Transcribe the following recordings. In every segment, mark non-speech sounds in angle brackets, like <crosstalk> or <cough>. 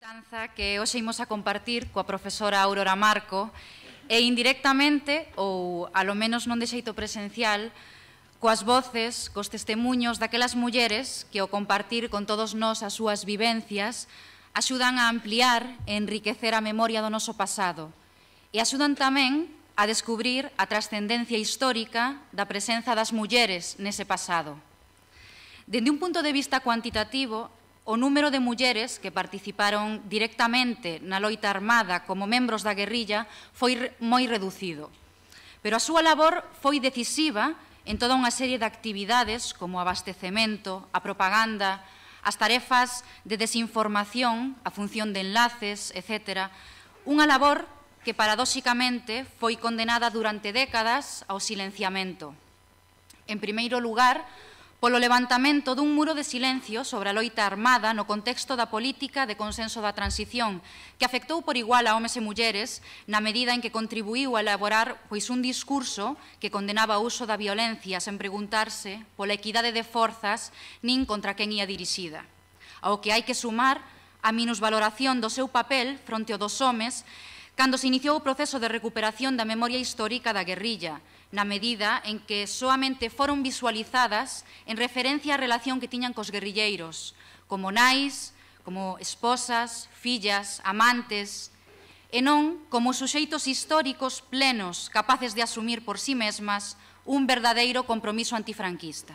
Danza que hoxe imos a compartir coa profesora Aurora Marco e indirectamente, ou alo menos non de xeito presencial, coas voces, cos testemunhos daquelas mulleres que ao compartir con todos nós as súas vivencias axudan a ampliar e enriquecer a memoria do noso pasado e axudan tamén a descubrir a trascendencia histórica da presenza das mulleres nese pasado. Dende un punto de vista cuantitativo, o número de mulleres que participaron directamente na loita armada como membros da guerrilla foi moi reducido. Pero a súa labor foi decisiva en toda unha serie de actividades como o abastecemento, a propaganda, as tarefas de desinformación, a función de enlaces, etc. Unha labor que paradóxicamente foi condenada durante décadas ao silenciamento. En primeiro lugar, polo levantamento dun muro de silencio sobre a loita armada no contexto da política de consenso da transición, que afectou por igual a homes e mulleres na medida en que contribuíu a elaborar pois un discurso que condenaba o uso da violencia sen preguntarse pola equidade de forzas nin contra quen ia dirixida. Ao que hai que sumar a minusvaloración do seu papel fronte ao dos homes cando se iniciou o proceso de recuperación da memoria histórica da guerrilla, na medida en que soamente foron visualizadas en referencia á relación que tiñan cos guerrilleiros, como nais, como esposas, fillas, amantes, e non como suxeitos históricos plenos capaces de asumir por sí mesmas un verdadeiro compromiso antifranquista.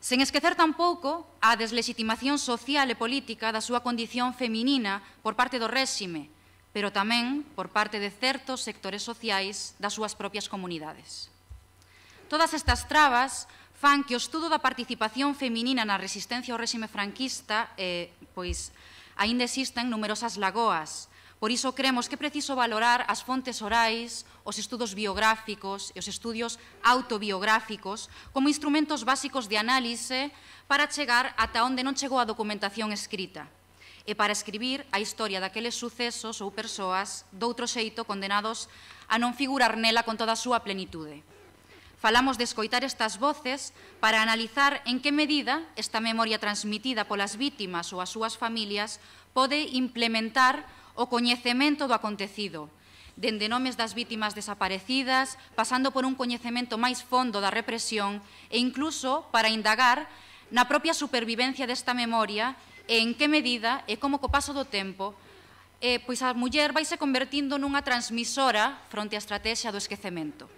Sen esquecer tampouco a deslexitimación social e política da súa condición feminina por parte do réxime, pero tamén por parte de certos sectores sociais das súas propias comunidades. Todas estas trabas fan que o estudo da participación feminina na resistencia ao réxime franquista eh, pois aínda existen numerosas lagoas. Por iso cremos que é preciso valorar as fontes orais, os estudos biográficos e os estudios autobiográficos como instrumentos básicos de análise para chegar ata onde non chegou a documentación escrita e para escribir a historia daqueles sucesos ou persoas doutro xeito condenados a non figurar nela con toda a súa plenitude. Falamos de escoitar estas voces para analizar en que medida esta memoria transmitida polas vítimas ou as súas familias pode implementar o coñecemento do acontecido, dende nomes das vítimas desaparecidas, pasando por un coñecemento máis fondo da represión e incluso para indagar na propia supervivencia desta memoria en que medida e como co paso do tempo eh, pois a muller vai se convertindo nunha transmisora fronte á estrategia do esquecemento.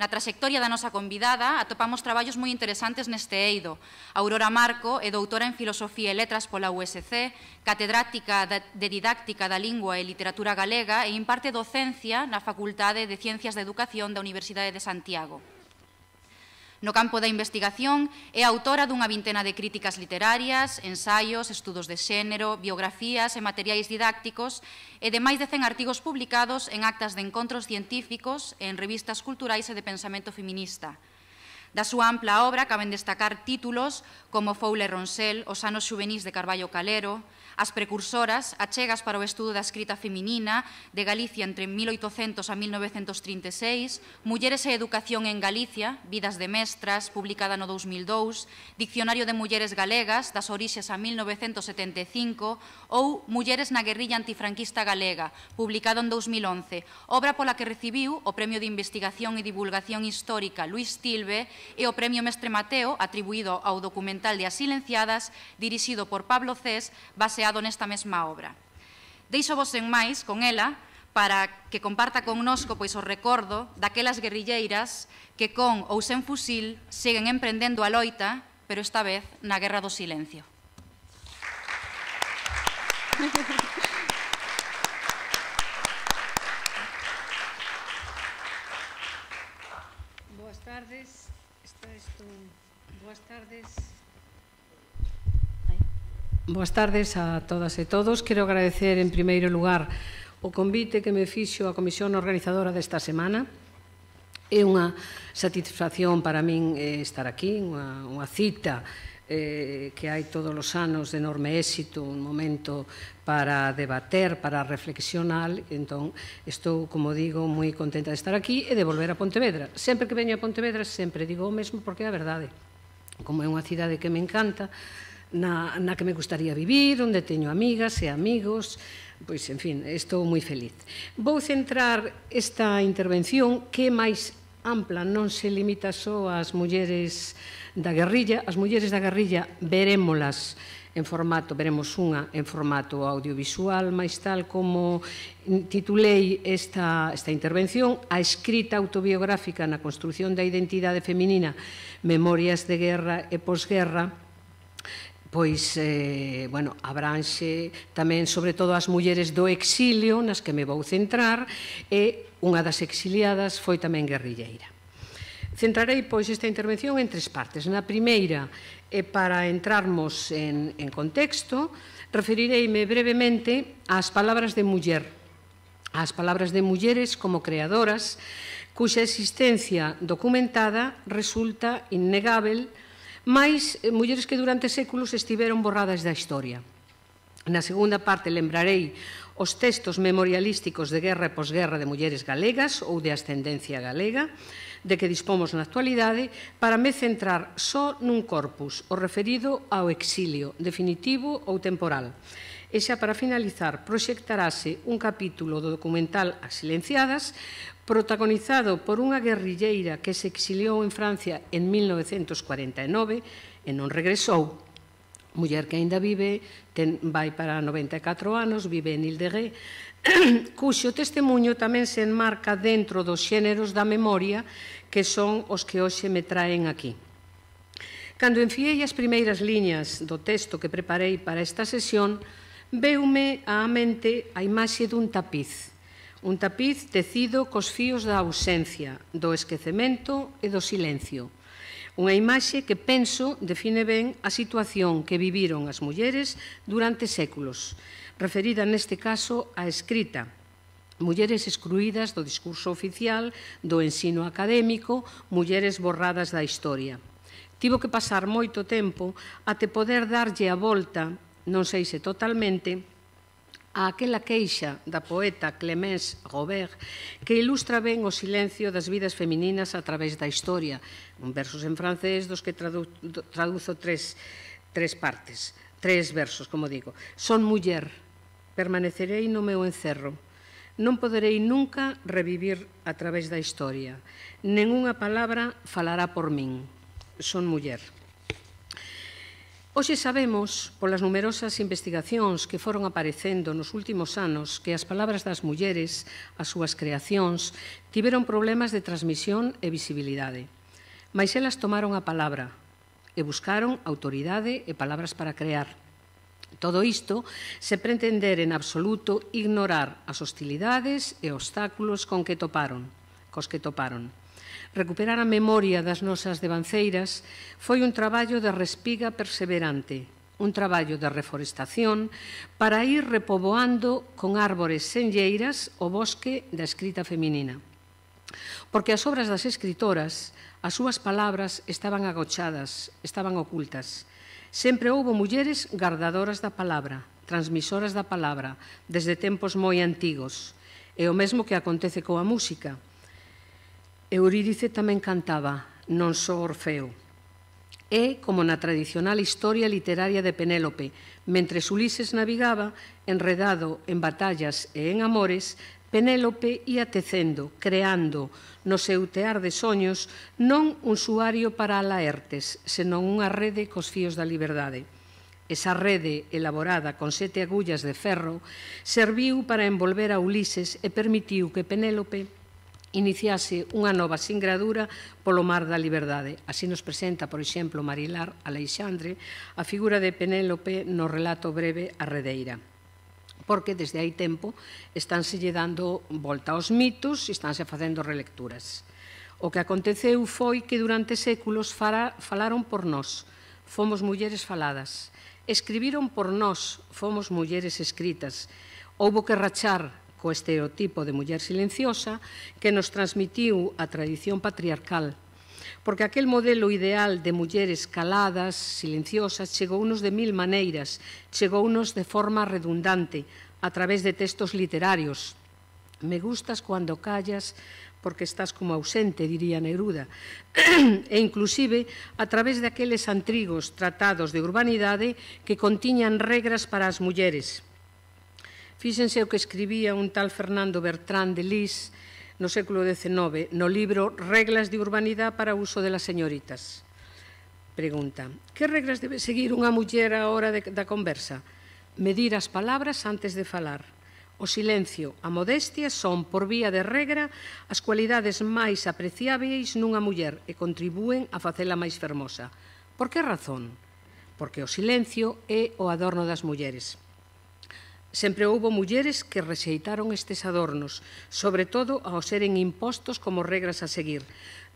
Na trayectoria da nosa convidada atopamos traballos moi interesantes neste eido. Aurora Marco é doutora en Filosofía e Letras pola USC, catedrática de Didáctica da Lingua e Literatura Galega e imparte docencia na Facultade de Ciencias da Educación da Universidade de Santiago. No campo da investigación é autora dunha vintena de críticas literarias, ensaios, estudos de xénero, biografías e materiais didácticos e de máis de 100 artigos publicados en actas de encontros científicos e en revistas culturais e de pensamento feminista. Da súa ampla obra caben destacar títulos como Foule Ronsel, Os anos xuvenís de Carballo Calero, as precursoras, achegas para o estudo da escrita feminina de Galicia entre 1800 a 1936, Mulleres e Educación en Galicia, Vidas de Mestras, publicada no 2002, Diccionario de Mulleres Galegas, das orixes a 1975, ou Mulleres na guerrilla antifranquista galega, publicado en 2011, obra pola que recibiu o Premio de Investigación e Divulgación Histórica Luis Tilbe e o Premio Mestre Mateo atribuído ao documental de As Silenciadas, dirixido por Pablo Cés, base baseado nesta mesma obra. Deixo vos en máis con ela para que comparta connosco pois o recordo daquelas guerrilleiras que con ou sen fusil seguen emprendendo a loita, pero esta vez na Guerra do Silencio. Boas tardes. Está Boas tardes. Boas tardes a todas e todos. Quero agradecer en primeiro lugar o convite que me fixo a comisión organizadora desta semana. É unha satisfacción para min eh, estar aquí, unha, unha cita eh, que hai todos os anos de enorme éxito, un momento para debater, para reflexionar. Entón, estou, como digo, moi contenta de estar aquí e de volver a Pontevedra. Sempre que veño a Pontevedra, sempre digo o mesmo, porque é a verdade. Como é unha cidade que me encanta, na, na que me gustaría vivir, onde teño amigas e amigos, pois, en fin, estou moi feliz. Vou centrar esta intervención que máis ampla, non se limita só ás mulleres da guerrilla, as mulleres da guerrilla verémolas en formato, veremos unha en formato audiovisual, máis tal como titulei esta, esta intervención, a escrita autobiográfica na construción da identidade feminina, memorias de guerra e posguerra, pois, eh, bueno, abranxe tamén sobre todo as mulleres do exilio, nas que me vou centrar, e unha das exiliadas foi tamén guerrilleira. Centrarei, pois, esta intervención en tres partes. Na primeira, e para entrarmos en, en contexto, referireime brevemente ás palabras de muller, ás palabras de mulleres como creadoras, cuxa existencia documentada resulta innegável mais eh, mulleres que durante séculos estiveron borradas da historia. Na segunda parte lembrarei os textos memorialísticos de guerra e posguerra de mulleres galegas ou de ascendencia galega, de que dispomos na actualidade, para me centrar só nun corpus, o referido ao exilio, definitivo ou temporal. E xa para finalizar, proxectarase un capítulo do documental As Silenciadas, protagonizado por unha guerrilleira que se exiliou en Francia en 1949 e non regresou. Muller que aínda vive, ten, vai para 94 anos, vive en Ildegué, <clears throat> cuxo testemunho tamén se enmarca dentro dos xéneros da memoria que son os que hoxe me traen aquí. Cando enfiei as primeiras liñas do texto que preparei para esta sesión, veume á mente a imaxe dun tapiz, Un tapiz tecido cos fíos da ausencia, do esquecemento e do silencio. Unha imaxe que penso define ben a situación que viviron as mulleres durante séculos, referida neste caso á escrita, mulleres excluídas do discurso oficial, do ensino académico, mulleres borradas da historia. Tivo que pasar moito tempo ate poder darlle a volta, non sei se totalmente, a aquela queixa da poeta Clemens Robert que ilustra ben o silencio das vidas femininas a través da historia, un versos en francés dos que tradu traduzo tres, tres partes, tres versos, como digo. Son muller, permanecerei no meu encerro, non poderei nunca revivir a través da historia. nenhuma palabra falará por min. Son muller. Hoxe sabemos, polas numerosas investigacións que foron aparecendo nos últimos anos, que as palabras das mulleres, as súas creacións, tiveron problemas de transmisión e visibilidade. Mais elas tomaron a palabra e buscaron autoridade e palabras para crear. Todo isto se pretender en absoluto ignorar as hostilidades e obstáculos con que toparon, cos que toparon. Recuperar a memoria das nosas devanceiras foi un traballo de respiga perseverante, un traballo de reforestación para ir repoboando con árbores senlleiras o bosque da escrita feminina. Porque as obras das escritoras, as súas palabras estaban agochadas, estaban ocultas. Sempre houbo mulleres gardadoras da palabra, transmisoras da palabra, desde tempos moi antigos. É o mesmo que acontece coa música. Eurídice tamén cantaba, non só Orfeo. É como na tradicional historia literaria de Penélope, mentre Ulises navigaba, enredado en batallas e en amores, Penélope ia tecendo, creando, no seu tear de soños, non un suario para a Laertes, senón unha rede cos fíos da liberdade. Esa rede, elaborada con sete agullas de ferro, serviu para envolver a Ulises e permitiu que Penélope iniciase unha nova singradura polo mar da liberdade. Así nos presenta, por exemplo, Marilar Alexandre a figura de Penélope no relato breve A Redeira porque desde hai tempo lle dando volta aos mitos e estánse facendo relecturas. O que aconteceu foi que durante séculos fara, falaron por nós, fomos mulleres faladas, escribiron por nós, fomos mulleres escritas, houbo que rachar, co estereotipo de muller silenciosa que nos transmitiu a tradición patriarcal porque aquel modelo ideal de mulleres caladas, silenciosas, chegounos de mil maneiras, chegounos de forma redundante, a través de textos literarios. Me gustas cuando callas porque estás como ausente, diría Neruda, <clears throat> e inclusive a través de aqueles antrigos tratados de urbanidade que contiñan regras para as mulleres Fíxense o que escribía un tal Fernando Bertrán de Lis no século XIX no libro Reglas de urbanidade para uso de las señoritas. Pregunta, que reglas debe seguir unha muller á hora de, da conversa? Medir as palabras antes de falar. O silencio, a modestia son, por vía de regra, as cualidades máis apreciáveis nunha muller e contribúen a facela máis fermosa. Por que razón? Porque o silencio é o adorno das mulleres. Sempre houbo mulleres que rexeitaron estes adornos, sobre todo ao seren impostos como regras a seguir.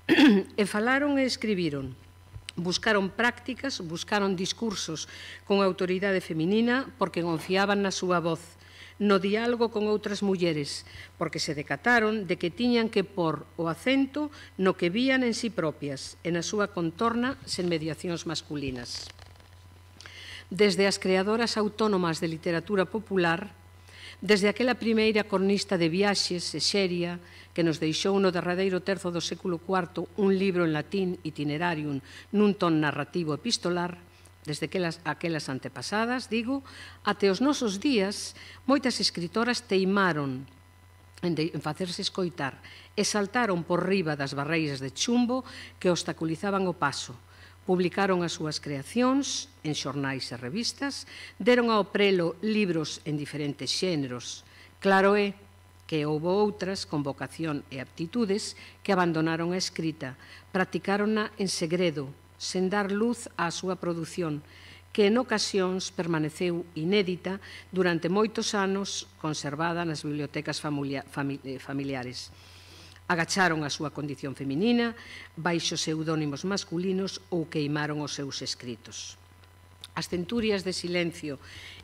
<clears throat> e falaron e escribiron. Buscaron prácticas, buscaron discursos con autoridade feminina porque confiaban na súa voz, no diálogo con outras mulleres, porque se decataron de que tiñan que por o acento no que vían en si sí propias e na súa contorna sen mediacións masculinas desde as creadoras autónomas de literatura popular, desde aquela primeira cornista de viaxes e xeria que nos deixou no derradeiro terzo do século IV un libro en latín itinerarium nun ton narrativo epistolar, desde aquelas, aquelas antepasadas, digo, até os nosos días, moitas escritoras teimaron en, de, en facerse escoitar e saltaron por riba das barreiras de chumbo que obstaculizaban o paso, Publicaron as súas creacións en xornais e revistas, deron ao prelo libros en diferentes xéneros. Claro é que houbo outras con vocación e aptitudes que abandonaron a escrita, practicárona en segredo, sen dar luz á súa produción, que en ocasións permaneceu inédita durante moitos anos conservada nas bibliotecas familiares agacharon a súa condición feminina baixo pseudónimos masculinos ou queimaron os seus escritos. As centurias de silencio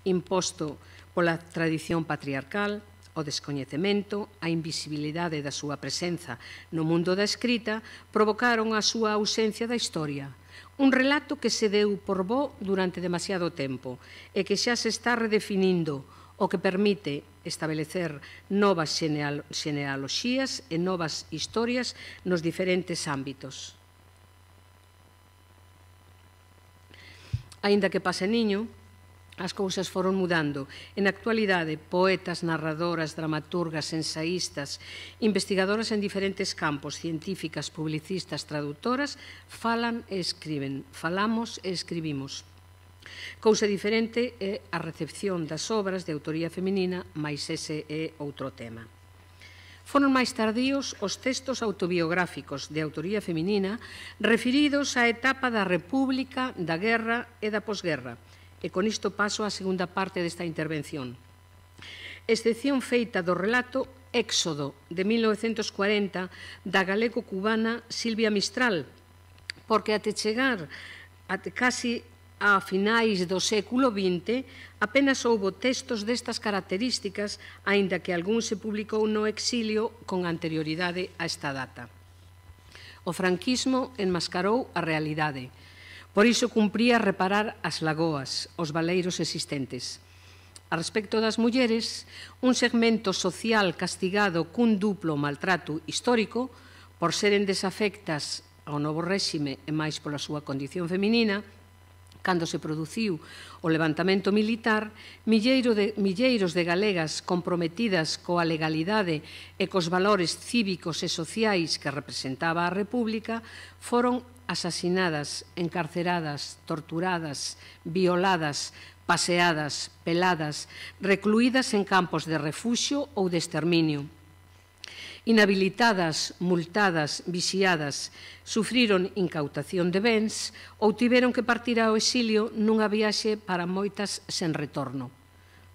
imposto pola tradición patriarcal, o descoñecemento, a invisibilidade da súa presenza no mundo da escrita provocaron a súa ausencia da historia, un relato que se deu por bo durante demasiado tempo e que xa se está redefinindo o que permite establecer novas xenealoxías e novas historias nos diferentes ámbitos. Aínda que pase niño, as cousas foron mudando. En actualidade, poetas, narradoras, dramaturgas, ensaístas, investigadoras en diferentes campos, científicas, publicistas, traductoras, falan e escriben, falamos e escribimos. Cousa diferente é a recepción das obras de autoría feminina, mais ese é outro tema. Foron máis tardíos os textos autobiográficos de autoría feminina referidos á etapa da República, da Guerra e da posguerra, e con isto paso á segunda parte desta intervención. Excepción feita do relato Éxodo de 1940 da galego-cubana Silvia Mistral, porque até chegar até casi a finais do século XX, apenas houbo textos destas características, aínda que algún se publicou no exilio con anterioridade a esta data. O franquismo enmascarou a realidade. Por iso cumpría reparar as lagoas, os valeiros existentes. A respecto das mulleres, un segmento social castigado cun duplo maltrato histórico por seren desafectas ao novo réxime e máis pola súa condición feminina, cando se produciu o levantamento militar, milleiro de, milleiros de galegas comprometidas coa legalidade e cos valores cívicos e sociais que representaba a República foron asasinadas, encarceradas, torturadas, violadas, paseadas, peladas, recluídas en campos de refuxio ou de exterminio inhabilitadas, multadas, vixiadas, sufriron incautación de bens ou tiveron que partir ao exilio nunha viaxe para moitas sen retorno.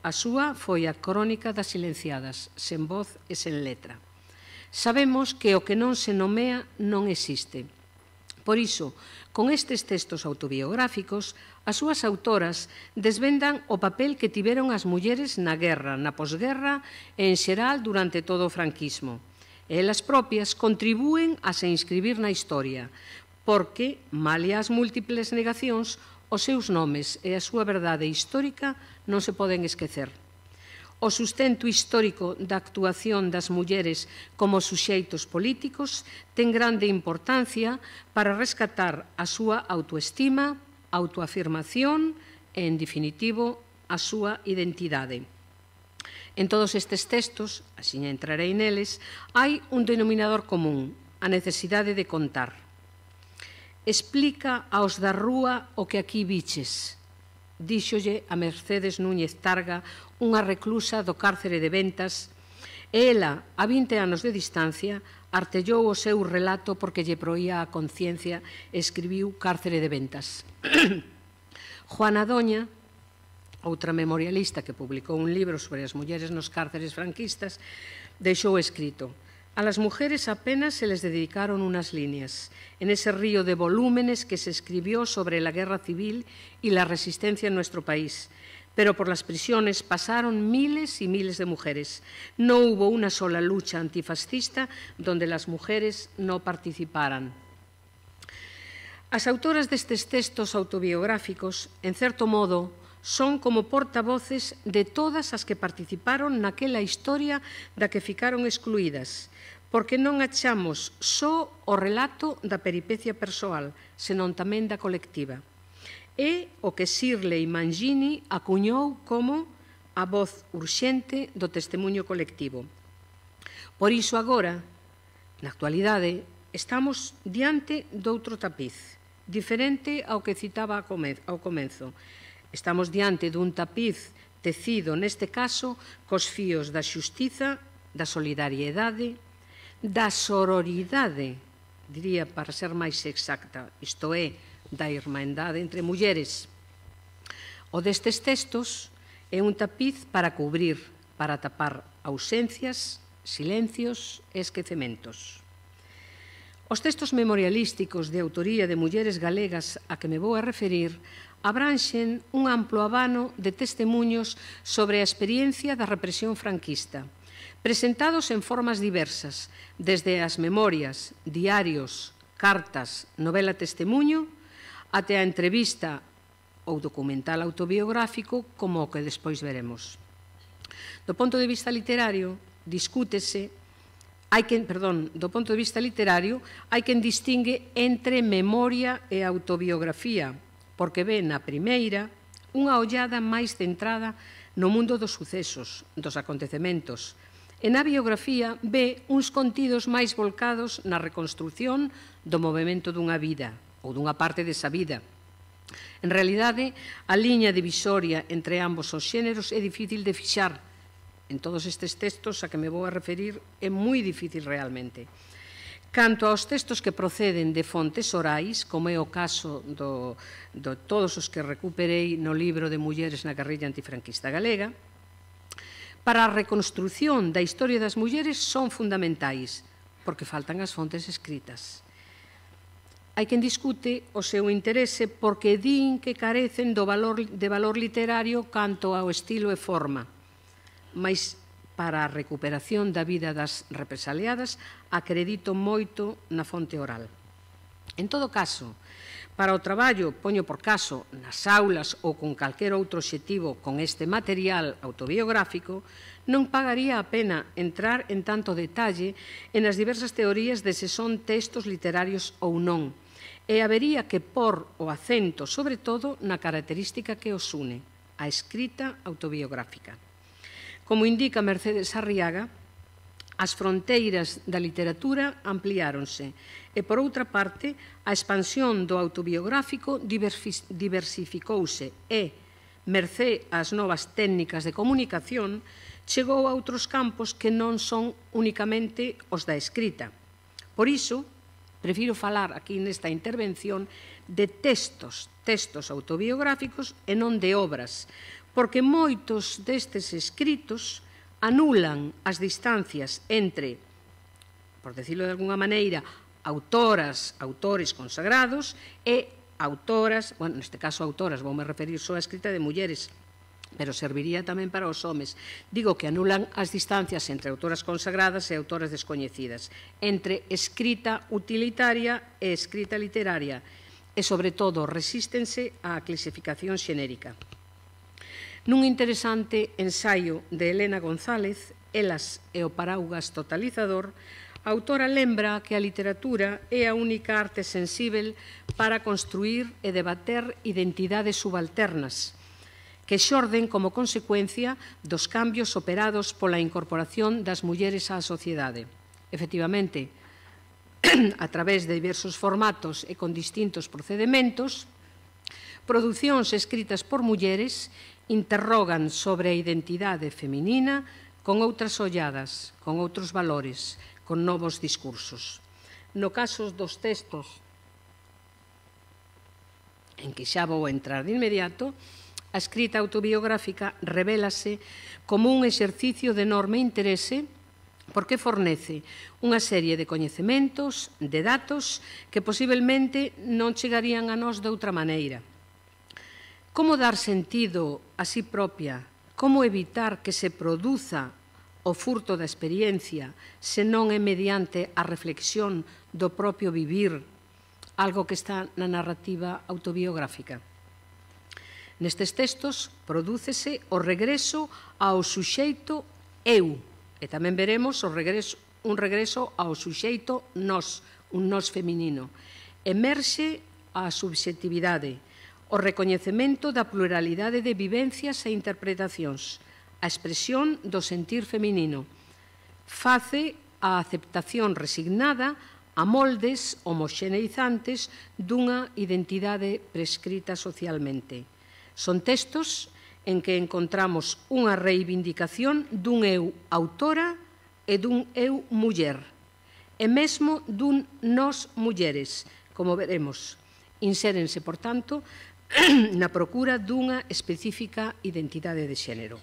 A súa foi a crónica das silenciadas, sen voz e sen letra. Sabemos que o que non se nomea non existe. Por iso, con estes textos autobiográficos, as súas autoras desvendan o papel que tiveron as mulleres na guerra, na posguerra e en xeral durante todo o franquismo e elas propias contribúen a se inscribir na historia, porque, malia as múltiples negacións, os seus nomes e a súa verdade histórica non se poden esquecer. O sustento histórico da actuación das mulleres como suxeitos políticos ten grande importancia para rescatar a súa autoestima, autoafirmación e, en definitivo, a súa identidade. En todos estes textos, así entrarei neles, hai un denominador común, a necesidade de contar. Explica aos da rúa o que aquí viches. Díxolle a Mercedes Núñez Targa, unha reclusa do cárcere de ventas, e ela, a 20 anos de distancia, artellou o seu relato porque lle proía a conciencia e escribiu Cárcere de ventas. <clears throat> Juana Doña, ...otra memorialista que publicó un libro sobre las mujeres... ...en los cárceles franquistas, deixou escrito A las mujeres apenas se les dedicaron unas líneas, en ese río de volúmenes que se escribió sobre la guerra civil y la resistencia en nuestro país. Pero por las prisiones pasaron miles y miles de mujeres. No hubo una sola lucha antifascista donde las mujeres no participaran. Las autoras de estos textos autobiográficos, en cierto modo, son como portavoces de todas as que participaron naquela historia da que ficaron excluídas, porque non achamos só o relato da peripecia persoal, senón tamén da colectiva. É o que Sirle e Mangini acuñou como a voz urxente do testemunho colectivo. Por iso agora, na actualidade, estamos diante doutro tapiz, diferente ao que citaba ao comezo, Estamos diante dun tapiz tecido, neste caso, cos fíos da xustiza, da solidariedade, da sororidade, diría para ser máis exacta, isto é, da irmandade entre mulleres. O destes textos é un tapiz para cubrir, para tapar ausencias, silencios e esquecementos. Os textos memorialísticos de autoría de mulleres galegas a que me vou a referir abranxen un amplo abano de testemunhos sobre a experiencia da represión franquista, presentados en formas diversas, desde as memorias, diarios, cartas, novela testemunho, até a entrevista ou documental autobiográfico, como o que despois veremos. Do ponto de vista literario, discútese hai quen, perdón, do punto de vista literario, hai quen distingue entre memoria e autobiografía, porque ve na primeira unha ollada máis centrada no mundo dos sucesos, dos acontecementos. En a biografía ve uns contidos máis volcados na reconstrucción do movimento dunha vida ou dunha parte desa vida. En realidade, a liña divisoria entre ambos os xéneros é difícil de fixar. En todos estes textos a que me vou a referir é moi difícil realmente. Canto aos textos que proceden de fontes orais, como é o caso do, do todos os que recuperei no libro de Mulleres na guerrilla antifranquista galega, para a reconstrucción da historia das mulleres son fundamentais, porque faltan as fontes escritas. Hai quen discute o seu interese porque din que carecen do valor, de valor literario canto ao estilo e forma, mas para a recuperación da vida das represaliadas, acredito moito na fonte oral. En todo caso, para o traballo, poño por caso, nas aulas ou con calquer outro objetivo con este material autobiográfico, non pagaría a pena entrar en tanto detalle en as diversas teorías de se son textos literarios ou non, e habería que por o acento, sobre todo, na característica que os une, a escrita autobiográfica. Como indica Mercedes Arriaga, as fronteiras da literatura ampliáronse e, por outra parte, a expansión do autobiográfico diversificouse e, mercé ás novas técnicas de comunicación, chegou a outros campos que non son únicamente os da escrita. Por iso, prefiro falar aquí nesta intervención de textos, textos autobiográficos e non de obras, porque moitos destes escritos anulan as distancias entre, por decirlo de alguna maneira, autoras, autores consagrados e autoras, bueno, neste caso autoras, vou me referir só a escrita de mulleres, pero serviría tamén para os homes. Digo que anulan as distancias entre autoras consagradas e autoras descoñecidas, entre escrita utilitaria e escrita literaria, e, sobre todo, resístense á clasificación xenérica. Nun interesante ensaio de Elena González, Elas e o paraugas totalizador, a autora lembra que a literatura é a única arte sensível para construir e debater identidades subalternas, que xorden como consecuencia dos cambios operados pola incorporación das mulleres á sociedade. Efectivamente, <clears throat> a través de diversos formatos e con distintos procedementos, producións escritas por mulleres interrogan sobre a identidade feminina con outras olladas, con outros valores, con novos discursos. No caso dos textos en que xa vou entrar de inmediato, a escrita autobiográfica revelase como un exercicio de enorme interese porque fornece unha serie de coñecementos, de datos, que posiblemente non chegarían a nós de outra maneira. Como dar sentido a sí propia? Como evitar que se produza o furto da experiencia se non é mediante a reflexión do propio vivir, algo que está na narrativa autobiográfica? Nestes textos prodúcese o regreso ao suxeito eu, e tamén veremos o regreso, un regreso ao suxeito nós, un nós feminino. Emerxe a subxetividade, o recoñecemento da pluralidade de vivencias e interpretacións, a expresión do sentir feminino. Face a aceptación resignada a moldes homoxeneizantes dunha identidade prescrita socialmente. Son textos en que encontramos unha reivindicación dun eu autora e dun eu muller, e mesmo dun nos mulleres, como veremos. Insérense, por tanto, <coughs> na procura dunha específica identidade de xénero.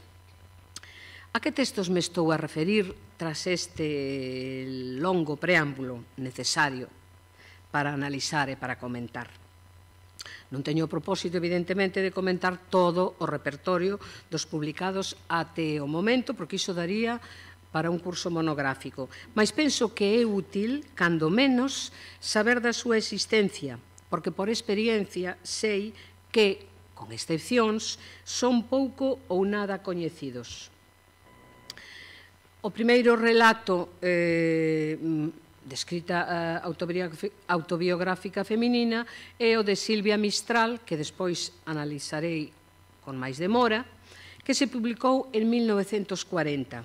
A que textos me estou a referir tras este longo preámbulo necesario para analizar e para comentar? Non teño o propósito, evidentemente, de comentar todo o repertorio dos publicados até o momento, porque iso daría para un curso monográfico, mas penso que é útil, cando menos, saber da súa existencia, porque por experiencia sei que, con excepcións, son pouco ou nada coñecidos. O primeiro relato eh, descrita eh, autobiográfica feminina é o de Silvia Mistral, que despois analizarei con máis demora, que se publicou en 1940.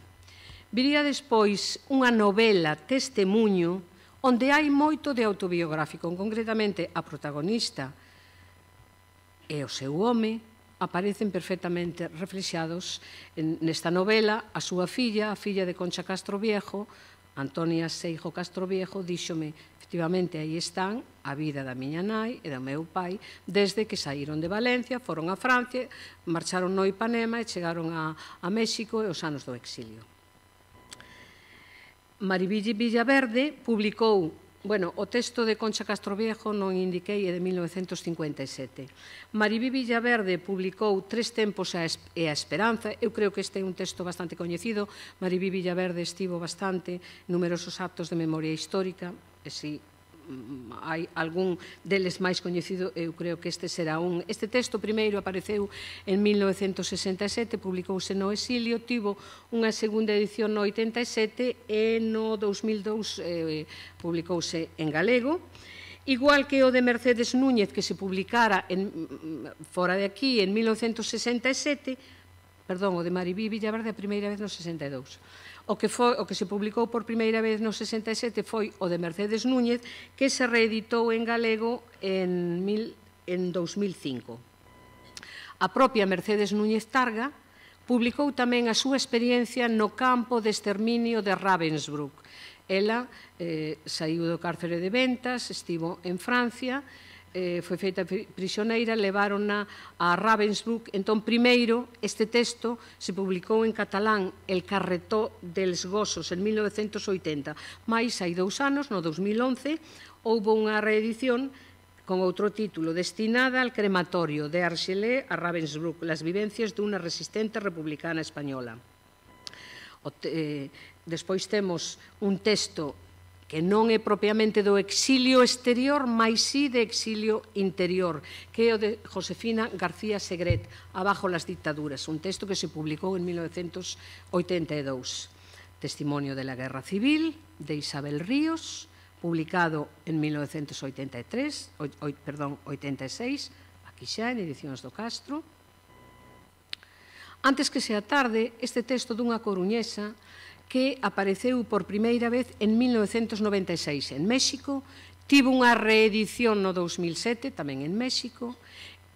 Viría despois unha novela testemunho onde hai moito de autobiográfico, concretamente a protagonista, e o seu home aparecen perfectamente reflexados nesta novela a súa filla, a filla de Concha Castro Viejo, Antonia Seijo Castro Viejo, díxome, efectivamente, aí están a vida da miña nai e do meu pai, desde que saíron de Valencia, foron a Francia, marcharon no Ipanema e chegaron a, a México e os anos do exilio. Marivilli Villaverde publicou Bueno, o texto de Concha Castroviejo non indiquei é de 1957. Maribí Villaverde publicou Tres tempos e a esperanza. Eu creo que este é un texto bastante coñecido. Maribí Villaverde estivo bastante numerosos actos de memoria histórica, e si Mm, hai algún deles máis coñecido, eu creo que este será un. Este texto primeiro apareceu en 1967, publicouse no exilio, tivo unha segunda edición no 87 e no 2002 eh, publicouse en galego. Igual que o de Mercedes Núñez, que se publicara en, mm, fora de aquí en 1967, perdón, o de Mariví Villaverde a primeira vez no 62, O que, foi, o que se publicou por primeira vez no 67 foi o de Mercedes Núñez, que se reeditou en galego en, mil, en 2005. A propia Mercedes Núñez Targa publicou tamén a súa experiencia no campo de exterminio de Ravensbrück. Ela eh, saiu do cárcere de ventas, estivo en Francia e eh, foi feita prisioneira, levárona a Ravensbrück. Entón, primeiro, este texto se publicou en catalán El carretó dels gozos en 1980, mais hai dous anos, no 2011, houve unha reedición con outro título, destinada al crematorio de Argelé a Ravensbrück, las vivencias dunha resistente republicana española. O te, eh, despois temos un texto que non é propiamente do exilio exterior, mais sí de exilio interior, que é o de Josefina García Segret, Abajo las dictaduras, un texto que se publicou en 1982. Testimonio de la Guerra Civil, de Isabel Ríos, publicado en 1983, o, o, perdón, 86, aquí xa en Edicións do Castro. Antes que sea tarde, este texto dunha coruñesa que apareceu por primeira vez en 1996 en México, tivo unha reedición no 2007 tamén en México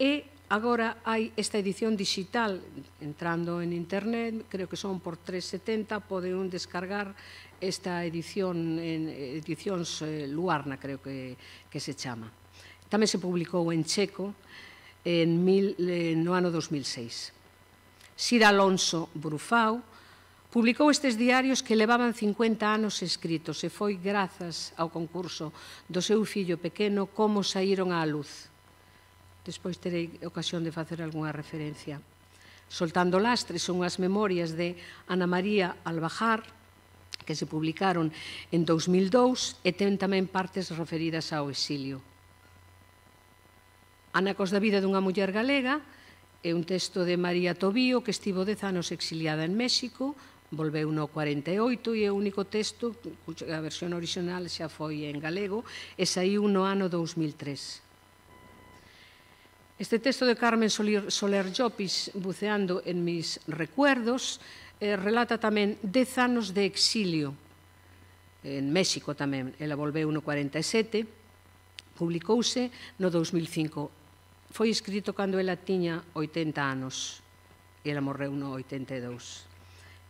e agora hai esta edición digital entrando en internet, creo que son por 370, pode un descargar esta edición en edicións eh, Luarna, creo que, que se chama. Tamén se publicou en checo en mil, eh, no ano 2006. Sir Alonso Brufau, Publicou estes diarios que levaban 50 anos escritos e foi grazas ao concurso do seu fillo pequeno como saíron á luz. Despois terei ocasión de facer algunha referencia. Soltando lastres son as memorias de Ana María Albajar, que se publicaron en 2002 e ten tamén partes referidas ao exilio. Anacos da vida dunha muller galega é un texto de María Tobío que estivo dez anos exiliada en México, volveu no 48 e é o único texto a versión original xa foi en galego e saiu no ano 2003. Este texto de Carmen Soler Llopis, buceando en mis recuerdos, eh, relata tamén dez anos de exilio en México tamén. Ela volveu no 47, publicouse no 2005. Foi escrito cando ela tiña 80 anos e ela morreu no 82.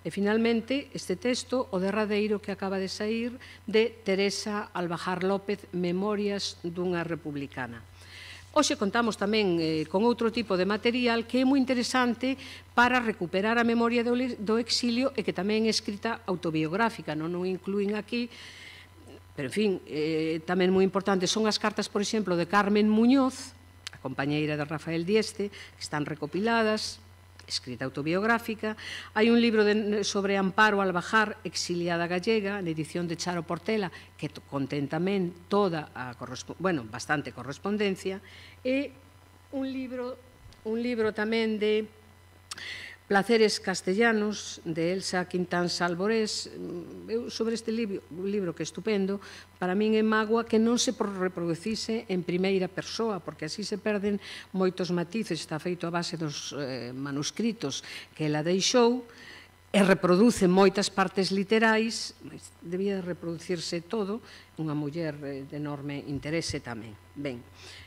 E finalmente, este texto, o derradeiro que acaba de sair de Teresa Albajar López, Memorias dunha republicana. Oxe, contamos tamén eh, con outro tipo de material que é moi interesante para recuperar a memoria do, do exilio e que tamén é escrita autobiográfica, non o incluín aquí, pero, en fin, eh, tamén moi importante son as cartas, por exemplo, de Carmen Muñoz, a compañeira de Rafael Dieste, que están recopiladas, escrita autobiográfica. Hai un libro de, sobre Amparo Albajar, exiliada gallega, na edición de Charo Portela, que contén tamén toda a bueno, bastante correspondencia, e un libro, un libro tamén de Placeres castellanos de Elsa Quintán Salvorés eu sobre este libro, libro que é estupendo para min é mágoa que non se reproducise en primeira persoa porque así se perden moitos matices está feito a base dos eh, manuscritos que ela deixou e reproduce moitas partes literais, debía reproducirse todo, unha muller eh, de enorme interese tamén. Ben,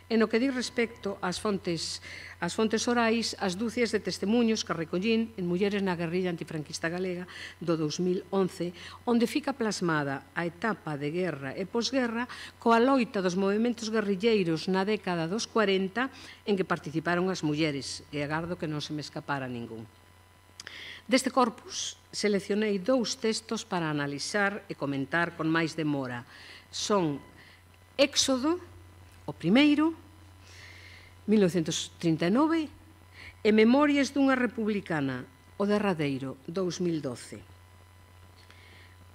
En o que di respecto ás fontes, ás fontes orais, as dúcias de testemunhos que recollín en Mulleres na guerrilla antifranquista galega do 2011, onde fica plasmada a etapa de guerra e posguerra coa loita dos movimentos guerrilleiros na década dos 40 en que participaron as mulleres, e agardo que non se me escapara ningún. Deste corpus, seleccionei dous textos para analizar e comentar con máis demora. Son Éxodo, o primeiro, 1939, e Memorias dunha republicana, o derradeiro, 2012.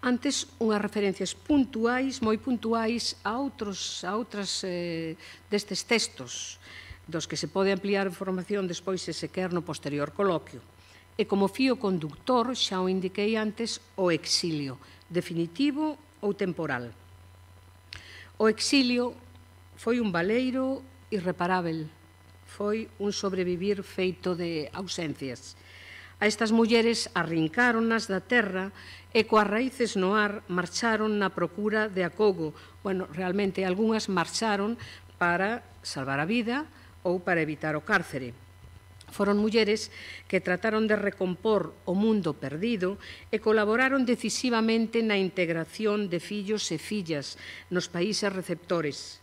Antes, unhas referencias puntuais, moi puntuais, a outros, a outras eh, destes textos, dos que se pode ampliar a información despois se se quer no posterior coloquio. E como fío conductor, xa o indiquei antes, o exilio, definitivo ou temporal. O exilio Foi un baleiro irreparável, foi un sobrevivir feito de ausencias. A estas mulleres arrincaronnas da terra e coas raíces no ar marcharon na procura de acogo. Bueno, realmente algunhas marcharon para salvar a vida ou para evitar o cárcere. Foron mulleres que trataron de recompor o mundo perdido e colaboraron decisivamente na integración de fillos e fillas nos países receptores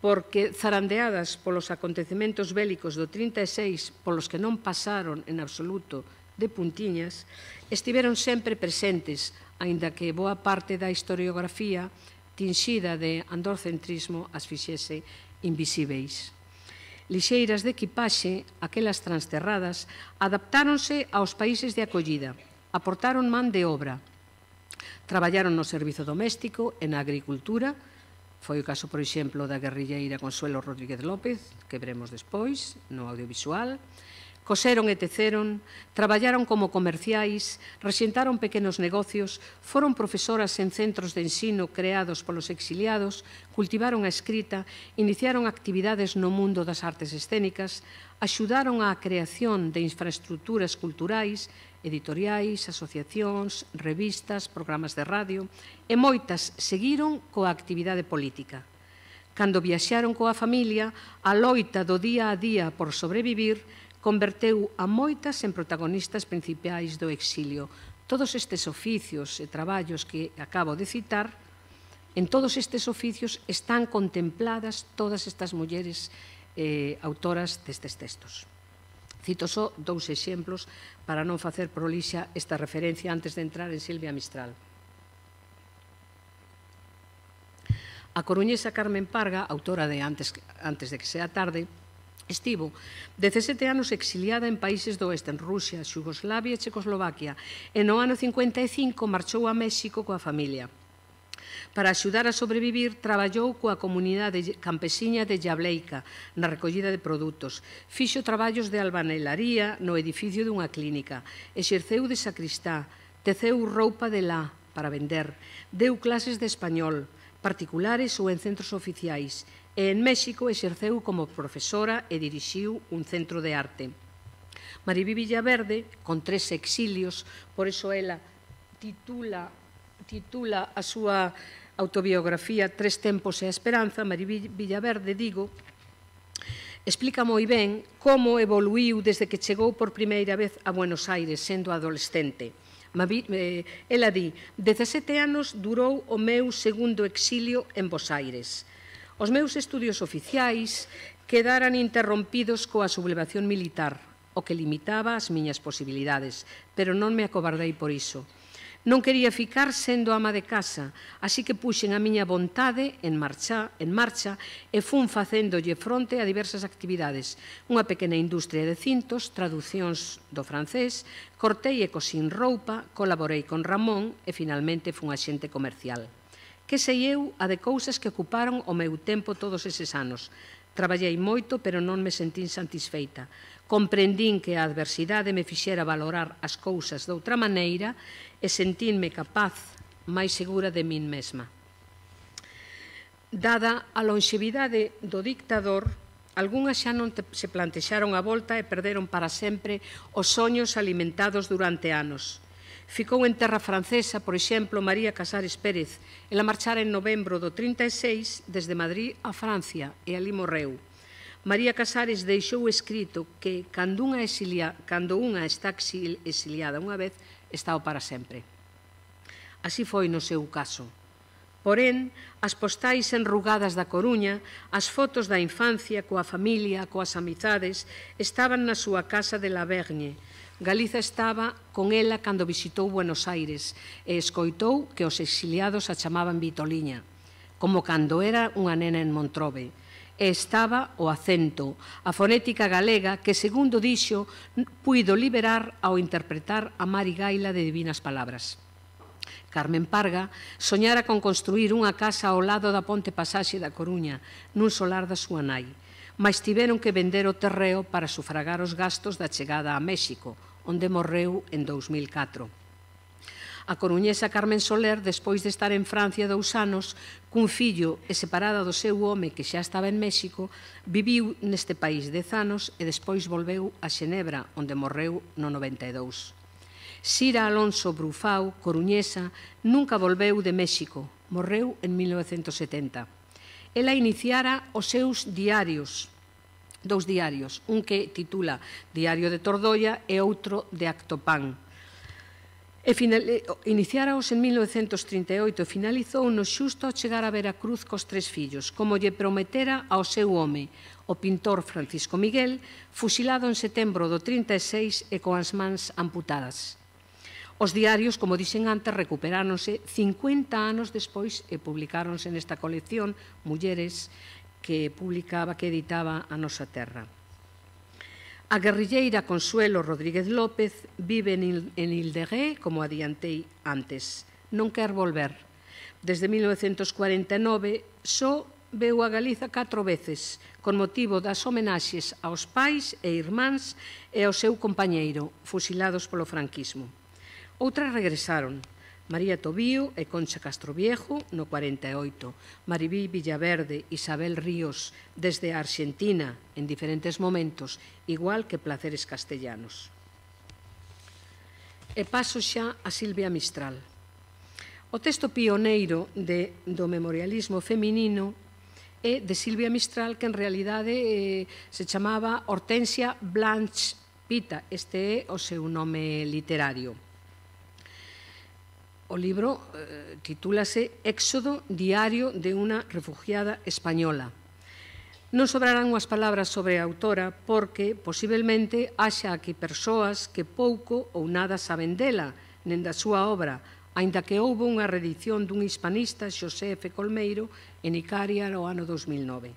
porque zarandeadas polos acontecementos bélicos do 36, polos que non pasaron en absoluto de puntiñas, estiveron sempre presentes, aínda que boa parte da historiografía tinxida de androcentrismo as fixese invisíveis. Lixeiras de equipaxe, aquelas transterradas, adaptáronse aos países de acollida, aportaron man de obra, traballaron no servizo doméstico e na agricultura, Foi o caso, por exemplo, da guerrilleira Consuelo Rodríguez López, que veremos despois no audiovisual. Coseron e teceron, traballaron como comerciais, rexentaron pequenos negocios, foron profesoras en centros de ensino creados polos exiliados, cultivaron a escrita, iniciaron actividades no mundo das artes escénicas, axudaron á creación de infraestructuras culturais, editoriais, asociacións, revistas, programas de radio, e moitas seguiron coa actividade política. Cando viaxaron coa familia, a loita do día a día por sobrevivir converteu a moitas en protagonistas principais do exilio. Todos estes oficios e traballos que acabo de citar, en todos estes oficios están contempladas todas estas mulleres eh, autoras destes textos. Cito só dous exemplos para non facer prolixa esta referencia antes de entrar en Silvia Mistral. A coruñesa Carmen Parga, autora de Antes, antes de que sea tarde, Estivo 17 anos exiliada en países do oeste, en Rusia, Xugoslavia e Checoslovaquia, e no ano 55 marchou a México coa familia. Para axudar a sobrevivir, traballou coa comunidade campesiña de Llableica na recollida de produtos. Fixo traballos de albanelaría no edificio dunha clínica. Exerceu de sacristá, teceu roupa de lá para vender. Deu clases de español, particulares ou en centros oficiais. E en México exerceu como profesora e dirixiu un centro de arte. Mariví Villaverde, con tres exilios, por eso ela titula titula a súa autobiografía Tres tempos e a esperanza, Maribí Villaverde, digo, explica moi ben como evoluiu desde que chegou por primeira vez a Buenos Aires sendo adolescente. Eh, ela di, 17 anos durou o meu segundo exilio en Buenos Aires. Os meus estudios oficiais quedaran interrompidos coa sublevación militar, o que limitaba as miñas posibilidades, pero non me acobardei por iso. Non quería ficar sendo ama de casa, así que puxen a miña vontade en marcha, en marcha e fun facéndolle fronte a diversas actividades. Unha pequena industria de cintos, traduccións do francés, cortei e cosín roupa, colaborei con Ramón e finalmente fun axente comercial. Que sei eu a de cousas que ocuparon o meu tempo todos eses anos, Traballei moito, pero non me sentín satisfeita. Comprendín que a adversidade me fixera valorar as cousas doutra maneira e sentinme capaz máis segura de min mesma. Dada a longevidade do dictador, algunhas xa non te, se plantexaron a volta e perderon para sempre os soños alimentados durante anos. Ficou en terra francesa, por exemplo, María Casares Pérez. Ela marchara en novembro do 36 desde Madrid a Francia e ali morreu. María Casares deixou escrito que cando unha, exilia, cando unha está exiliada unha vez, o para sempre. Así foi no seu caso. Porén, as postais enrugadas da Coruña, as fotos da infancia coa familia, coas amizades, estaban na súa casa de La Vergne. Galiza estaba con ela cando visitou Buenos Aires e escoitou que os exiliados a chamaban Vitoliña, como cando era unha nena en Montrove e estaba o acento, a fonética galega que, segundo dixo, puido liberar ao interpretar a Mari Gaila de Divinas Palabras. Carmen Parga soñara con construir unha casa ao lado da Ponte Pasaxe da Coruña, nun solar da súa nai, mas tiveron que vender o terreo para sufragar os gastos da chegada a México, onde morreu en 2004. A coruñesa Carmen Soler, despois de estar en Francia dous anos, cun fillo e separada do seu home que xa estaba en México, viviu neste país dez anos e despois volveu a Xenebra, onde morreu no 92. Sira Alonso Brufau, coruñesa, nunca volveu de México, morreu en 1970. Ela iniciara os seus diarios, dous diarios, un que titula Diario de Tordoia e outro de Actopán, E final, os en 1938 e finalizou no xusto ao chegar a Veracruz cos tres fillos, como lle prometera ao seu home, o pintor Francisco Miguel, fusilado en setembro do 36 e coas mans amputadas. Os diarios, como dixen antes, recuperáronse 50 anos despois e publicáronse nesta colección Mulleres que publicaba, que editaba a nosa terra. A guerrilleira Consuelo Rodríguez López vive en Ildegué, como adiantei antes. Non quer volver. Desde 1949 só veu a Galiza catro veces, con motivo das homenaxes aos pais e irmáns e ao seu compañeiro, fusilados polo franquismo. Outras regresaron, María Tobío e Concha Castroviejo no 48, Maribí Villaverde, Isabel Ríos desde Argentina en diferentes momentos, igual que Placeres Castellanos. E paso xa a Silvia Mistral. O texto pioneiro de, do memorialismo feminino é de Silvia Mistral, que en realidade eh, se chamaba Hortensia Blanche Pita, este é o seu nome literario. O libro eh, titúlase Éxodo, diario de unha refugiada española. Non sobrarán unhas palabras sobre a autora porque posiblemente haxa aquí persoas que pouco ou nada saben dela, nen da súa obra, aínda que houbo unha redición dun hispanista Xosé F. Colmeiro en Icaria no ano 2009.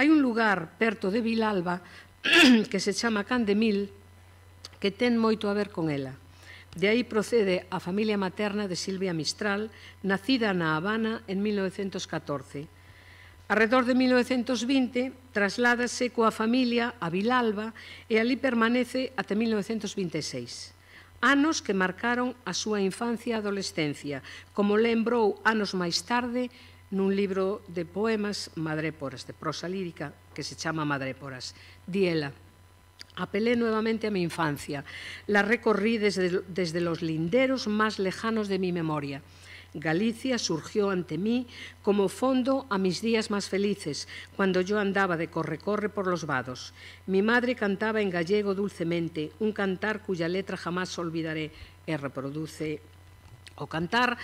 Hai un lugar perto de Vilalba <clears throat> que se chama Candemil que ten moito a ver con ela. De aí procede a familia materna de Silvia Mistral, nacida na Habana en 1914. Arredor de 1920, trasládase coa familia a Vilalba e ali permanece até 1926. Anos que marcaron a súa infancia e adolescencia, como lembrou anos máis tarde nun libro de poemas Madréporas, de prosa lírica, que se chama Madréporas. Diela, Apelé nuevamente a mi infancia. La recorrí desde, desde, los linderos más lejanos de mi memoria. Galicia surgió ante mí como fondo a mis días más felices, cuando yo andaba de corre-corre por los vados. Mi madre cantaba en gallego dulcemente, un cantar cuya letra jamás olvidaré, e reproduce o cantar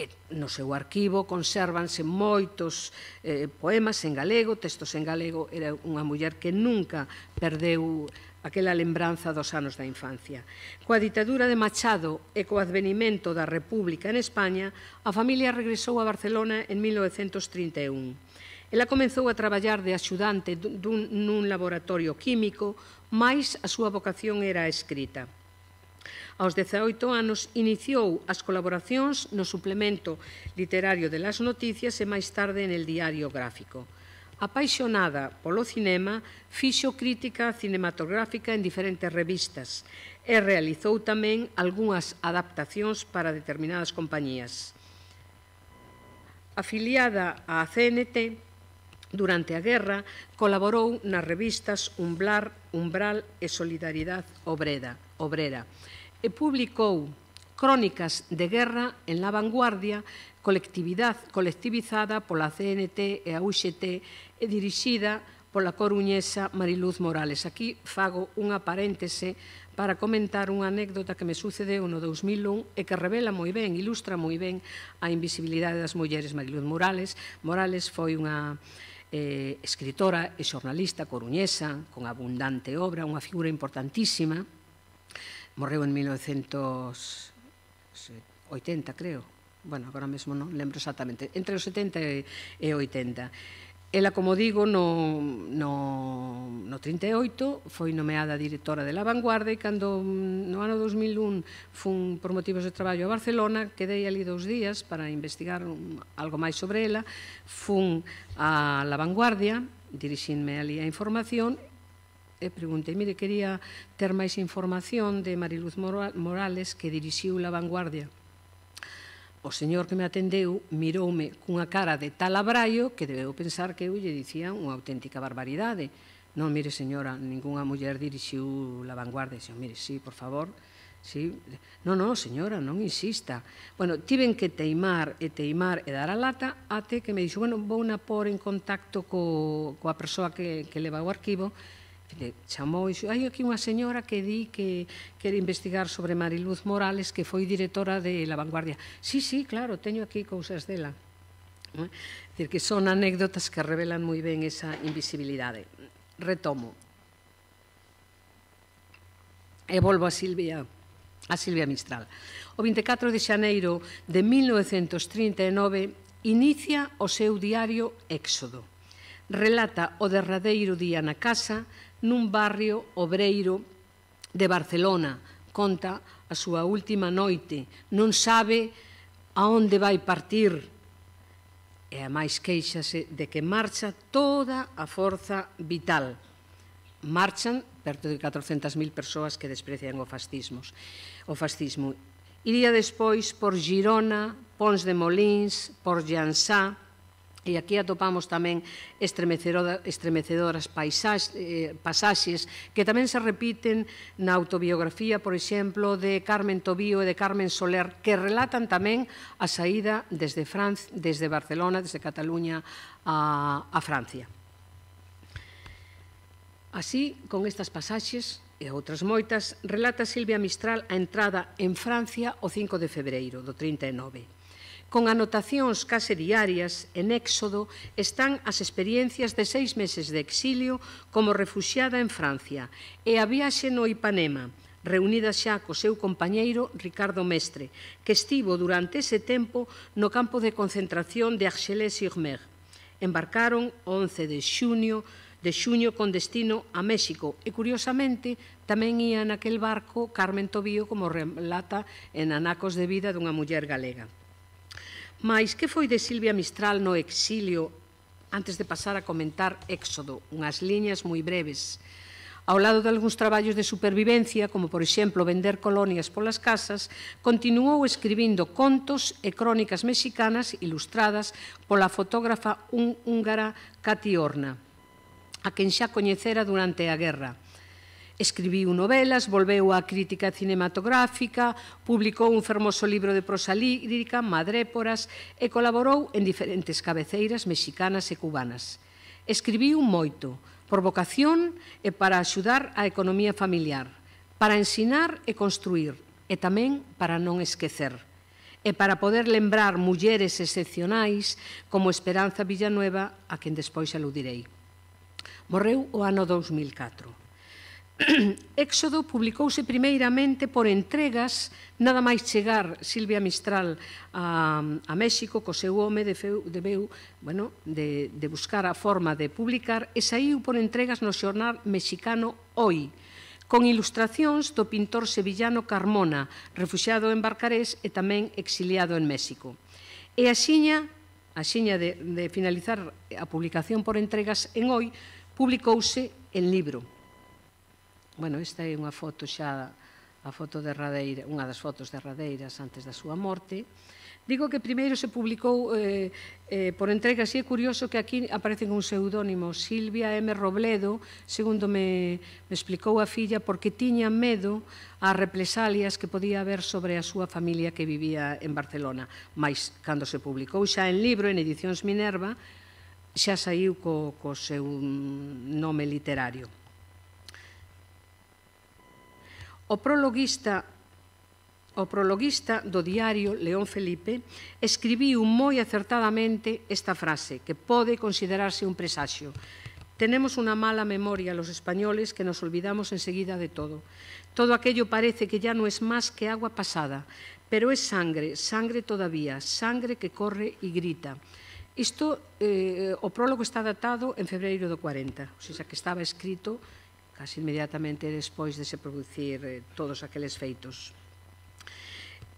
eh, no seu arquivo consérvanse moitos eh, poemas en galego, textos en galego, era unha muller que nunca perdeu aquela lembranza dos anos da infancia. Coa ditadura de Machado e co advenimento da República en España, a familia regresou a Barcelona en 1931. Ela comenzou a traballar de axudante dun, nun laboratorio químico, mais a súa vocación era a escrita. Aos 18 anos iniciou as colaboracións no suplemento literario de Las Noticias e máis tarde en el diario gráfico. Apaixonada polo cinema, fixo crítica cinematográfica en diferentes revistas e realizou tamén algunhas adaptacións para determinadas compañías. Afiliada á CNT, durante a guerra colaborou nas revistas Umblar, Umbral e Solidaridad Obrera, Obrera e publicou Crónicas de Guerra en la Vanguardia colectividade colectivizada pola CNT e a UXT e dirixida pola coruñesa Mariluz Morales. Aquí fago unha paréntese para comentar unha anécdota que me sucedeu no 2001 e que revela moi ben, ilustra moi ben a invisibilidade das mulleres Mariluz Morales. Morales foi unha eh, escritora e xornalista coruñesa con abundante obra, unha figura importantísima. Morreu en 1980, creo, bueno, agora mesmo non lembro exactamente, entre os 70 e 80. Ela, como digo, no, no, no 38 foi nomeada directora de La Vanguardia e cando no ano 2001 fun por motivos de traballo a Barcelona, quedei ali dous días para investigar un, algo máis sobre ela, fun a La Vanguardia, dirixinme ali a información e preguntei, mire, quería ter máis información de Mariluz Morales que dirixiu La Vanguardia O señor que me atendeu miroume cunha cara de tal abraio que debeu pensar que eu lle dicía unha auténtica barbaridade. Non, mire, señora, ningunha muller dirixiu la vanguardia. Dixeu, mire, sí, por favor, sí. Non, non, señora, non insista. Bueno, tiven que teimar e teimar e dar a lata até que me dixo, bueno, vou na por en contacto co, coa persoa que, que leva o arquivo le chamou e hai aquí unha señora que di que quere investigar sobre Mariluz Morales que foi directora de La Vanguardia sí, sí, claro, teño aquí cousas dela é dicir, que son anécdotas que revelan moi ben esa invisibilidade retomo e volvo a Silvia a Silvia Mistral o 24 de xaneiro de 1939 inicia o seu diario Éxodo relata o derradeiro día na casa nun barrio obreiro de Barcelona. Conta a súa última noite, non sabe aonde vai partir. E a máis queixase de que marcha toda a forza vital. Marchan perto de 400.000 persoas que desprecian o fascismo. O fascismo. Iría despois por Girona, Pons de Molins, por Llançà, E aquí atopamos tamén estremecedoras paisaxes, eh, pasaxes que tamén se repiten na autobiografía, por exemplo, de Carmen Tobío e de Carmen Soler, que relatan tamén a saída desde, Franz, desde Barcelona, desde Cataluña a, a Francia. Así, con estas pasaxes e outras moitas, relata Silvia Mistral a entrada en Francia o 5 de febreiro do 39 Con anotacións case diarias en éxodo están as experiencias de seis meses de exilio como refugiada en Francia e a viaxe no Ipanema, reunida xa co seu compañeiro Ricardo Mestre, que estivo durante ese tempo no campo de concentración de Argelès-sur-Mer. Embarcaron o 11 de xuño de xuño con destino a México e, curiosamente, tamén ía naquel barco Carmen Tobío como relata en Anacos de vida dunha muller galega. Mais que foi de Silvia Mistral no exilio antes de pasar a comentar Éxodo, unhas liñas moi breves, ao lado de algúns traballos de supervivencia, como por exemplo vender colonias polas casas, continuou escribindo contos e crónicas mexicanas ilustradas pola fotógrafa húngara Cati Orna, a quen xa coñecera durante a guerra. Escribiu novelas, volveu á crítica cinematográfica, publicou un fermoso libro de prosa lírica, Madréporas, e colaborou en diferentes cabeceiras mexicanas e cubanas. Escribiu moito, por vocación e para axudar a economía familiar, para ensinar e construir, e tamén para non esquecer e para poder lembrar mulleres excepcionais como Esperanza Villanueva, a quen despois aludirei. Morreu o ano 2004. <clears throat> Éxodo publicouse primeiramente por entregas, nada máis chegar Silvia Mistral a, a México, co seu home de feu, beu, bueno, de, de buscar a forma de publicar, e saiu por entregas no xornal mexicano Hoy, con ilustracións do pintor sevillano Carmona, refugiado en Barcarés e tamén exiliado en México. E a xiña, a xiña de, de finalizar a publicación por entregas en Hoy, publicouse en libro, Bueno, esta é unha foto xa a foto de Radeira, unha das fotos de Radeiras antes da súa morte. Digo que primeiro se publicou eh, eh, por entrega, si é curioso que aquí aparecen un pseudónimo, Silvia M. Robledo, segundo me, me explicou a filla, porque tiña medo ás represalias que podía haber sobre a súa familia que vivía en Barcelona. Mais, cando se publicou xa en libro, en Edicións Minerva, xa saiu co, co seu nome literario. O prologuista O prologuista do diario León Felipe escribiu moi acertadamente esta frase, que pode considerarse un presaxio. Tenemos unha mala memoria los españoles que nos olvidamos enseguida de todo. Todo aquello parece que ya no es más que agua pasada, pero es sangre, sangre todavía, sangre que corre y grita. Isto, eh, o prólogo está datado en febreiro do 40, ou seja, que estaba escrito casi inmediatamente despois de se producir eh, todos aqueles feitos.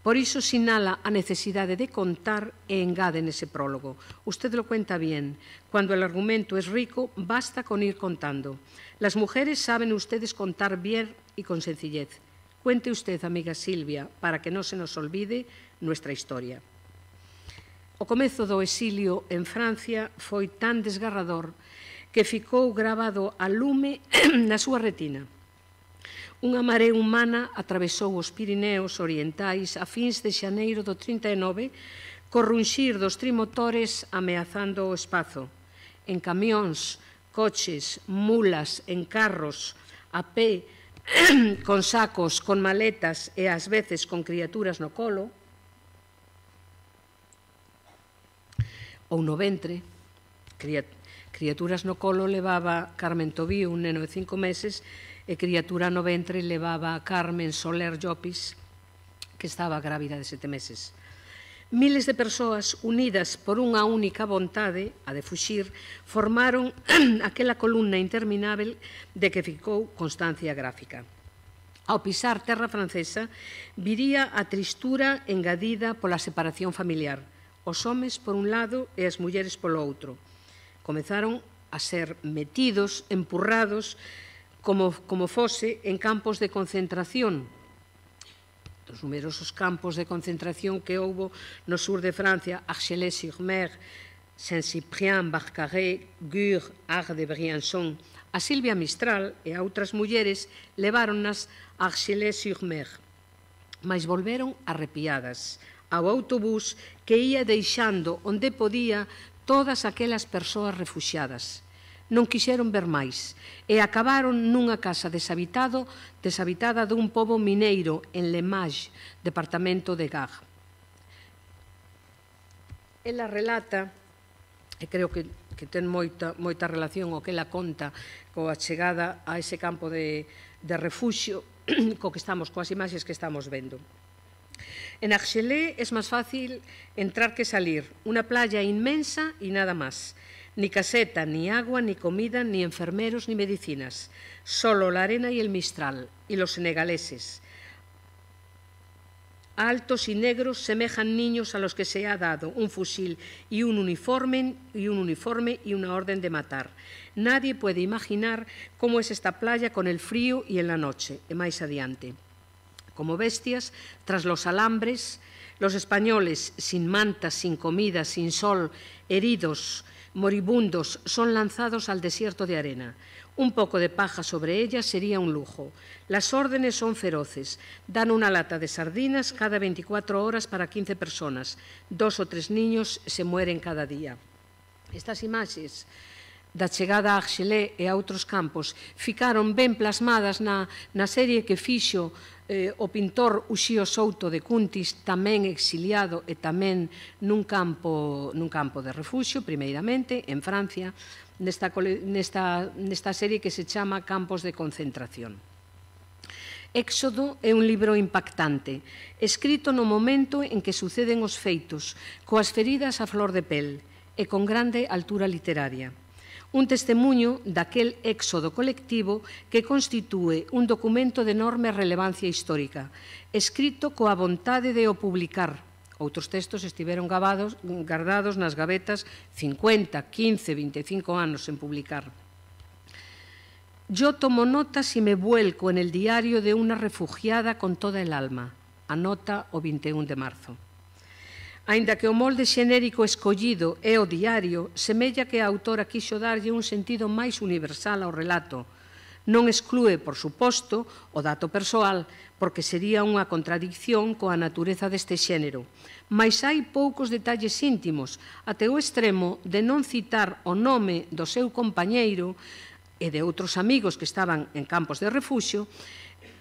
Por iso sinala a necesidade de contar e engade nese prólogo. Usted lo cuenta bien. Cuando el argumento es rico, basta con ir contando. Las mujeres saben ustedes contar bien y con sencillez. Cuente usted, amiga Silvia, para que no se nos olvide nuestra historia. O comezo do exilio en Francia foi tan desgarrador que que ficou gravado a lume <clears throat> na súa retina. Unha maré humana atravesou os Pirineos orientais a fins de xaneiro do 39, corrunxir dos trimotores ameazando o espazo. En camións, coches, mulas, en carros, a pé, <clears throat> con sacos, con maletas e ás veces con criaturas no colo, ou no ventre, Criaturas no colo levaba Carmen Tobí, un neno de cinco meses, e criatura no ventre levaba a Carmen Soler Llopis, que estaba grávida de sete meses. Miles de persoas unidas por unha única vontade, a de fuxir, formaron <clears throat> aquela columna interminável de que ficou constancia gráfica. Ao pisar terra francesa, viría a tristura engadida pola separación familiar, os homes por un lado e as mulleres polo outro. Comezaron a ser metidos, empurrados, como, como fose, en campos de concentración, dos numerosos campos de concentración que houbo no sur de Francia, archelet sur mer Saint-Cyprien, Barcarré, Gure, Arde de Briançon. A Silvia Mistral e a outras mulleres leváronnas a archelet sur mer mas volveron arrepiadas ao autobús que ía deixando onde podía todas aquelas persoas refuxiadas. Non quixeron ver máis e acabaron nunha casa deshabitado, deshabitada dun pobo mineiro en Lemage, departamento de Gag. Ela relata, e creo que, que ten moita, moita relación o que ela conta coa chegada a ese campo de, de refuxio <clears throat> co que estamos, coas imaxes que estamos vendo. En Argelé es más fácil entrar que salir, una playa inmensa y nada más. Ni caseta, ni agua, ni comida, ni enfermeros, ni medicinas. Solo la arena y el mistral, y los senegaleses. Altos y negros semejan niños a los que se ha dado un fusil y un uniforme y un uniforme y una orden de matar. Nadie puede imaginar cómo es esta playa con el frío y en la noche. más adiante como bestias tras los alambres, los españoles sin mantas, sin comida, sin sol, heridos, moribundos, son lanzados al desierto de arena. Un poco de paja sobre ellas sería un lujo. Las órdenes son feroces. Dan una lata de sardinas cada 24 horas para 15 personas. Dos o tres niños se mueren cada día. Estas imágenes da chegada a Arxelé e a outros campos ficaron ben plasmadas na, na serie que fixo eh, o pintor Uxío Souto de Cuntis, tamén exiliado e tamén nun campo, nun campo de refuxio, primeiramente, en Francia, nesta, nesta, nesta serie que se chama Campos de Concentración. Éxodo é un libro impactante, escrito no momento en que suceden os feitos, coas feridas a flor de pel e con grande altura literaria. un de aquel éxodo colectivo que constituye un documento de enorme relevancia histórica, escrito coa vontade de o publicar. Otros textos estuvieron guardados en las gavetas 50, 15, 25 años en publicar. Yo tomo notas y me vuelco en el diario de una refugiada con toda el alma. Anota o 21 e de marzo. Ainda que o molde xenérico escollido é o diario, semella que a autora quixo darlle un sentido máis universal ao relato. Non exclúe, por suposto, o dato persoal, porque sería unha contradicción coa natureza deste xénero. Mas hai poucos detalles íntimos, até o extremo de non citar o nome do seu compañeiro e de outros amigos que estaban en campos de refuxio,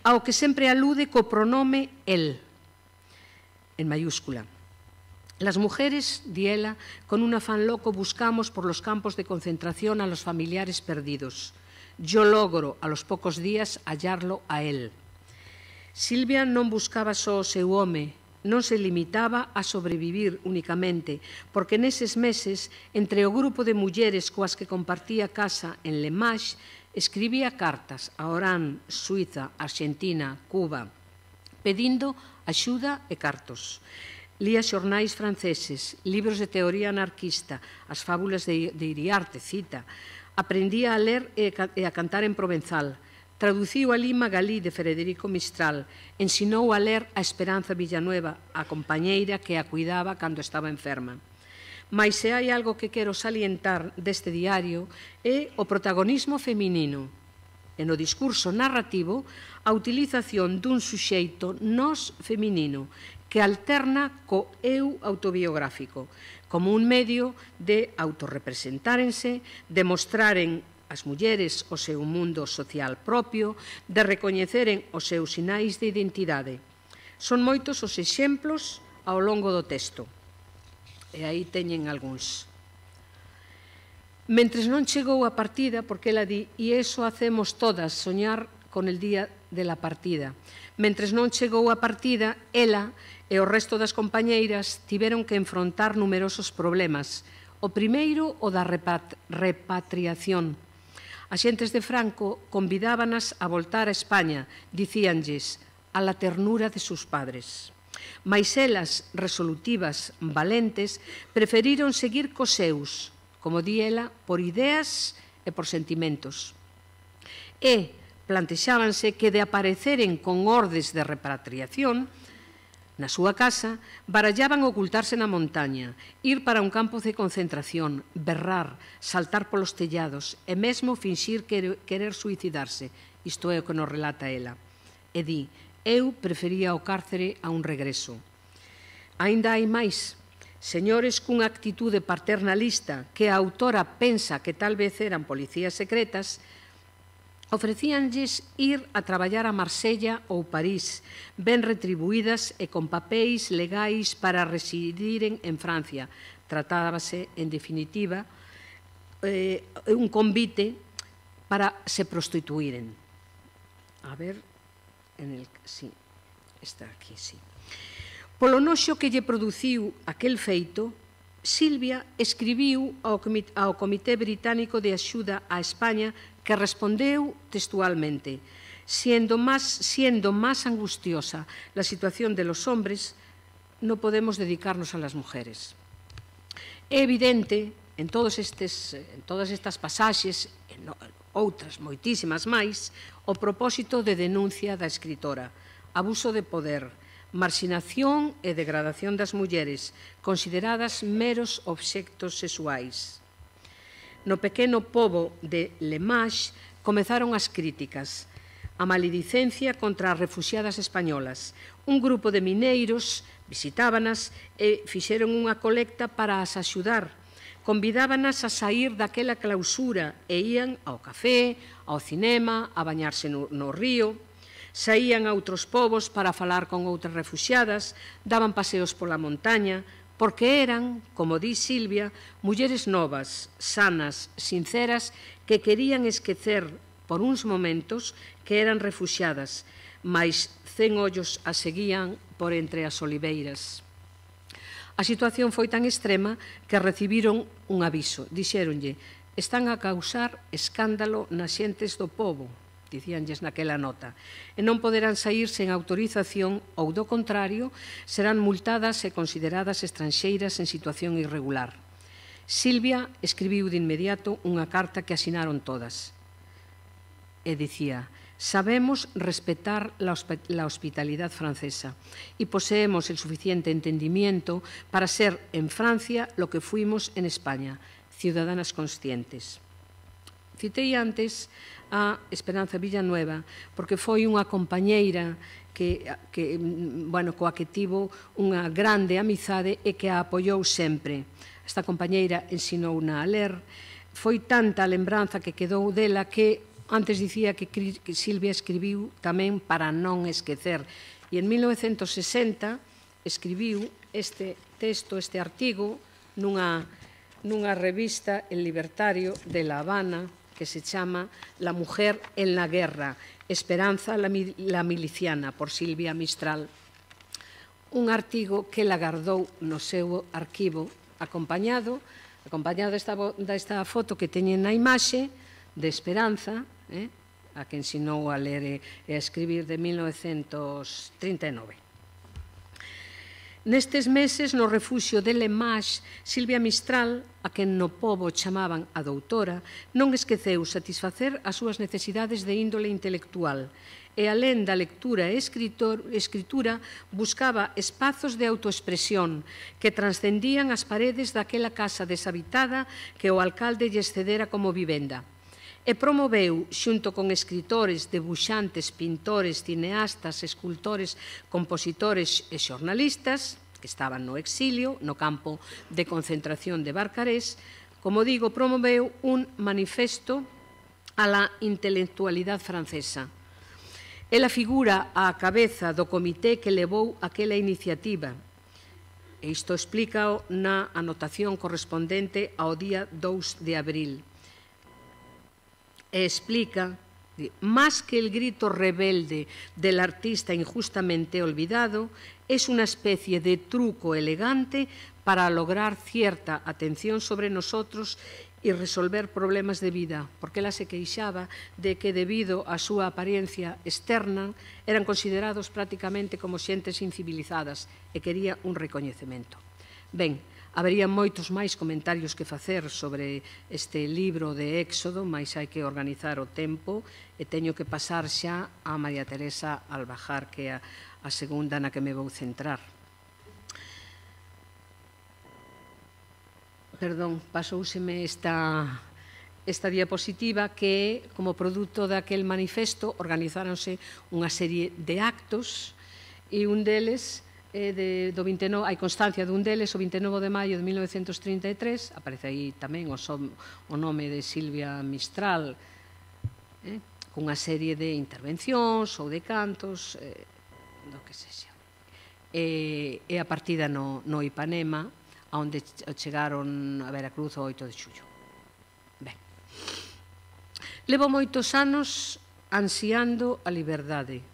ao que sempre alude co pronome el, en mayúscula. Las mujeres, Diela, con un afán loco buscamos por los campos de concentración a los familiares perdidos. Yo logro, a los pocos días, hallarlo a él. Silvia non buscaba só o seu home, non se limitaba a sobrevivir únicamente, porque neses meses, entre o grupo de mulleres coas que compartía casa en Le Mach, escribía cartas a Orán, Suiza, Argentina, Cuba, pedindo axuda e cartos. Lía xornais franceses, libros de teoría anarquista, as fábulas de, de Iriarte, cita. Aprendía a ler e, e a cantar en provenzal. Traduciu a Lima Galí de Frederico Mistral. Ensinou a ler a Esperanza Villanueva, a compañeira que a cuidaba cando estaba enferma. Mas se hai algo que quero salientar deste diario é o protagonismo feminino En o discurso narrativo a utilización dun suxeito nos feminino que alterna co eu autobiográfico, como un medio de autorrepresentárense, de mostraren as mulleres o seu mundo social propio, de recoñeceren os seus sinais de identidade. Son moitos os exemplos ao longo do texto. E aí teñen algúns. Mentres non chegou a partida, porque ela di, e eso hacemos todas, soñar con el día de la partida. Mentres non chegou a partida, ela e o resto das compañeiras tiveron que enfrontar numerosos problemas. O primeiro, o da repat repatriación. Axentes de Franco convidábanas a voltar a España, dicíanlles, a la ternura de sus padres. Mais elas, resolutivas, valentes, preferiron seguir cos seus, como di ela, por ideas e por sentimentos. E plantexábanse que de apareceren con ordes de repatriación, Na súa casa, barallaban ocultarse na montaña, ir para un campo de concentración, berrar, saltar polos tellados e mesmo finxir querer suicidarse, isto é o que nos relata ela. E di, eu prefería o cárcere a un regreso. Ainda hai máis, señores cunha actitude paternalista que a autora pensa que tal vez eran policías secretas, Ofrecíanlles ir a traballar a Marsella ou París, ben retribuídas e con papéis legais para residiren en Francia. Tratábase, en definitiva, eh, un convite para se prostituíren. A ver, en el... Sí, está aquí, sí. Polo noxo que lle produciu aquel feito, Silvia escribiu ao Comité Británico de Axuda a España que respondeu textualmente, siendo más, siendo más angustiosa la situación de los hombres, no podemos dedicarnos a las mujeres. É evidente, en, todos estes, en todas estas pasaxes, en outras moitísimas máis, o propósito de denuncia da escritora, abuso de poder, marxinación e degradación das mulleres, consideradas meros obxectos sexuais no pequeno pobo de Lemax comezaron as críticas. A maledicencia contra as refugiadas españolas. Un grupo de mineiros visitábanas e fixeron unha colecta para as axudar. Convidábanas a sair daquela clausura e ían ao café, ao cinema, a bañarse no, no río. Saían a outros povos para falar con outras refugiadas, daban paseos pola montaña, porque eran, como di Silvia, mulleres novas, sanas, sinceras, que querían esquecer por uns momentos que eran refuxiadas, mas cen ollos a seguían por entre as oliveiras. A situación foi tan extrema que recibiron un aviso. Dixéronlle, están a causar escándalo nas xentes do povo dicíanlles naquela nota, e non poderán sair sen autorización ou, do contrario, serán multadas e consideradas estranxeiras en situación irregular. Silvia escribiu de inmediato unha carta que asinaron todas. E dicía, Sabemos respetar la hospitalidad francesa y poseemos el suficiente entendimiento para ser en Francia lo que fuimos en España, ciudadanas conscientes. Citei antes a Esperanza Villanueva, porque foi unha compañeira que, que bueno, coa que tivo unha grande amizade e que a apoiou sempre. Esta compañeira ensinou na a ler. Foi tanta a lembranza que quedou dela que antes dicía que, que Silvia escribiu tamén para non esquecer. E en 1960 escribiu este texto, este artigo, nunha, nunha revista, El Libertario, de La Habana, que se chama La mujer en la guerra, Esperanza la, la miliciana, por Silvia Mistral. Un artigo que lagardou no seu arquivo acompañado, acompañado desta, desta foto que teñen na imaxe de Esperanza, eh, a que ensinou a ler e a escribir de 1939. Nestes meses, no refuxio de Lemax, Silvia Mistral, a quen no povo chamaban a doutora, non esqueceu satisfacer as súas necesidades de índole intelectual e, alén da lectura e escritor, escritura, buscaba espazos de autoexpresión que transcendían as paredes daquela casa deshabitada que o alcalde lle cedera como vivenda e promoveu, xunto con escritores, debuxantes, pintores, cineastas, escultores, compositores e xornalistas, que estaban no exilio, no campo de concentración de Barcarés, como digo, promoveu un manifesto a la intelectualidad francesa. Ela figura á cabeza do comité que levou aquela iniciativa, e isto explica na anotación correspondente ao día 2 de abril e explica más que el grito rebelde del artista injustamente olvidado, es una especie de truco elegante para lograr cierta atención sobre nosotros e resolver problemas de vida, porque ela se queixaba de que debido á súa apariencia externa eran considerados prácticamente como xentes incivilizadas e quería un recoñecemento. Ben, Habería moitos máis comentarios que facer sobre este libro de Éxodo, máis hai que organizar o tempo e teño que pasar xa a María Teresa Albajar, que é a segunda na que me vou centrar. Perdón, pasouseme esta, esta diapositiva que, como produto daquel manifesto, organizáronse unha serie de actos e un deles eh, de, do 29, hai constancia dun deles, o 29 de maio de 1933, aparece aí tamén o, som, o nome de Silvia Mistral, eh, cunha serie de intervencións ou de cantos, eh, do que sexa. E, e a partida no, no Ipanema, onde chegaron a Veracruz o 8 de xullo. Ben. Levo moitos anos ansiando a liberdade,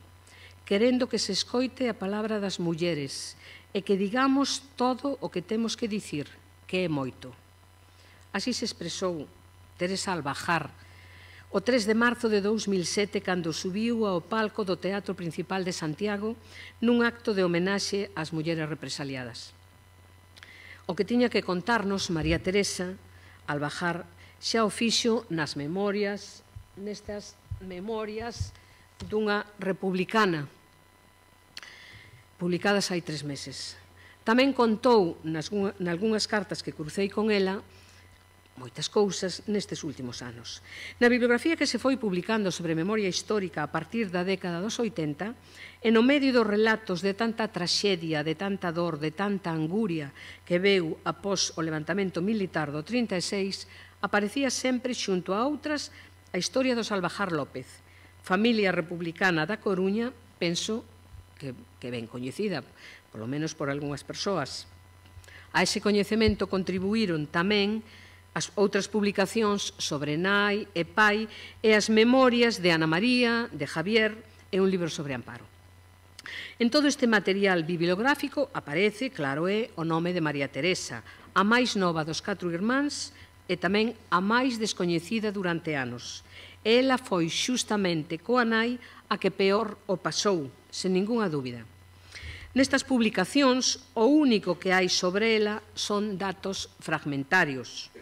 querendo que se escoite a palabra das mulleres e que digamos todo o que temos que dicir, que é moito. Así se expresou Teresa Albajar o 3 de marzo de 2007 cando subiu ao palco do Teatro Principal de Santiago nun acto de homenaxe ás mulleres represaliadas. O que tiña que contarnos María Teresa Albajar xa o fixo nas memorias, nestas memorias dunha republicana publicadas hai tres meses. Tamén contou nas, nalgúnas cartas que crucei con ela moitas cousas nestes últimos anos. Na bibliografía que se foi publicando sobre memoria histórica a partir da década dos 80, e no medio dos relatos de tanta traxedia, de tanta dor, de tanta anguria que veu após o levantamento militar do 36, aparecía sempre xunto a outras a historia do Salvajar López, familia republicana da Coruña, penso que, que ben coñecida, polo menos por algunhas persoas. A ese coñecemento contribuíron tamén as outras publicacións sobre nai e pai e as memorias de Ana María, de Javier e un libro sobre amparo. En todo este material bibliográfico aparece, claro é, o nome de María Teresa, a máis nova dos catro irmáns e tamén a máis descoñecida durante anos. Ela foi xustamente coa nai a que peor o pasou, sen ningunha dúbida. Nestas publicacións, o único que hai sobre ela son datos fragmentarios.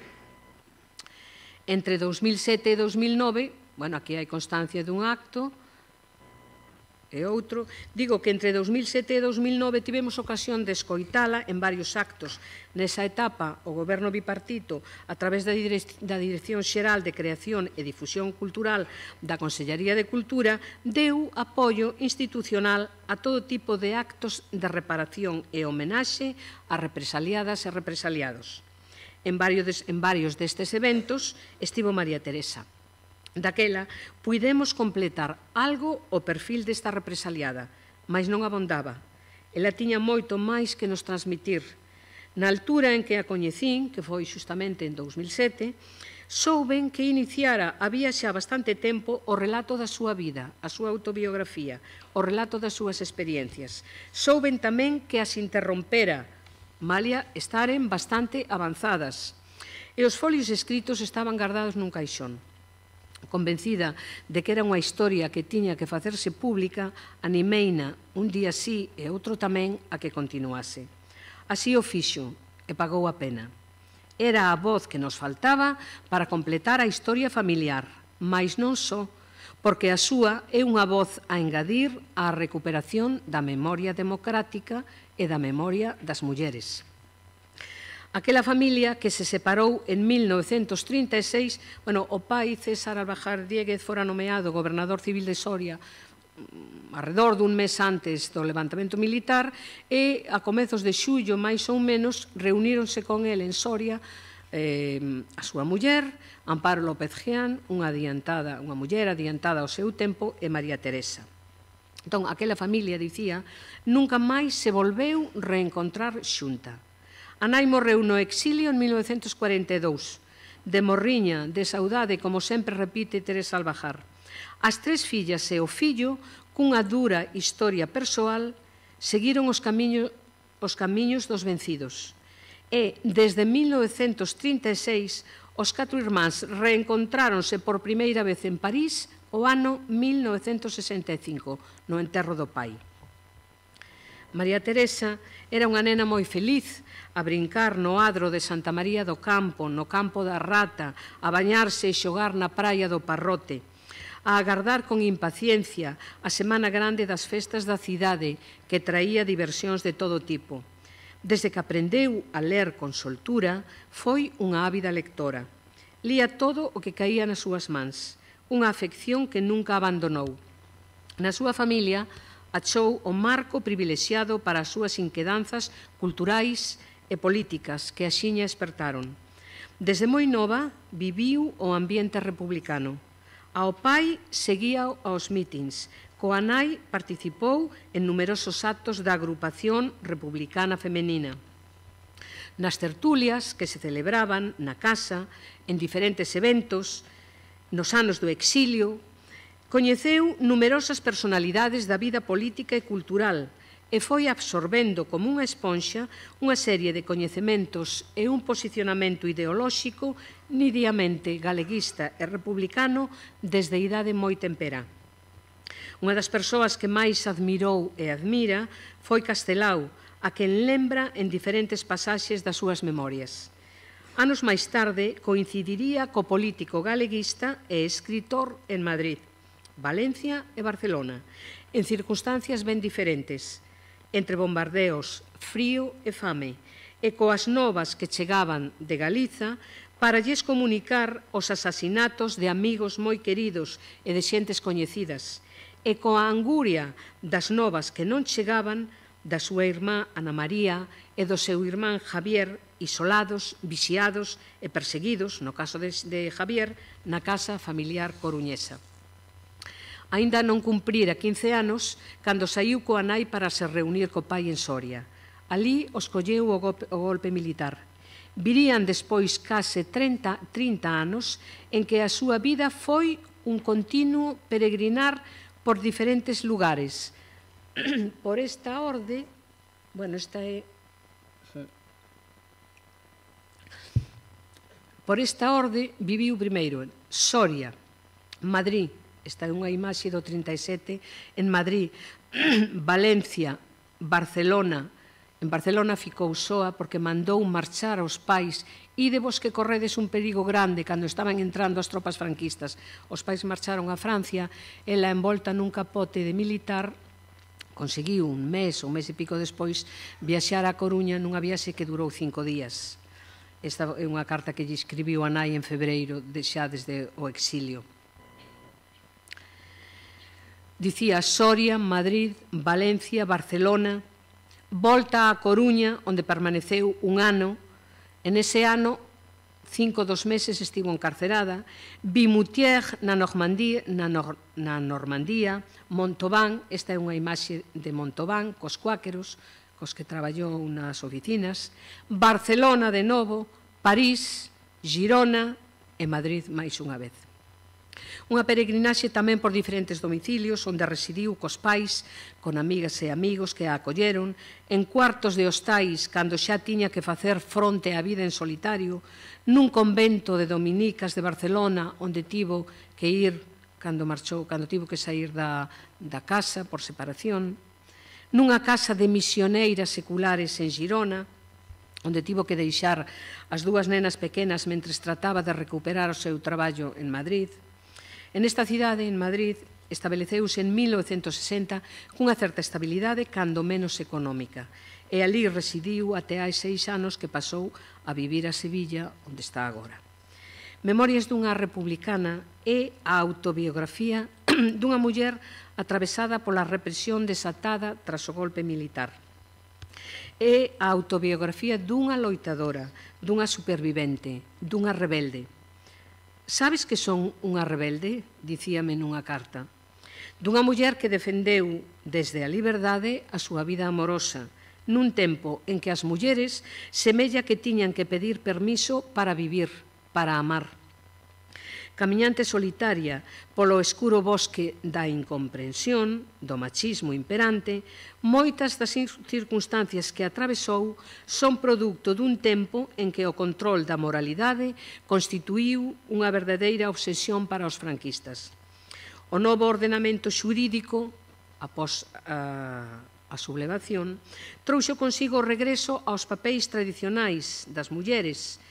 Entre 2007 e 2009, bueno, aquí hai constancia dun acto, e outro, digo que entre 2007 e 2009 tivemos ocasión de escoitala en varios actos. Nesa etapa, o goberno bipartito, a través da, Direc da Dirección Xeral de Creación e Difusión Cultural da Consellería de Cultura, deu apoio institucional a todo tipo de actos de reparación e homenaxe a represaliadas e represaliados. En varios, en varios destes eventos estivo María Teresa Daquela, puidemos completar algo o perfil desta represaliada, mas non abondaba. Ela tiña moito máis que nos transmitir. Na altura en que a coñecín, que foi xustamente en 2007, souben que iniciara había xa bastante tempo o relato da súa vida, a súa autobiografía, o relato das súas experiencias. Souben tamén que as interrompera, malia estaren bastante avanzadas, e os folios escritos estaban guardados nun caixón convencida de que era unha historia que tiña que facerse pública, animeina un día sí e outro tamén a que continuase. Así o fixo e pagou a pena. Era a voz que nos faltaba para completar a historia familiar, mas non só, porque a súa é unha voz a engadir á recuperación da memoria democrática e da memoria das mulleres. Aquela familia que se separou en 1936, bueno, o pai César Albajar Dieguez fora nomeado gobernador civil de Soria mm, arredor dun mes antes do levantamento militar e a comezos de xullo, máis ou menos, reuníronse con el en Soria eh, a súa muller, Amparo López Gian, unha adiantada, unha muller adiantada ao seu tempo, e María Teresa. Entón, aquela familia, dicía, nunca máis se volveu reencontrar xunta. A nai morreu no exilio en 1942, de morriña, de saudade, como sempre repite Teresa Albajar. As tres fillas e o fillo, cunha dura historia persoal, seguiron os camiños, os camiños dos vencidos. E, desde 1936, os catro irmáns reencontráronse por primeira vez en París o ano 1965, no enterro do pai. María Teresa era unha nena moi feliz a brincar no adro de Santa María do Campo, no campo da Rata, a bañarse e xogar na praia do Parrote, a agardar con impaciencia a semana grande das festas da cidade que traía diversións de todo tipo. Desde que aprendeu a ler con soltura, foi unha ávida lectora. Lía todo o que caía nas súas mans, unha afección que nunca abandonou. Na súa familia, achou o marco privilexiado para as súas inquedanzas culturais e políticas que a xiña espertaron. Desde moi nova viviu o ambiente republicano. Ao pai seguía aos mítins. Coa nai participou en numerosos actos da agrupación republicana femenina. Nas tertulias que se celebraban na casa, en diferentes eventos, nos anos do exilio, Coñeceu numerosas personalidades da vida política e cultural e foi absorbendo como unha esponxa unha serie de coñecementos e un posicionamento ideolóxico nidiamente galeguista e republicano desde idade moi tempera. Unha das persoas que máis admirou e admira foi Castelao, a quen lembra en diferentes pasaxes das súas memorias. Anos máis tarde coincidiría co político galeguista e escritor en Madrid, Valencia e Barcelona, en circunstancias ben diferentes, entre bombardeos, frío e fame, e coas novas que chegaban de Galiza para lles comunicar os asasinatos de amigos moi queridos e de xentes coñecidas, e coa anguria das novas que non chegaban da súa irmá Ana María e do seu irmán Javier isolados, vixiados e perseguidos, no caso de, de Javier, na casa familiar coruñesa. Ainda non cumprira 15 anos cando saiu coa nai para se reunir co pai en Soria. Alí os colleu o golpe militar. Virían despois case 30, 30 anos en que a súa vida foi un continuo peregrinar por diferentes lugares. <clears throat> Por esta orde, bueno, esta é Por esta orde viviu primeiro Soria, Madrid, Esta é unha imaxe do 37 en Madrid, <clears throat> Valencia, Barcelona. En Barcelona ficou soa porque mandou marchar aos pais e de vos que corredes un perigo grande cando estaban entrando as tropas franquistas. Os pais marcharon a Francia, ela envolta nun capote de militar conseguiu un mes, un mes e pico despois, viaxar a Coruña nunha viaxe que durou cinco días. Esta é unha carta que lle escribiu a nai en febreiro, de, xa desde o exilio. Dicía Soria, Madrid, Valencia, Barcelona, volta a Coruña, onde permaneceu un ano. En ese ano, cinco dos meses estivo encarcerada. Bimutier na Normandía, na, Nor na Normandía, Montobán, esta é unha imaxe de Montobán, cos cuáqueros, cos que traballou nas oficinas. Barcelona, de novo, París, Girona e Madrid máis unha vez. Unha peregrinaxe tamén por diferentes domicilios onde residiu cos pais, con amigas e amigos que a acolleron, en cuartos de hostais cando xa tiña que facer fronte á vida en solitario, nun convento de dominicas de Barcelona onde tivo que ir cando marchou, cando tivo que sair da, da casa por separación, nunha casa de misioneiras seculares en Girona, onde tivo que deixar as dúas nenas pequenas mentre trataba de recuperar o seu traballo en Madrid, En esta cidade, en Madrid, estableceuse en 1960 cunha certa estabilidade cando menos económica e ali residiu até hai seis anos que pasou a vivir a Sevilla, onde está agora. Memorias dunha republicana é a autobiografía <clears throat> dunha muller atravesada pola represión desatada tras o golpe militar. É a autobiografía dunha loitadora, dunha supervivente, dunha rebelde, Sabes que son unha rebelde? Dicíame nunha carta. Dunha muller que defendeu desde a liberdade a súa vida amorosa, nun tempo en que as mulleres semella que tiñan que pedir permiso para vivir, para amar camiñante solitaria polo escuro bosque da incomprensión, do machismo imperante, moitas das circunstancias que atravesou son produto dun tempo en que o control da moralidade constituíu unha verdadeira obsesión para os franquistas. O novo ordenamento xurídico, após a, a sublevación, trouxo consigo o regreso aos papéis tradicionais das mulleres,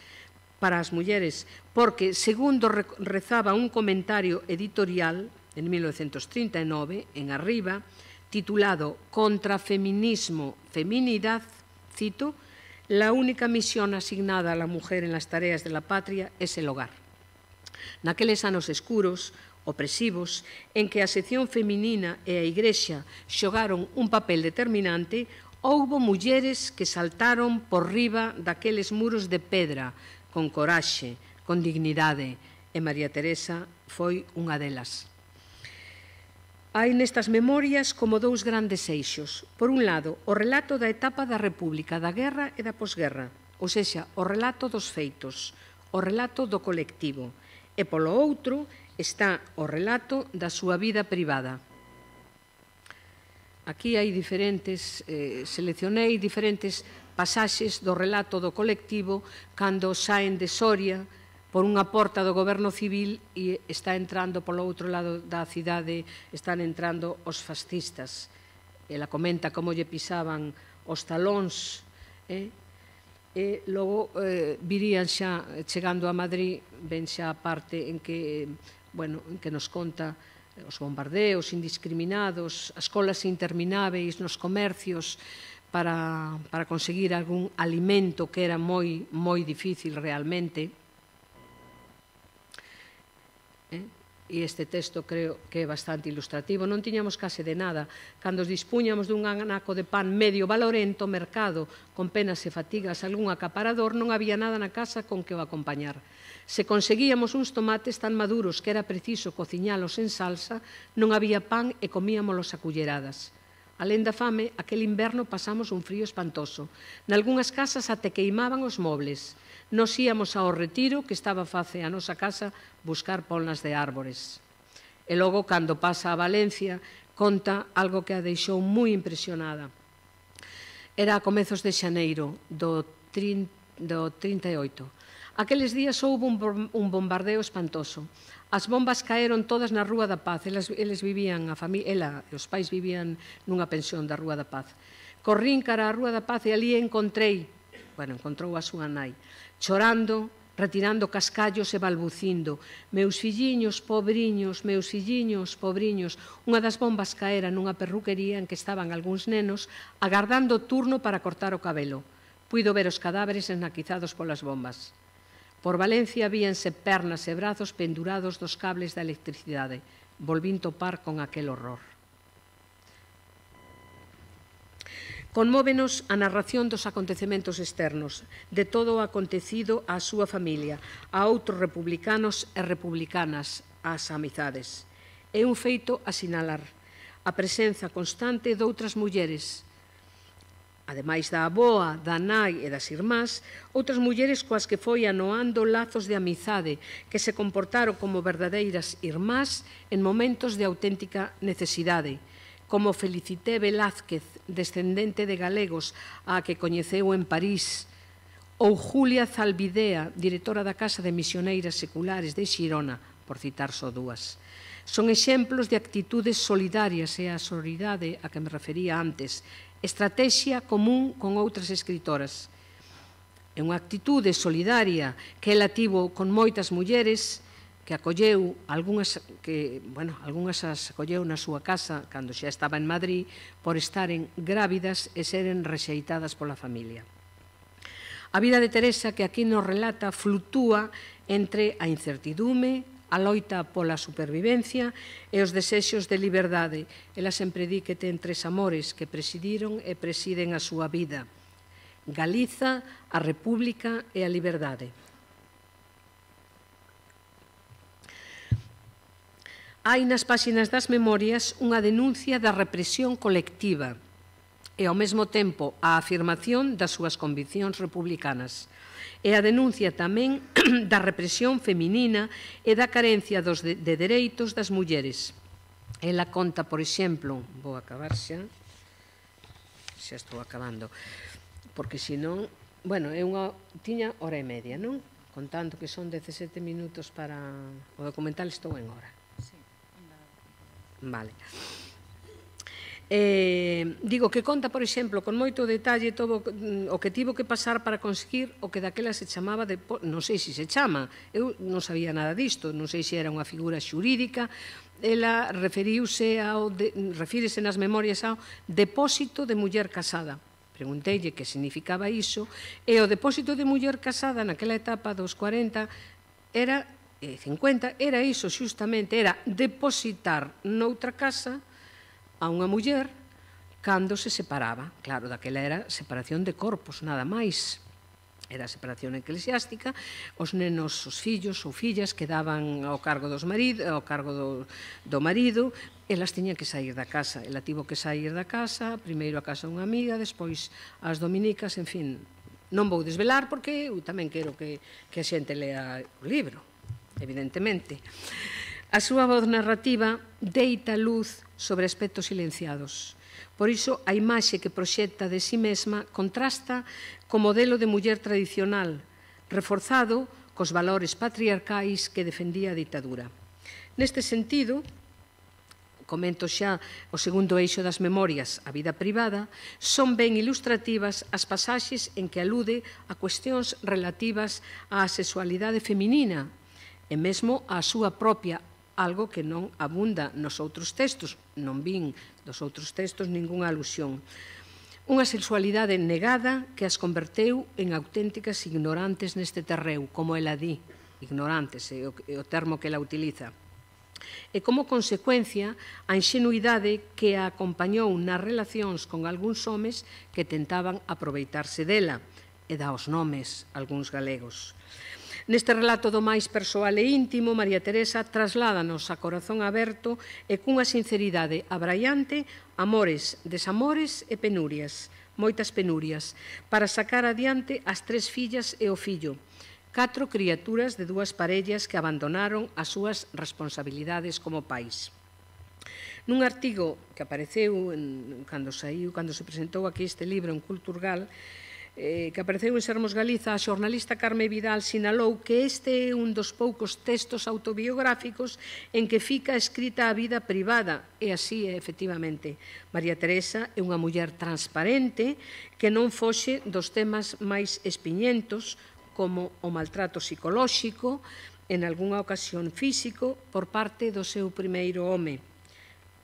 para as mulleres, porque, segundo rezaba un comentario editorial en 1939, en Arriba, titulado Contra feminismo, feminidad, cito, la única misión asignada a la mujer en las tareas de la patria es el hogar. Naqueles anos escuros, opresivos, en que a sección feminina e a Igrexa xogaron un papel determinante, houbo mulleres que saltaron por riba daqueles muros de pedra, con coraxe, con dignidade, e María Teresa foi unha delas. Hai nestas memorias como dous grandes eixos. Por un lado, o relato da etapa da República, da guerra e da posguerra, ou seja, o relato dos feitos, o relato do colectivo, e polo outro está o relato da súa vida privada. Aquí hai diferentes, eh, seleccionei diferentes pasaxes do relato do colectivo cando saen de Soria por unha porta do goberno civil e está entrando polo outro lado da cidade, están entrando os fascistas. Ela comenta como lle pisaban os talóns, eh? e logo eh, virían xa, chegando a Madrid, ven xa a parte en que, bueno, en que nos conta os bombardeos indiscriminados, as colas intermináveis nos comercios, para, para conseguir algún alimento que era moi, moi difícil realmente. Eh? E este texto creo que é bastante ilustrativo. Non tiñamos case de nada. Cando dispúñamos dun anaco de pan medio valorento, mercado, con penas e fatigas, algún acaparador, non había nada na casa con que o acompañar. Se conseguíamos uns tomates tan maduros que era preciso cociñalos en salsa, non había pan e comíamolos a culleradas. Alén da fame, aquel inverno pasamos un frío espantoso. Nalgúnas casas até queimaban os mobles. Nos íamos ao retiro que estaba face a nosa casa buscar polnas de árbores. E logo, cando pasa a Valencia, conta algo que a deixou moi impresionada. Era a comezos de xaneiro do, 30 do 38. Aqueles días houve un bombardeo espantoso. As bombas caeron todas na Rúa da Paz. Elas, eles vivían, a familia, ela e os pais vivían nunha pensión da Rúa da Paz. Corrín cara á Rúa da Paz e ali encontrei, bueno, encontrou a súa nai, chorando, retirando cascallos e balbucindo. Meus filliños, pobriños, meus filliños, pobriños. Unha das bombas caera nunha perruquería en que estaban algúns nenos agardando turno para cortar o cabelo. Puido ver os cadáveres enaquizados polas bombas. Por Valencia víanse pernas e brazos pendurados dos cables da electricidade. Volvín topar con aquel horror. Conmóvenos a narración dos acontecementos externos, de todo o acontecido á súa familia, a outros republicanos e republicanas, ás amizades. É un feito a sinalar a presenza constante de outras mulleres, ademais da aboa, da nai e das irmás, outras mulleres coas que foi anoando lazos de amizade que se comportaron como verdadeiras irmás en momentos de auténtica necesidade, como Felicité Velázquez, descendente de galegos, a que coñeceu en París, ou Julia Zalvidea, directora da Casa de Misioneiras Seculares de Xirona, por citar só dúas. Son exemplos de actitudes solidarias e a solidade a que me refería antes estrategia común con outras escritoras. É unha actitude solidaria que ela tivo con moitas mulleres que acolleu algunhas que, bueno, algunhas as acolleu na súa casa cando xa estaba en Madrid por estaren grávidas e seren rexeitadas pola familia. A vida de Teresa que aquí nos relata flutúa entre a incertidume, a loita pola supervivencia e os desexos de liberdade. Ela sempre di que ten tres amores que presidiron e presiden a súa vida. Galiza, a República e a liberdade. Hai nas páxinas das memorias unha denuncia da represión colectiva e ao mesmo tempo a afirmación das súas conviccións republicanas e a denuncia tamén <clears throat> da represión feminina e da carencia dos de, de dereitos das mulleres. Ela conta, por exemplo, vou acabar xa, xa estou acabando, porque senón, bueno, é unha, tiña hora e media, non? Contando que son 17 minutos para o documental, estou en hora. Sí, vale. Eh, digo que conta, por exemplo, con moito detalle todo mm, o que tivo que pasar para conseguir o que daquela se chamaba, de, non sei se se chama, eu non sabía nada disto, non sei se era unha figura xurídica, ela referiuse ao, de, mm, refírese nas memorias ao depósito de muller casada. Preguntélle que significaba iso, e o depósito de muller casada naquela etapa dos 40 era, eh, 50, era iso xustamente, era depositar noutra casa a unha muller cando se separaba. Claro, daquela era separación de corpos, nada máis. Era separación eclesiástica, os nenos, os fillos ou fillas quedaban ao cargo dos marido, ao cargo do, do marido, elas tiñan que sair da casa. Ela tivo que sair da casa, primeiro a casa unha amiga, despois as dominicas, en fin, non vou desvelar porque eu tamén quero que, que a xente lea o libro, evidentemente. A súa voz narrativa deita luz sobre aspectos silenciados. Por iso, a imaxe que proxecta de si sí mesma contrasta co modelo de muller tradicional, reforzado cos valores patriarcais que defendía a ditadura. Neste sentido, comento xa o segundo eixo das memorias, a vida privada, son ben ilustrativas as pasaxes en que alude a cuestións relativas á sexualidade feminina e mesmo á súa propia algo que non abunda nos outros textos, non vin dos outros textos ningunha alusión. Unha sensualidade negada que as converteu en auténticas ignorantes neste terreu, como ela di, ignorantes, é o, termo que ela utiliza. E como consecuencia, a enxenuidade que a acompañou nas relacións con algúns homes que tentaban aproveitarse dela, e dá os nomes algúns galegos. Neste relato do máis persoal e íntimo, María Teresa trasládanos a corazón aberto e cunha sinceridade abraiante amores, desamores e penurias, moitas penurias, para sacar adiante as tres fillas e o fillo, catro criaturas de dúas parellas que abandonaron as súas responsabilidades como pais. Nun artigo que apareceu en, cando saiu, cando se presentou aquí este libro en Culturgal, Eh, que apareceu en Sermos Galiza, a xornalista Carme Vidal sinalou que este é un dos poucos textos autobiográficos en que fica escrita a vida privada, e así é efectivamente. María Teresa é unha muller transparente que non foxe dos temas máis espiñentos como o maltrato psicolóxico, en algunha ocasión físico, por parte do seu primeiro home.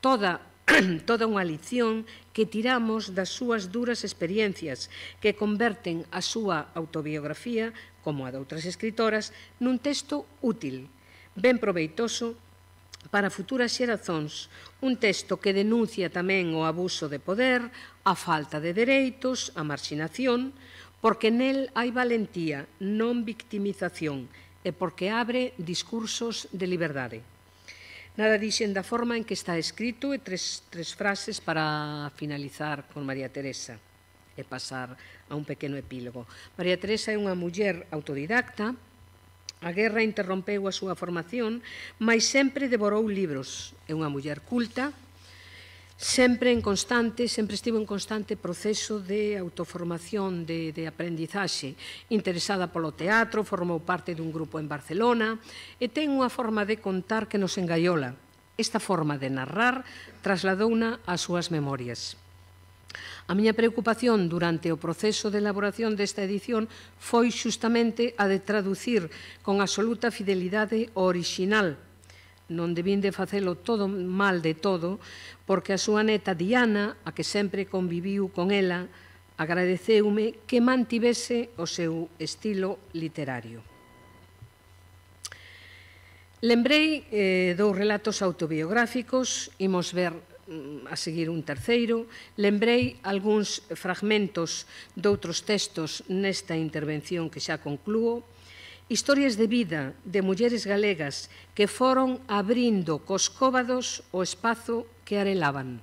Toda <clears throat> toda unha lección que tiramos das súas duras experiencias que converten a súa autobiografía, como a de outras escritoras, nun texto útil, ben proveitoso para futuras xerazóns, un texto que denuncia tamén o abuso de poder, a falta de dereitos, a marxinación, porque nel hai valentía, non victimización, e porque abre discursos de liberdade. Nada dixen da forma en que está escrito e tres, tres frases para finalizar con María Teresa e pasar a un pequeno epílogo. María Teresa é unha muller autodidacta, A guerra interrompeu a súa formación, mas sempre devorou libros. É unha muller culta, sempre en constante, sempre estivo en constante proceso de autoformación, de, de aprendizaxe. Interesada polo teatro, formou parte dun grupo en Barcelona e ten unha forma de contar que nos engaiola. Esta forma de narrar trasladouna ás súas memorias. A miña preocupación durante o proceso de elaboración desta edición foi xustamente a de traducir con absoluta fidelidade o orixinal non debín de facelo todo mal de todo, porque a súa neta Diana, a que sempre conviviu con ela, agradeceume que mantivese o seu estilo literario. Lembrei eh, dous relatos autobiográficos, imos ver mm, a seguir un terceiro. Lembrei algúns fragmentos doutros textos nesta intervención que xa conclúo. Historias de vida de mulleres galegas que foron abrindo cos cóbados o espazo que arelaban.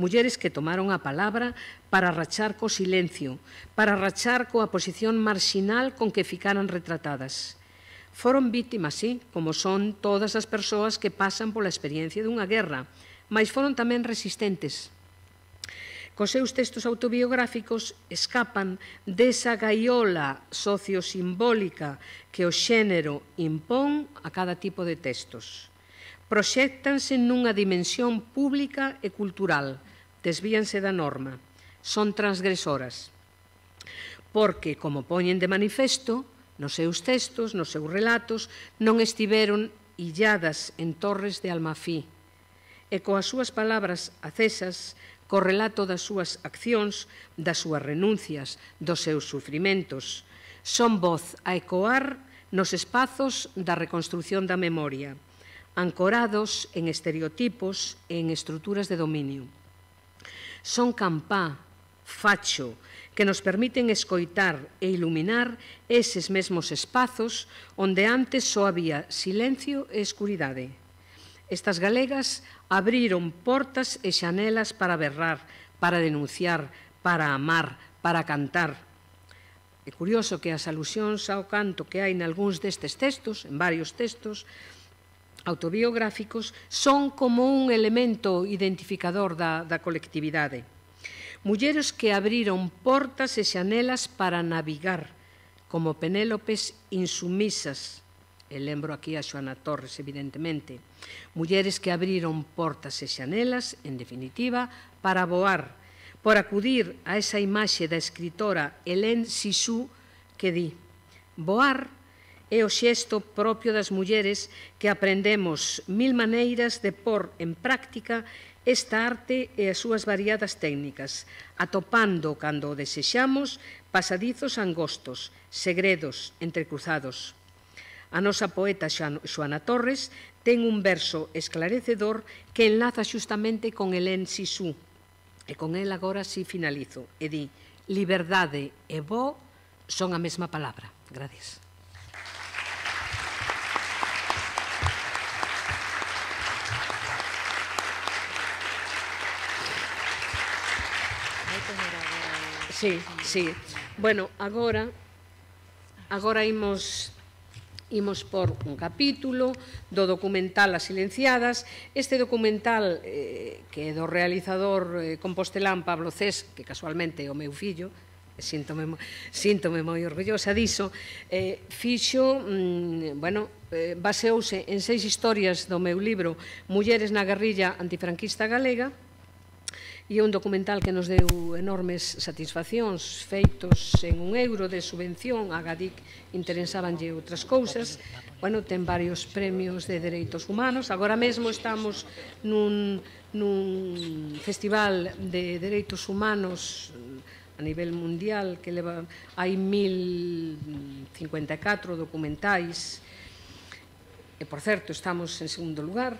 Mulleres que tomaron a palabra para rachar co silencio, para rachar coa posición marxinal con que ficaran retratadas. Foron vítimas, sí, como son todas as persoas que pasan pola experiencia dunha guerra, mas foron tamén resistentes, Cos seus textos autobiográficos escapan desa gaiola sociosimbólica que o xénero impón a cada tipo de textos. Proxectanse nunha dimensión pública e cultural, desvíanse da norma, son transgresoras. Porque, como poñen de manifesto, nos seus textos, nos seus relatos, non estiveron illadas en torres de Almafí, e coas súas palabras acesas co relato das súas accións, das súas renuncias, dos seus sufrimentos. Son voz a ecoar nos espazos da reconstrucción da memoria, ancorados en estereotipos e en estruturas de dominio. Son campá, facho, que nos permiten escoitar e iluminar eses mesmos espazos onde antes só había silencio e escuridade. Estas galegas abriron portas e xanelas para berrar, para denunciar, para amar, para cantar. É curioso que as alusións ao canto que hai nalgúns destes textos, en varios textos autobiográficos, son como un elemento identificador da, da colectividade. Mulleres que abriron portas e xanelas para navegar, como Penélopes insumisas, e lembro aquí a Xoana Torres, evidentemente, mulleres que abriron portas e xanelas, en definitiva, para voar, por acudir a esa imaxe da escritora Helen Sisú que di «Voar é o xesto propio das mulleres que aprendemos mil maneiras de pôr en práctica esta arte e as súas variadas técnicas, atopando, cando o desexamos, pasadizos angostos, segredos entrecruzados. A nosa poeta Xoana Torres ten un verso esclarecedor que enlaza xustamente con en Sisú. E con el agora si finalizo. E di, liberdade e bo son a mesma palabra. Gracias. Sí, sí. Bueno, agora agora imos imos por un capítulo do documental As Silenciadas. Este documental eh, que é do realizador eh, compostelán Pablo Cés, que casualmente é o meu fillo, síntome, síntome moi orgullosa diso, eh, fixo, mm, bueno, eh, baseouse en seis historias do meu libro Mulleres na guerrilla antifranquista galega, e un documental que nos deu enormes satisfaccións feitos en un euro de subvención a Gadic interesábanlle outras cousas bueno, ten varios premios de dereitos humanos agora mesmo estamos nun, nun festival de dereitos humanos mm, a nivel mundial que leva hai 1054 documentais e por certo estamos en segundo lugar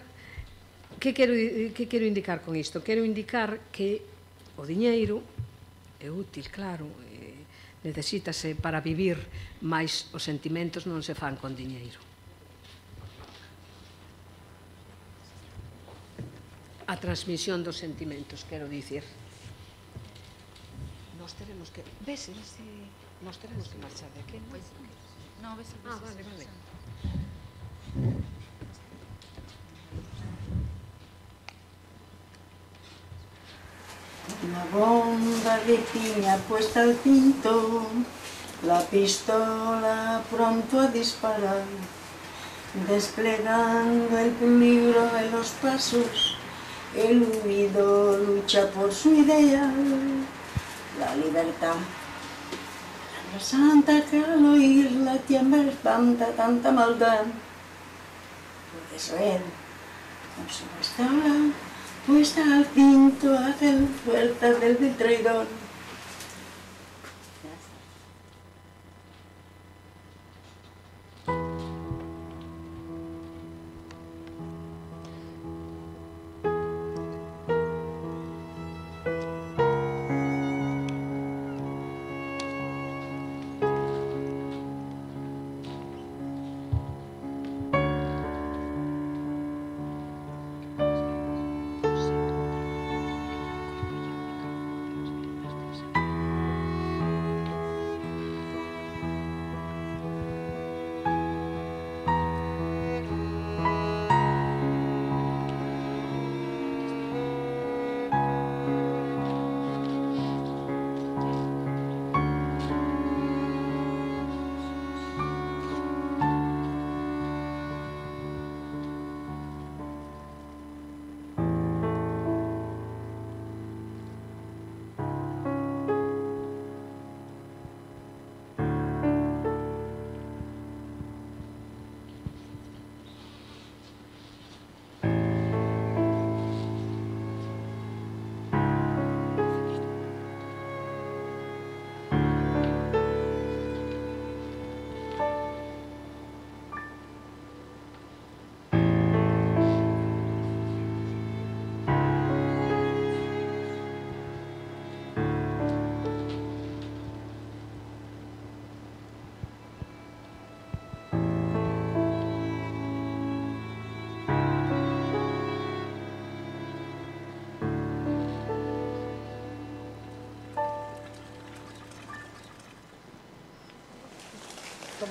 Que quero, que quero indicar con isto? Quero indicar que o diñeiro é útil, claro, e eh, necesítase para vivir, mas os sentimentos non se fan con diñeiro. A transmisión dos sentimentos, quero dicir. Nos teremos que... Ves, ves, nos teremos que marchar de aquí, non? Pois, no, ves, ves, ah, vale, vale. vale. Una bomba de piña puesta al cinto, la pistola pronto a disparar, desplegando el peligro de los pasos, el huido lucha por su ideal, la libertad. La santa que al oírla la tiembla tanta, tanta maldad, porque él, con su restaurante pues al fin hacen vueltas del traidor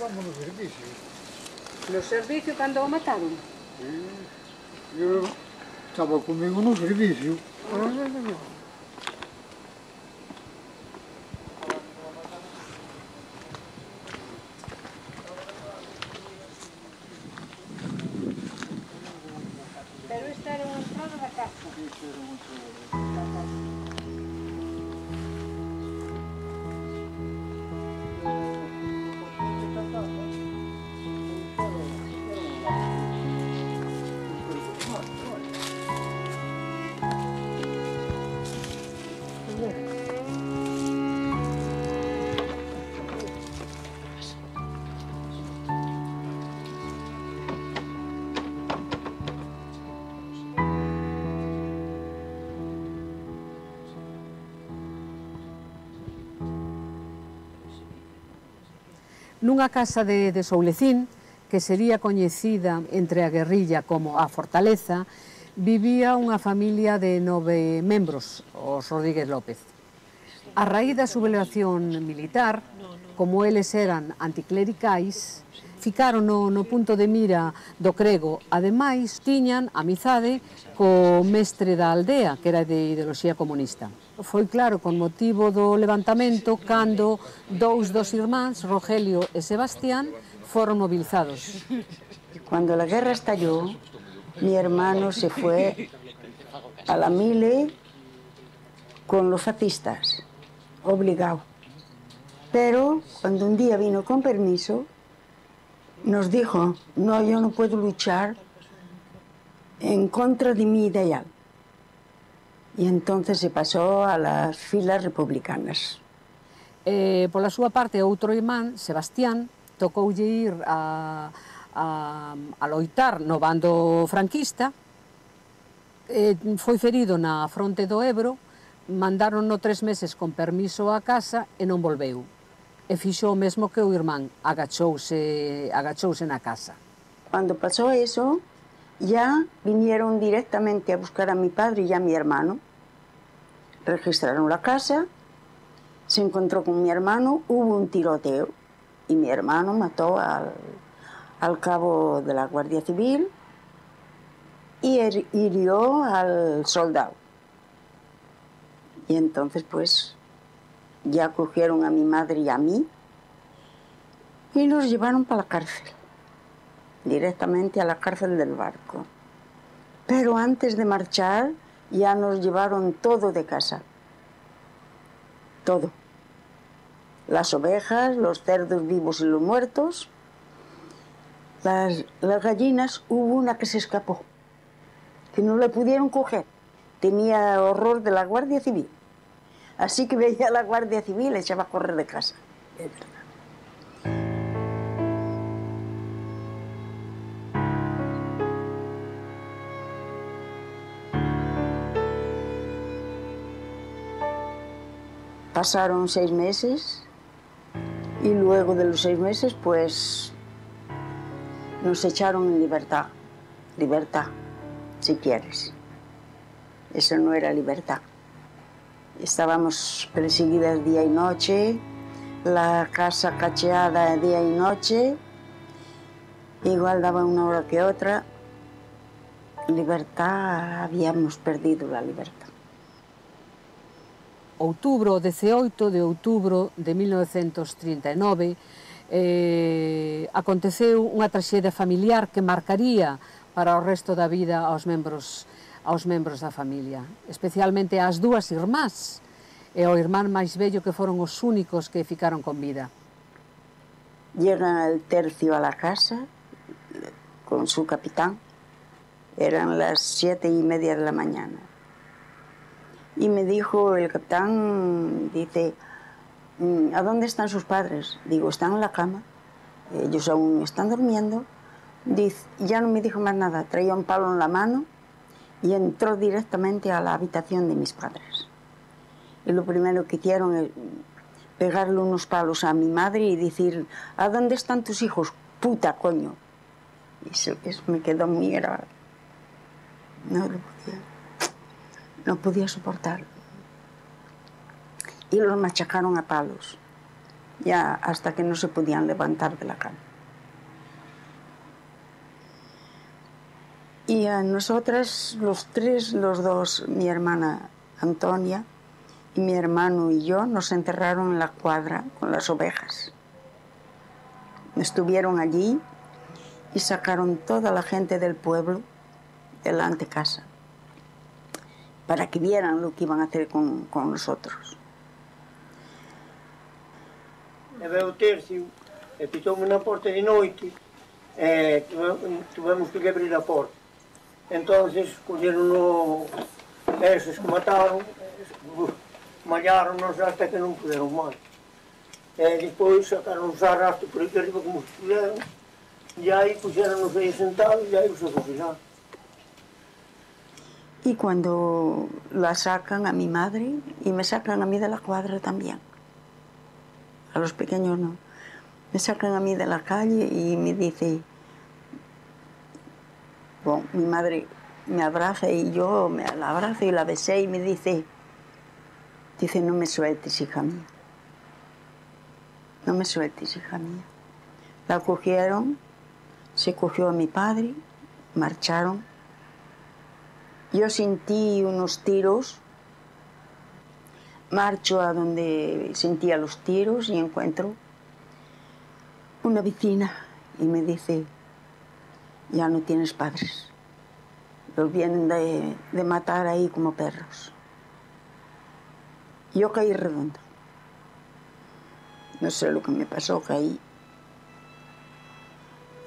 andavamo no servizio. Oh, no servizio quando o mataram? Eu estava comigo no serviço. Ah, não, não, não. nunha casa de, de Soulecín, que sería coñecida entre a guerrilla como a Fortaleza, vivía unha familia de nove membros, os Rodríguez López. A raíz da sublevación militar, como eles eran anticlericais, ficaron no, no punto de mira do crego. Ademais, tiñan amizade co mestre da aldea, que era de ideoloxía comunista. Fue claro con motivo de levantamiento, cando dos, dos hermanos Rogelio y e Sebastián, fueron movilizados. Cuando la guerra estalló, mi hermano se fue a la mile con los fascistas, obligado. Pero cuando un día vino con permiso, nos dijo, no, yo no puedo luchar en contra de mi ideal. Y entonces se pasou a las filas republicanas. Eh, pola súa parte, outro imán, Sebastián, tocoulle ir a, a, a loitar no bando franquista, eh, foi ferido na fronte do Ebro, mandaron no tres meses con permiso a casa e non volveu. E fixo o mesmo que o irmán, agachouse, agachouse na casa. Cando pasou iso, ya vinieron directamente a buscar a mi padre y a mi hermano. Registraron la casa, se encontró con mi hermano, hubo un tiroteo y mi hermano mató al, cabo de la Guardia Civil y hirió al soldado. Y entonces pues ya cogieron a mi madre y a mí y nos llevaron para la cárcel directamente a la cárcel del barco. Pero antes de marchar ya nos llevaron todo de casa. Todo. Las ovejas, los cerdos vivos y los muertos. Las, gallinas, hubo una que se escapó, que no la pudieron coger. Tenía horror de la Guardia Civil. Así que veía a la Guardia Civil y echaba a correr de casa. Pasaron seis meses y luego de los seis meses pues nos echaron en libertad. Libertad, si quieres. Eso no era libertad. Estábamos perseguidas día y noche, la casa cacheada día y noche, igual daba una hora que otra. Libertad, habíamos perdido la libertad. outubro, o 18 de outubro de 1939, eh, aconteceu unha traxedia familiar que marcaría para o resto da vida aos membros aos membros da familia, especialmente ás dúas irmás e ao irmán máis vello que foron os únicos que ficaron con vida. Llegan al tercio a la casa eh, con su capitán. Eran las siete y media de la mañana. Y me dijo el capitán, dice, mm, ¿a dónde están sus padres? Digo, están en la cama, ellos aún están durmiendo. Dice, ya no me dijo más nada, traía un palo en la mano y entró directamente a la habitación de mis padres. Y lo primero que hicieron es pegarle unos palos a mi madre y decir, ¿a dónde están tus hijos? Puta, coño. Eso, eso me quedó muy grave. No no podía soportar. Y los machacaron a palos, ya hasta que no se podían levantar de la cama. Y a nosotras, los tres, los dos, mi hermana Antonia y mi hermano y yo, nos enterraron en la cuadra con las ovejas. Estuvieron allí y sacaron toda la gente del pueblo delante antecasa. para que vieran lo que iban a hacer con, con nosotros. E veio o tércio, e pitou-me na porta de noite, e eh, tivemos que lhe abrir a porta. Então, escolheram-no esses que mataram, eh, malharam-nos até que não puderam mais. E eh, depois sacaram-nos arrasto por aqui arriba como puderam, e aí puseram-nos aí sentados e aí os afugilaram. Y cuando la sacan a mi madre y me sacan a mí de la cuadra también. A los pequeños no. Me sacan a mí de la calle y me dice, bueno, mi madre me abraza y yo me la abrazo y la besé y me dice, dice, no me sueltes, hija mía. No me sueltes, hija mía. La cogieron, se cogió a mi padre, marcharon yo sentí unos tiros, marcho a donde sentía los tiros y encuentro una vecina y me dice, ya no tienes padres, los vienen de, matar ahí como perros. Yo caí redondo. No sé lo que me pasó, caí.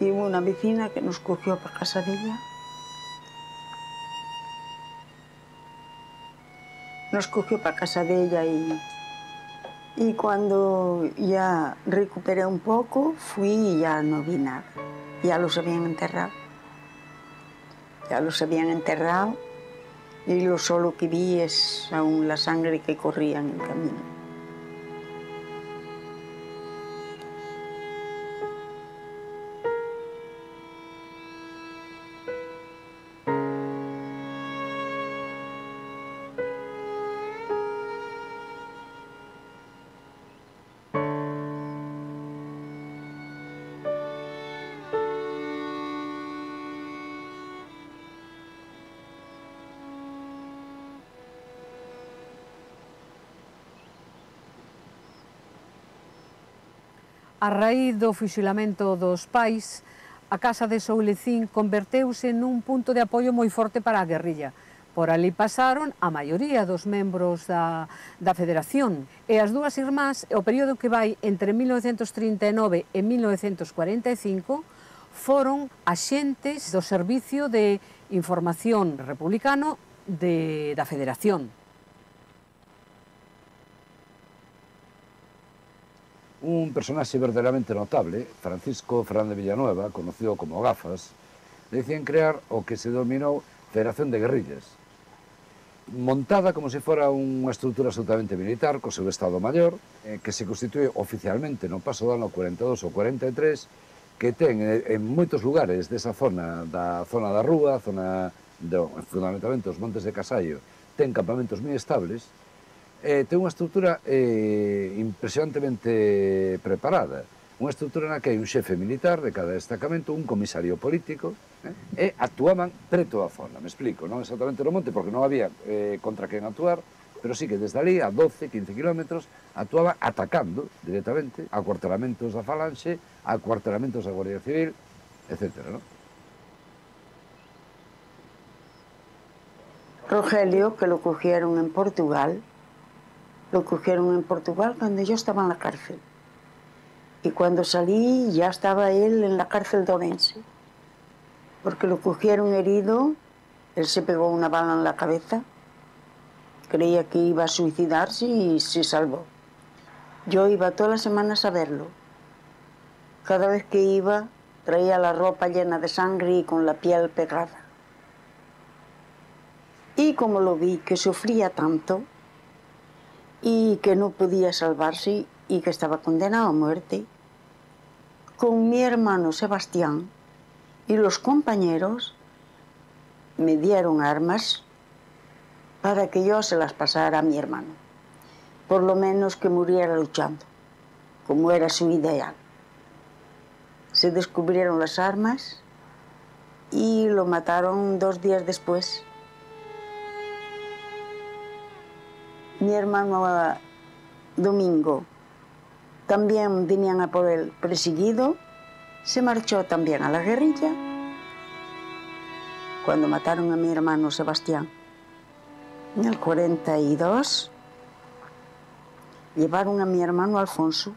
Y una vecina que nos cogió para casa de ella nos cogió para casa de ella y, y cuando ya recuperé un poco, fui y ya no vi nada. Ya los habían enterrado. Ya los habían enterrado y lo solo que vi es aún la sangre que corría en el camino. A raíz do fuxilamento dos pais, a Casa de Soulecín converteuse nun punto de apoio moi forte para a guerrilla. Por ali pasaron a maioría dos membros da, da Federación. E as dúas irmás, o período que vai entre 1939 e 1945, foron axentes do Servicio de Información Republicano de, da Federación. un personaxe verdadeiramente notable, Francisco Fernández Villanueva, conocido como Gafas, decían crear o que se dominou Federación de Guerrillas, montada como se fora unha estrutura absolutamente militar co seu Estado Mayor, eh, que se constituí oficialmente no paso do ano 42 ou 43, que ten eh, en moitos lugares desa zona, da zona da Rúa, zona do, fundamentalmente os Montes de Casallo, ten campamentos moi estables, eh, ten unha estrutura eh, impresionantemente preparada. Unha estrutura na que hai un xefe militar de cada destacamento, un comisario político, eh, e actuaban preto da zona, me explico, non exactamente no monte, porque non había eh, contra quen actuar, pero sí que desde ali, a 12, 15 kilómetros, actuaba atacando directamente a cuartelamentos da Falange, a cuartelamentos da Guardia Civil, etc. ¿no? Rogelio, que lo cogieron en Portugal, Lo cogieron en Portugal cuando yo estaba en la cárcel. Y cuando salí ya estaba él en la cárcel de porque lo cogieron herido, él se pegó una bala en la cabeza, creía que iba a suicidarse y se salvó. Yo iba todas las semanas a verlo. Cada vez que iba traía la ropa llena de sangre y con la piel pegada. Y como lo vi que sufría tanto, y que no podía salvarse y que estaba condenado a muerte. Con mi hermano Sebastián y los compañeros me dieron armas para que yo se las pasara a mi hermano, por lo menos que muriera luchando, como era su ideal. Se descubrieron las armas y lo mataron dos días después. mi hermano ah, Domingo, también venían a por él perseguido, se marchó también a la guerrilla cuando mataron a mi hermano Sebastián. En el 42 llevaron a mi hermano Alfonso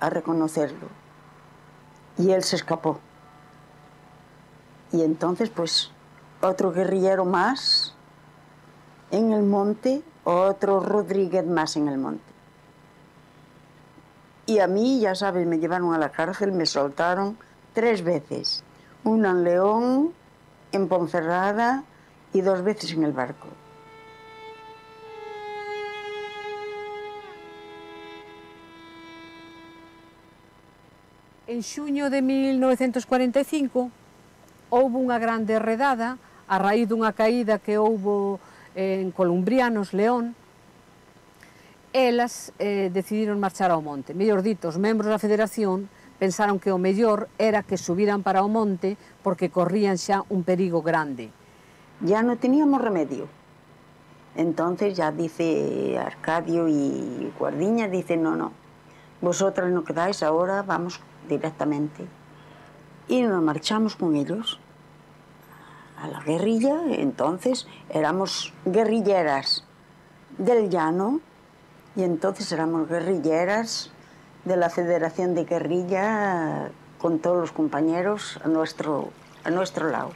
a reconocerlo y él se escapó. Y entonces pues otro guerrillero más en el monte otro Rodríguez más en el monte. Y a mí, ya sabes, me llevaron a la cárcel, me soltaron tres veces, una en León, en Ponferrada y dos veces en el barco. En xuño de 1945 houve unha grande redada a raíz dunha caída que houbo en Columbrianos, León, elas eh, decidiron marchar ao monte. Mellor dito, os membros da federación pensaron que o mellor era que subiran para o monte porque corrían xa un perigo grande. Ya non teníamos remedio. Entonces ya dice Arcadio y Guardiña, dice, no, no, vosotras no quedáis ahora, vamos directamente. Y nos marchamos con ellos. a la guerrilla, entonces éramos guerrilleras del llano y entonces éramos guerrilleras de la Federación de Guerrilla con todos los compañeros a nuestro, a nuestro lado.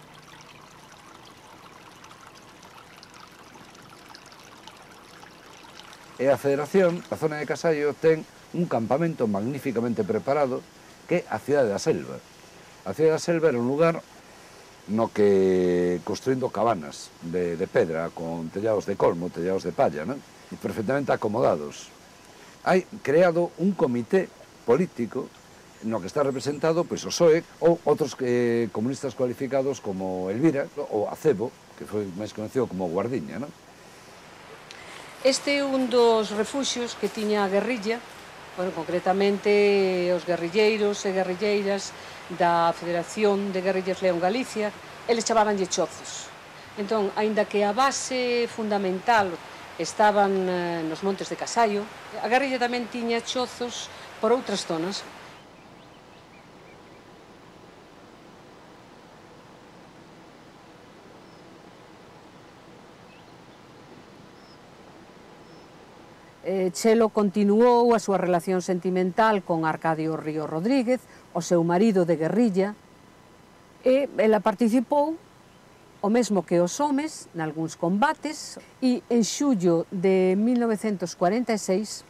En la Federación, la zona de Casallo, ten un campamento magníficamente preparado que a a de la Selva. A de la Selva era un lugar no que construindo cabanas de, de pedra con tellados de colmo, tellados de palla, non? e perfectamente acomodados. Hai creado un comité político no que está representado pois, o PSOE ou outros eh, comunistas cualificados como Elvira ou Acebo, que foi máis conocido como Guardiña. Non? Este é un dos refugios que tiña a guerrilla, bueno, concretamente os guerrilleiros e guerrilleiras da Federación de Guerrillas León Galicia, eles chamaban de chozos. Entón, aínda que a base fundamental estaban eh, nos montes de Casallo, a guerrilla tamén tiña chozos por outras zonas, eh, Chelo continuou a súa relación sentimental con Arcadio Río Rodríguez, o seu marido de guerrilla, e ela participou o mesmo que os homes nalgúns combates e en xullo de 1946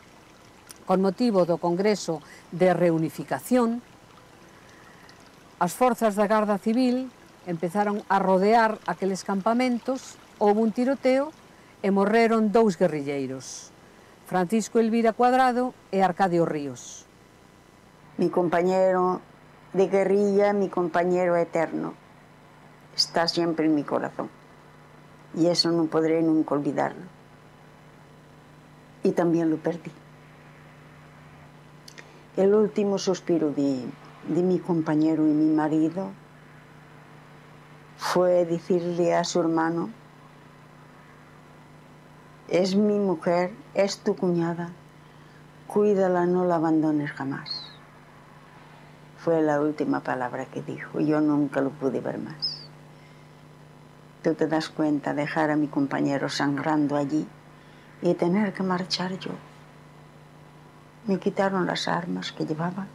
con motivo do Congreso de Reunificación as forzas da Garda Civil empezaron a rodear aqueles campamentos houve un tiroteo e morreron dous guerrilleiros Francisco Elvira Cuadrado e Arcadio Ríos mi compañero de guerrilla, mi compañero eterno. Está siempre en mi corazón. Y eso no podré nunca olvidarlo. Y también lo perdí. El último suspiro de, de mi compañero y mi marido fue decirle a su hermano, es mi mujer, es tu cuñada, cuídala, no la abandones jamás fue la última palabra que dijo. Yo nunca lo pude ver más. Tú te das cuenta, dejar a mi compañero sangrando allí y tener que marchar yo. Me quitaron las armas que llevaba.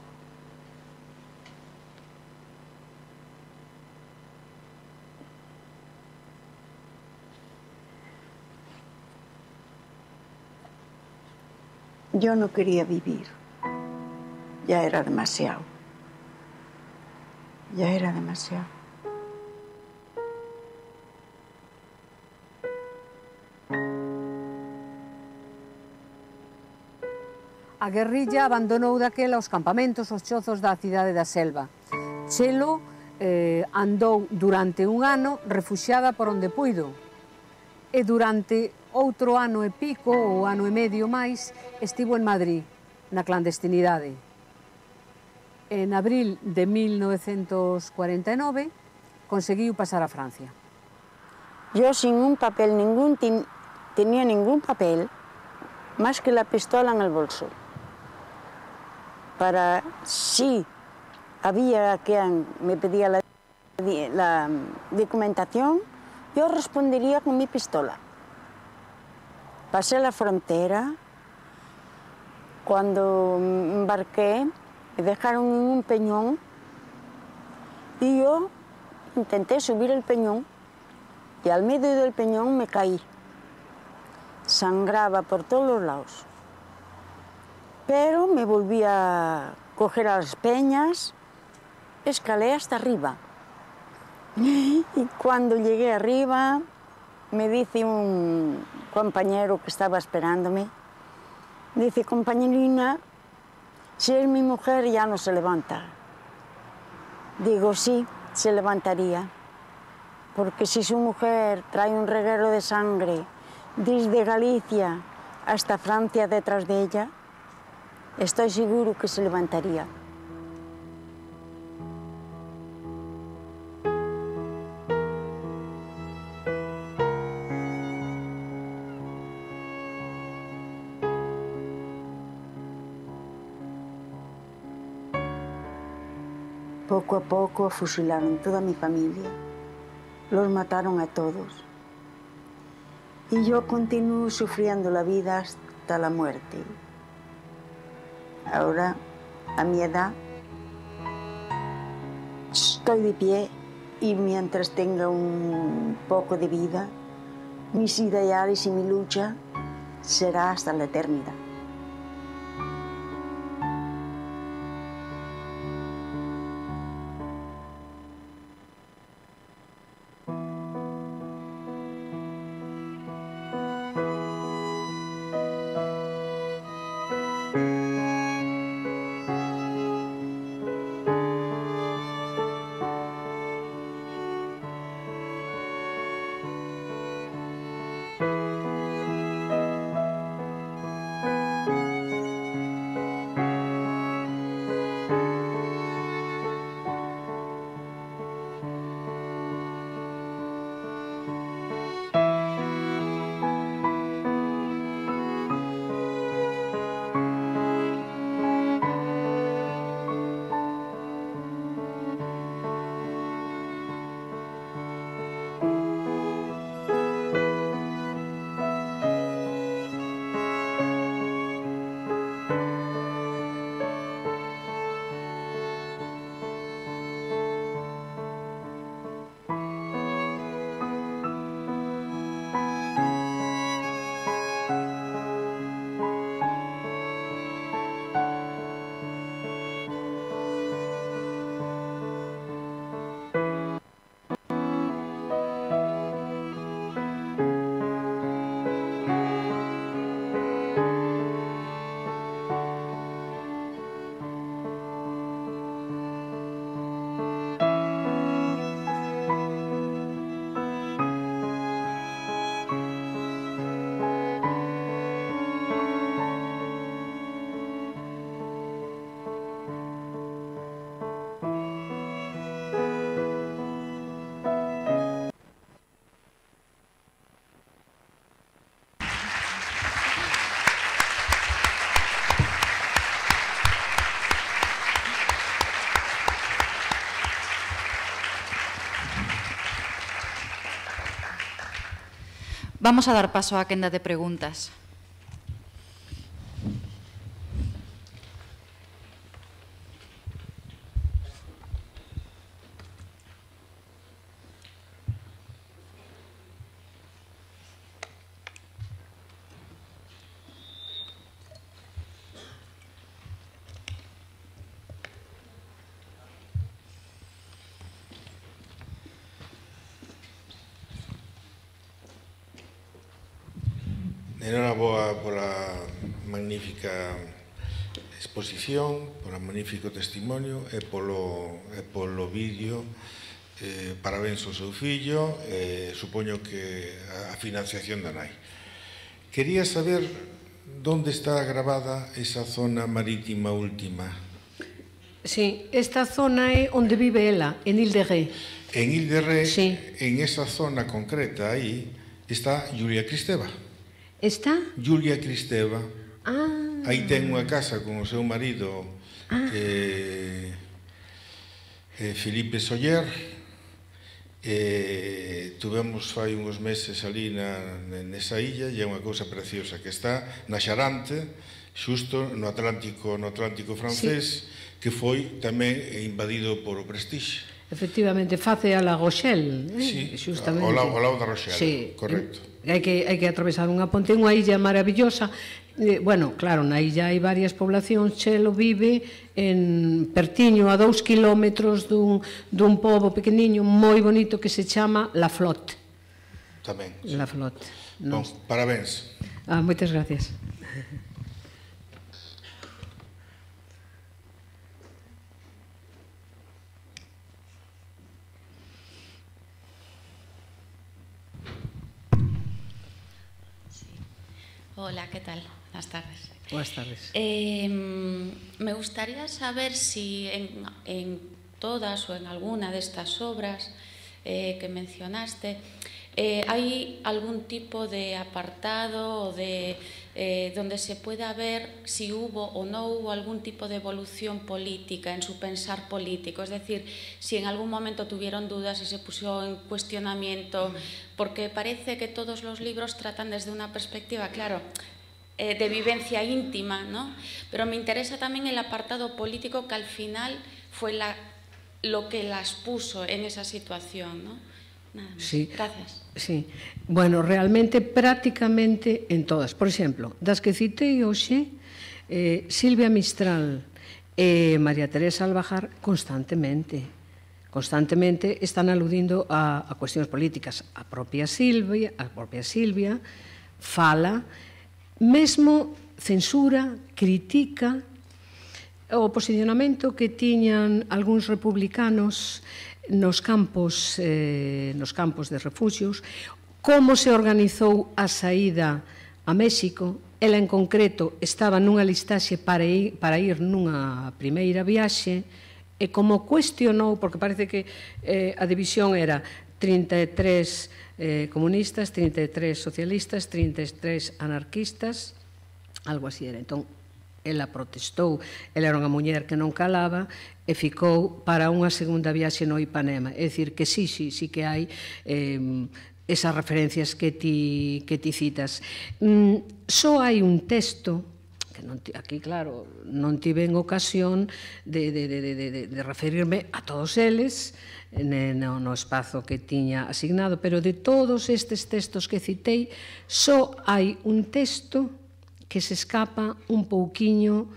Yo no quería vivir. Ya era demasiado. Ya era demasiado. A guerrilla abandonou daquela os campamentos os chozos da cidade da Selva. Chelo eh, andou durante un ano refuxiada por onde puido. E durante outro ano e pico, ou ano e medio máis, estivo en Madrid, na clandestinidade. En abril de 1949 conseguí pasar a Francia. Yo sin un papel ningún, tenía ningún papel, más que la pistola en el bolso. Para si había quien me pedía la, la documentación, yo respondería con mi pistola. Pasé la frontera, cuando embarqué, me dejaron un peñón y yo intenté subir el peñón y al medio del peñón me caí. Sangraba por todos los lados. Pero me volví a coger a las peñas, escalé hasta arriba. Y cuando llegué arriba, me dice un compañero que estaba esperándome, dice, compañerina, si es mi mujer, ya no se levanta. Digo, sí, se levantaría. Porque si su mujer trae un reguero de sangre desde Galicia hasta Francia detrás de ella, estoy seguro que se levantaría. Poco a poco fusilaron toda mi familia, los mataron a todos. Y yo continúo sufriendo la vida hasta la muerte. Ahora, a mi edad, estoy de pie y mientras tenga un poco de vida, mis ideales y mi lucha será hasta la eternidad. Vamos a dar paso a agenda de preguntas. por pola magnífica exposición, polo magnífico testimonio e polo, e polo vídeo eh, parabéns ao seu fillo eh, supoño que a financiación da NAI. Quería saber onde está gravada esa zona marítima última. Sí, esta zona é onde vive ela, en Ilderré. En Ilderré, sí. en esa zona concreta aí, está Julia Cristeva. Está? Julia Cristeva. Ah. Aí ten unha casa con o seu marido ah. que eh, Felipe Soller eh, tuvemos fai uns meses ali na, nesa illa e é unha cousa preciosa que está na Xarante xusto no Atlántico no Atlántico francés sí. que foi tamén invadido por o Prestige Efectivamente, face a la Rochelle, eh? sí, xustamente. Ao lado, ao lado da Rochelle, sí. correcto hai que, hai que atravesar unha ponte, unha illa maravillosa. Eh, bueno, claro, na illa hai varias poblacións, Chelo vive en Pertiño, a dous kilómetros dun, dun pobo pequeniño moi bonito que se chama La Flot. Tamén. Sí. La Flot. No. Bon, parabéns. Ah, moitas gracias. Hola, ¿qué tal? Buenas tardes. Buenas tardes. Em, me gustaría saber si en, todas o en alguna de estas obras eh, que mencionaste eh, hay algún tipo de apartado o de eh, donde se pueda ver si hubo o no hubo algún tipo de evolución política en su pensar político, es decir, si en algún momento tuvieron dudas, y se puso en cuestionamiento, porque parece que todos los libros tratan desde una perspectiva, claro, eh, de vivencia íntima, ¿no? Pero me interesa también el apartado político que al final fue lo que las puso en esa situación, ¿no? Nada Sí. Gracias. Sí. Bueno, realmente prácticamente en todas. Por exemplo, das que citei hoxe, eh, Silvia Mistral e eh, María Teresa Albajar constantemente constantemente están aludindo a, a cuestións políticas. A propia Silvia, a propia Silvia fala, mesmo censura, critica o posicionamento que tiñan algúns republicanos eh, nos campos, eh, nos campos de refugios, como se organizou a saída a México, ela en concreto estaba nunha listaxe para ir, para ir nunha primeira viaxe, e como cuestionou, porque parece que eh, a división era 33 eh, comunistas, 33 socialistas, 33 anarquistas, algo así era. Entón, ela protestou, ela era unha muller que non calaba e ficou para unha segunda viaxe no Ipanema. É dicir, que sí, sí, sí que hai eh, esas referencias que ti, que ti citas. Mm, só hai un texto que non aquí claro non tiven ocasión de, de, de, de, de, de referirme a todos eles no, no espazo que tiña asignado pero de todos estes textos que citei só hai un texto que se escapa un pouquiño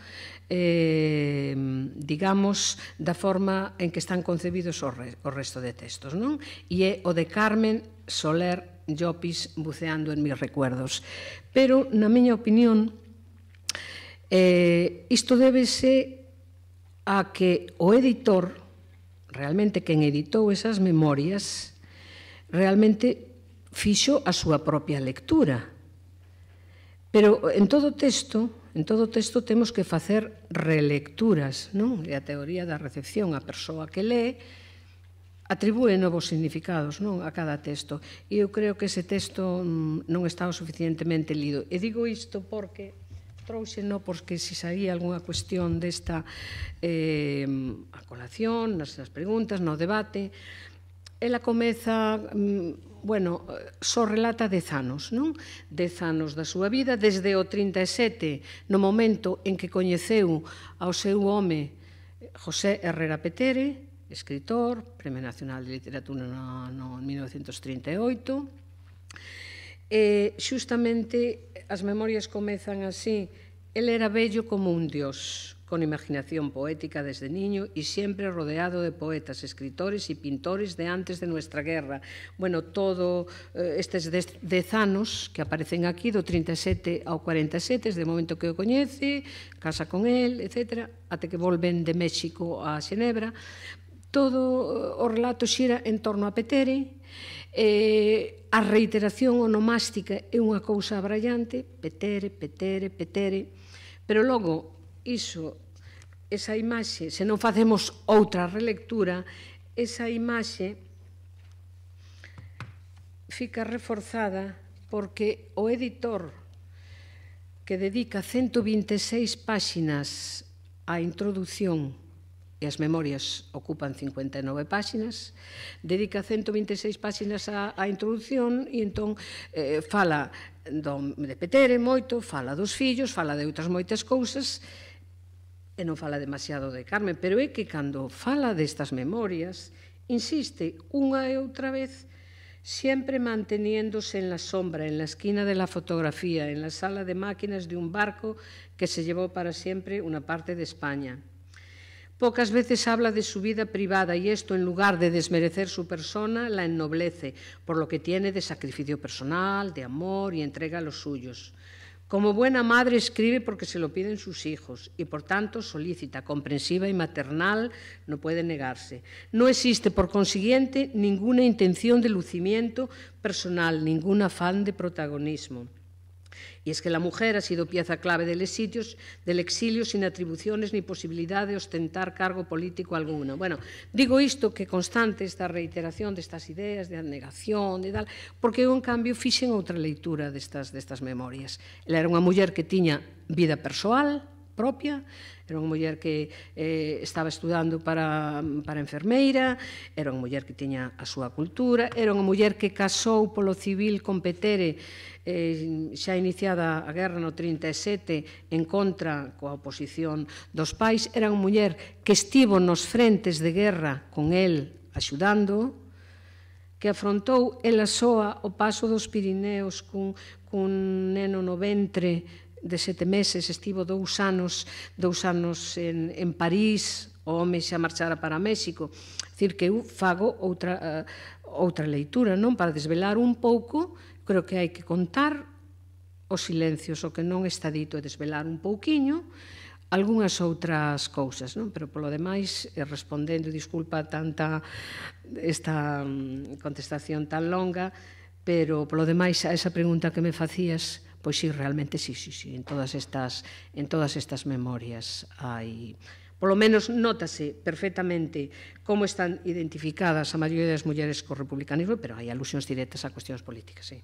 eh, digamos, da forma en que están concebidos o, re, o resto de textos, non? E é o de Carmen Soler Llopis buceando en mis recuerdos. Pero, na miña opinión, eh, isto débese a que o editor, realmente quen editou esas memorias, realmente fixo a súa propia lectura Pero en todo texto, en todo texto temos que facer relecturas, non? E a teoría da recepción, a persoa que lee, atribúe novos significados non a cada texto. E eu creo que ese texto mm, non está o suficientemente lido. E digo isto porque trouxe non porque se saía algunha cuestión desta eh, a colación, nas, nas preguntas, no debate, ela comeza mm, bueno, só relata dez anos, non? Dez anos da súa vida, desde o 37, no momento en que coñeceu ao seu home José Herrera Petere, escritor, Premio Nacional de Literatura no, no 1938. E xustamente as memorias comezan así, el era bello como un dios, con imaginación poética desde niño y siempre rodeado de poetas, escritores y pintores de antes de nuestra guerra. Bueno, todo eh, estes dez, dezanos que aparecen aquí do 37 ao 47, desde o momento que o coñece, casa con él, etc., até que volven de México a Xenebra, todo eh, o relato xira en torno a Petere, eh, a reiteración onomástica é unha cousa abrallante, Petere, Petere, Petere, pero logo iso, esa imaxe, se non facemos outra relectura, esa imaxe fica reforzada porque o editor que dedica 126 páxinas á introdución e as memorias ocupan 59 páxinas, dedica 126 páxinas á, á introdución e entón eh, fala do, de Petere moito, fala dos fillos, fala de outras moitas cousas, no fala demasiado de Carmen, pero es que cuando fala de estas memorias, insiste una y e otra vez siempre manteniéndose en la sombra, en la esquina de la fotografía, en la sala de máquinas de un barco que se llevó para siempre una parte de España. Pocas veces habla de su vida privada y esto, en lugar de desmerecer su persona, la ennoblece por lo que tiene de sacrificio personal, de amor y entrega a los suyos. Como buena madre escribe porque se lo piden sus hijos y por tanto solícita, comprensiva y maternal no puede negarse. No existe, por consiguiente, ninguna intención de lucimiento personal, ningún afán de protagonismo. Y es que la mujer ha sido pieza clave del exilio, del exilio sin atribuciones ni posibilidad de ostentar cargo político alguno. Bueno, digo isto que constante esta reiteración destas ideas de anegación e tal, porque eu, en cambio, fixen outra leitura destas, destas memorias. Ela era unha muller que tiña vida persoal, propia, era unha muller que eh, estaba estudando para, para enfermeira, era unha muller que tiña a súa cultura, era unha muller que casou polo civil con Petere eh, xa iniciada a guerra no 37 en contra coa oposición dos pais, era unha muller que estivo nos frentes de guerra con el axudando, que afrontou ela soa o paso dos Pirineos cun, cun neno no ventre de sete meses, estivo dous anos, dous anos en, en París, o home xa marchara para México. Dicir que eu fago outra, uh, outra leitura, non? Para desvelar un pouco creo que hai que contar os silencios, o que non está dito e desvelar un pouquiño, algunhas outras cousas, non? pero polo demais, respondendo, disculpa tanta esta mm, contestación tan longa, pero polo demais a esa pregunta que me facías, pois sí, realmente sí, sí, sí, en todas estas, en todas estas memorias hai, polo menos nótase perfectamente como están identificadas a maioría das mulleres co republicanismo, pero hai alusións directas a cuestións políticas, sí.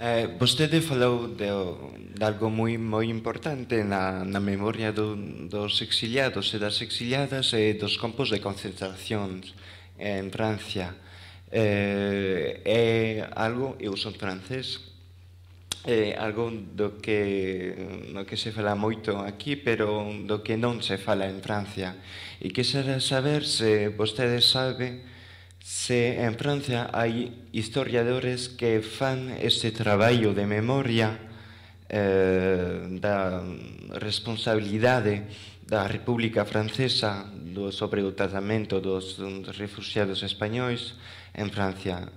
Eh, vostede falou de, de algo moi moi importante na, na memoria do, dos exiliados e das exiliadas e dos campos de concentración en Francia. Eh, é algo, eu son francés, é algo do que, no que se fala moito aquí, pero do que non se fala en Francia. E quisera saber se vostede sabe Se en Francia hai historiadores que fan ese traballo de memoria eh, da responsabilidade da República Francesa do sobre o tratamento dos, refugiados españois en Francia.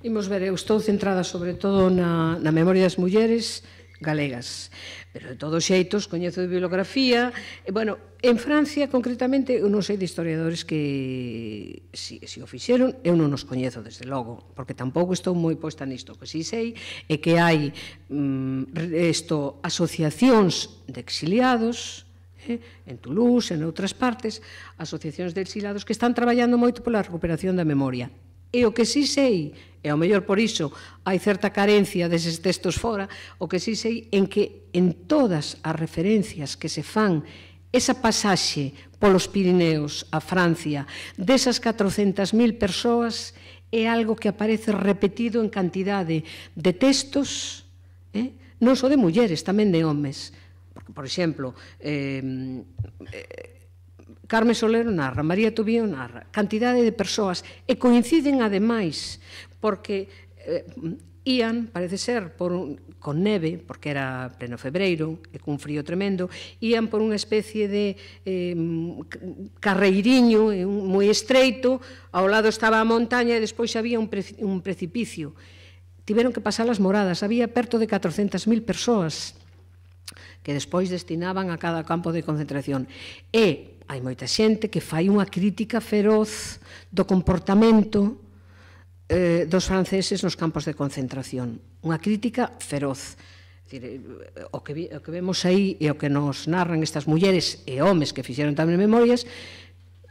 Imos ver, eu estou centrada sobre todo na, na memoria das mulleres, galegas. Pero de todos xeitos coñezo de bibliografía, e bueno, en Francia concretamente eu non sei de historiadores que si, si o fixeron, eu non os coñezo desde logo, porque tampouco estou moi posta nisto, que si sei é que hai mm, esto, asociacións de exiliados, eh, en Toulouse, en outras partes, asociacións de exilados que están traballando moito pola recuperación da memoria. E o que si sei e ao mellor por iso hai certa carencia deses textos fora, o que si sei en que en todas as referencias que se fan esa pasaxe polos Pirineos a Francia desas 400.000 persoas é algo que aparece repetido en cantidade de textos, eh? non só de mulleres, tamén de homes. Porque, por exemplo, eh, eh, Carmen Solero narra, María Tubío narra, cantidade de persoas, e coinciden ademais, porque eh, ían, parece ser, por un, con neve, porque era pleno febreiro e cun frío tremendo, ían por unha especie de eh, carreiriño moi estreito, ao lado estaba a montaña e despois había un, pre, un precipicio. Tiveron que pasar as moradas, había perto de 400.000 persoas que despois destinaban a cada campo de concentración. E hai moita xente que fai unha crítica feroz do comportamento eh, dos franceses nos campos de concentración. Unha crítica feroz. Dicir, eh, o, que, o que vemos aí e o que nos narran estas mulleres e homes que fixeron tamén memorias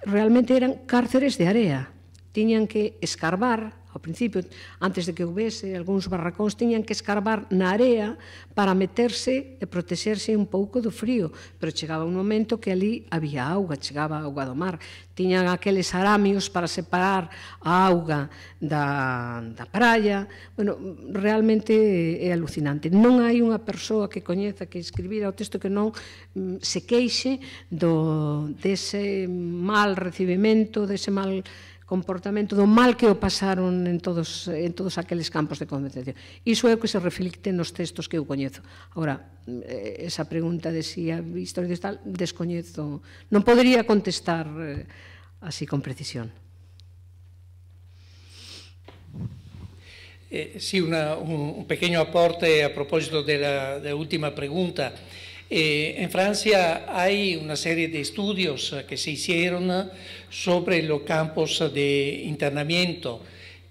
realmente eran cárceres de area. Tiñan que escarbar ao principio, antes de que houvese, algúns barracóns tiñan que escarbar na area para meterse e protexerse un pouco do frío, pero chegaba un momento que ali había auga, chegaba auga do mar. Tiñan aqueles aramios para separar a auga da, da praia. Bueno, realmente é alucinante. Non hai unha persoa que coñeza que escribira o texto que non mm, se queixe do, dese mal recibimento, dese mal comportamento do mal que o pasaron en todos, en todos aqueles campos de concentración. Iso é o que se reflicte nos textos que eu coñezo. Agora, eh, esa pregunta de si a historia tal, descoñezo. Non podría contestar eh, así con precisión. Eh, sí, una, un, un pequeño aporte a propósito de la, de la última pregunta. Eh, en Francia hay una serie de estudios eh, que se hicieron eh, sobre los campos de internamiento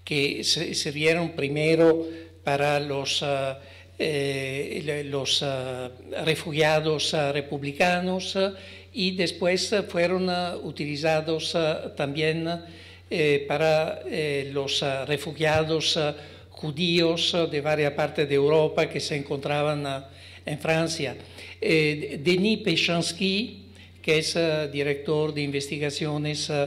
que sirvieron primero para los, refugiados republicanos y después fueron utilizados también para los refugiados judíos de varias partes de Europa que se encontraban en Francia. Eh, Denis Pechansky, que es eh, director de investigaciones eh,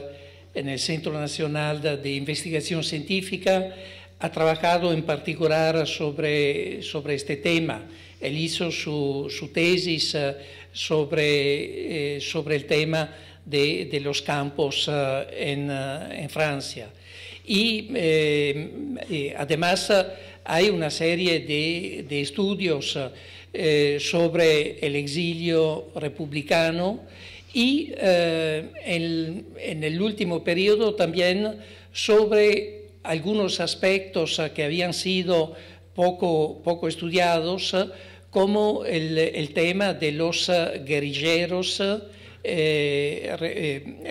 en el Centro Nacional de Investigación Científica, ha trabajado en particular sobre, sobre este tema. Él hizo su, tesis sobre, el tema de, los campos en, Francia. Y además hay una serie de, de estudios eh, sobre el exilio republicano y eh, en, el último periodo también sobre algunos aspectos eh, que habían sido poco, poco estudiados, como el, tema de los guerrilleros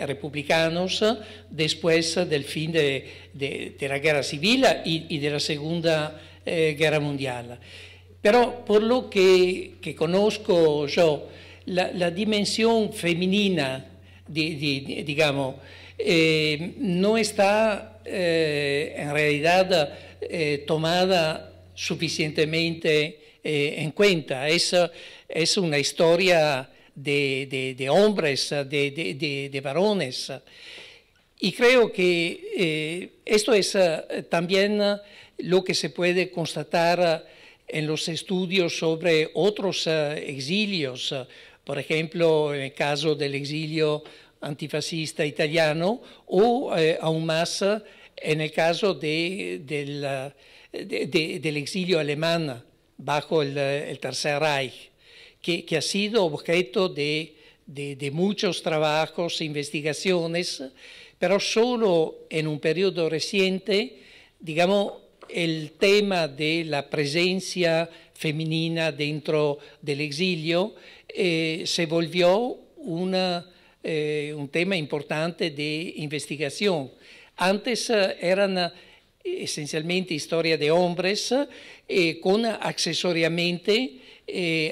republicanos después del fin de, la guerra civil y de la Segunda Guerra Mundial. Pero por lo que conozco yo, la, dimensión femenina eh, no está eh, en realidad eh, suficientemente eh, en cuenta. Es, una historia de, hombres, de, varones. Y creo que esto es también lo que se puede constatar en los estudios sobre otros eh, exilios, eh, por ejemplo, en el caso del exilio antifascista italiano, o eh, aún más en el caso del, exilio alemán bajo el, Tercer Reich, que, que, ha sido objeto de, de, muchos trabajos, e investigaciones, pero solo en un periodo reciente, digamos, el tema de la presencia femenina dentro del exilio eh, se volvió eh, un tema importante de investigación. Antes eh, eran esencialmente historia de hombres con accesoriamente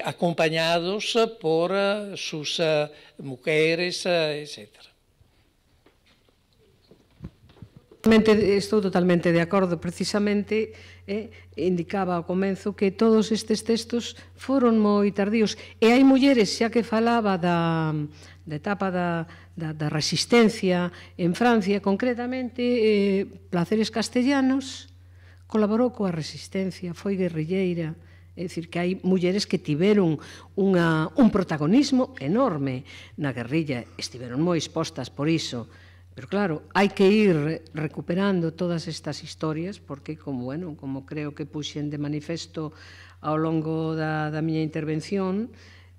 acompañados por sus mujeres, etc. Totalmente, estou totalmente de acordo. Precisamente eh, indicaba ao comenzo que todos estes textos foron moi tardíos. E hai mulleres, xa que falaba da, da etapa da, da, da resistencia en Francia, concretamente eh, Placeres Castellanos colaborou coa resistencia, foi guerrilleira, É dicir, que hai mulleres que tiveron unha, un protagonismo enorme na guerrilla, estiveron moi expostas por iso. Pero claro, hai que ir recuperando todas estas historias porque como bueno, como creo que puxen de manifesto ao longo da da miña intervención,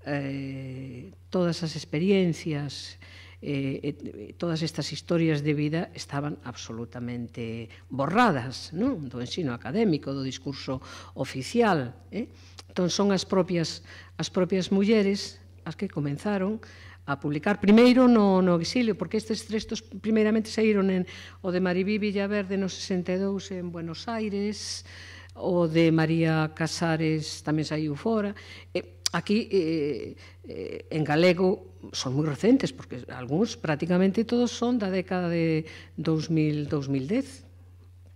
eh todas as experiencias eh, eh, todas estas historias de vida estaban absolutamente borradas non? do ensino académico, do discurso oficial. Eh? Entón son as propias, as propias mulleres as que comenzaron a publicar primeiro no, no exilio, porque estes textos primeiramente saíron en o de Mariví Villaverde no 62 en Buenos Aires, o de María Casares tamén saiu fora. E, aquí eh, eh, en galego son moi recentes, porque algúns prácticamente todos son da década de 2000-2010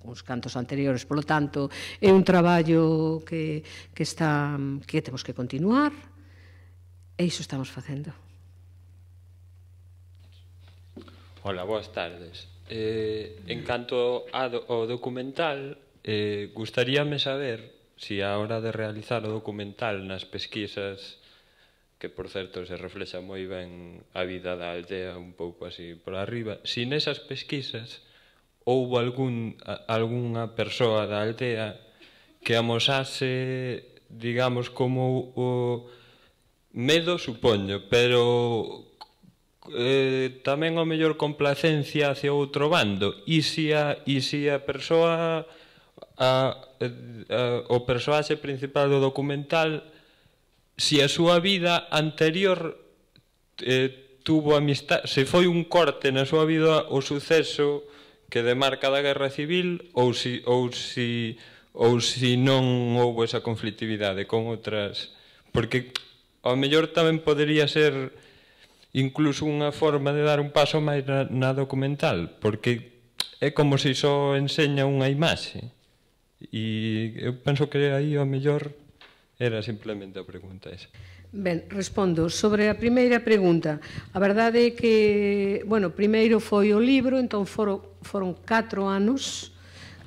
uns cantos anteriores, polo tanto, é un traballo que, que, está, que temos que continuar, e iso estamos facendo. Ola, boas tardes. Eh, en canto do, ao documental, eh, gustaríame saber se si a hora de realizar o documental nas pesquisas que por certo se reflexa moi ben a vida da aldea un pouco así por arriba, se si nesas pesquisas houbo algún, a, algunha persoa da aldea que amosase, digamos, como o medo, supoño, pero eh, tamén o mellor complacencia hacia outro bando e se a, e se a persoa a, a, a, o persoaxe principal do documental se a súa vida anterior eh, tuvo amistad se foi un corte na súa vida o suceso que demarca da guerra civil ou si, ou si, ou si non houve esa conflictividade con outras porque ao mellor tamén podería ser incluso unha forma de dar un paso máis na, na documental, porque é como se só enseña unha imaxe. E eu penso que aí o mellor era simplemente a pregunta esa. Ben, respondo. Sobre a primeira pregunta, a verdade é que, bueno, primeiro foi o libro, entón foron, foron catro anos,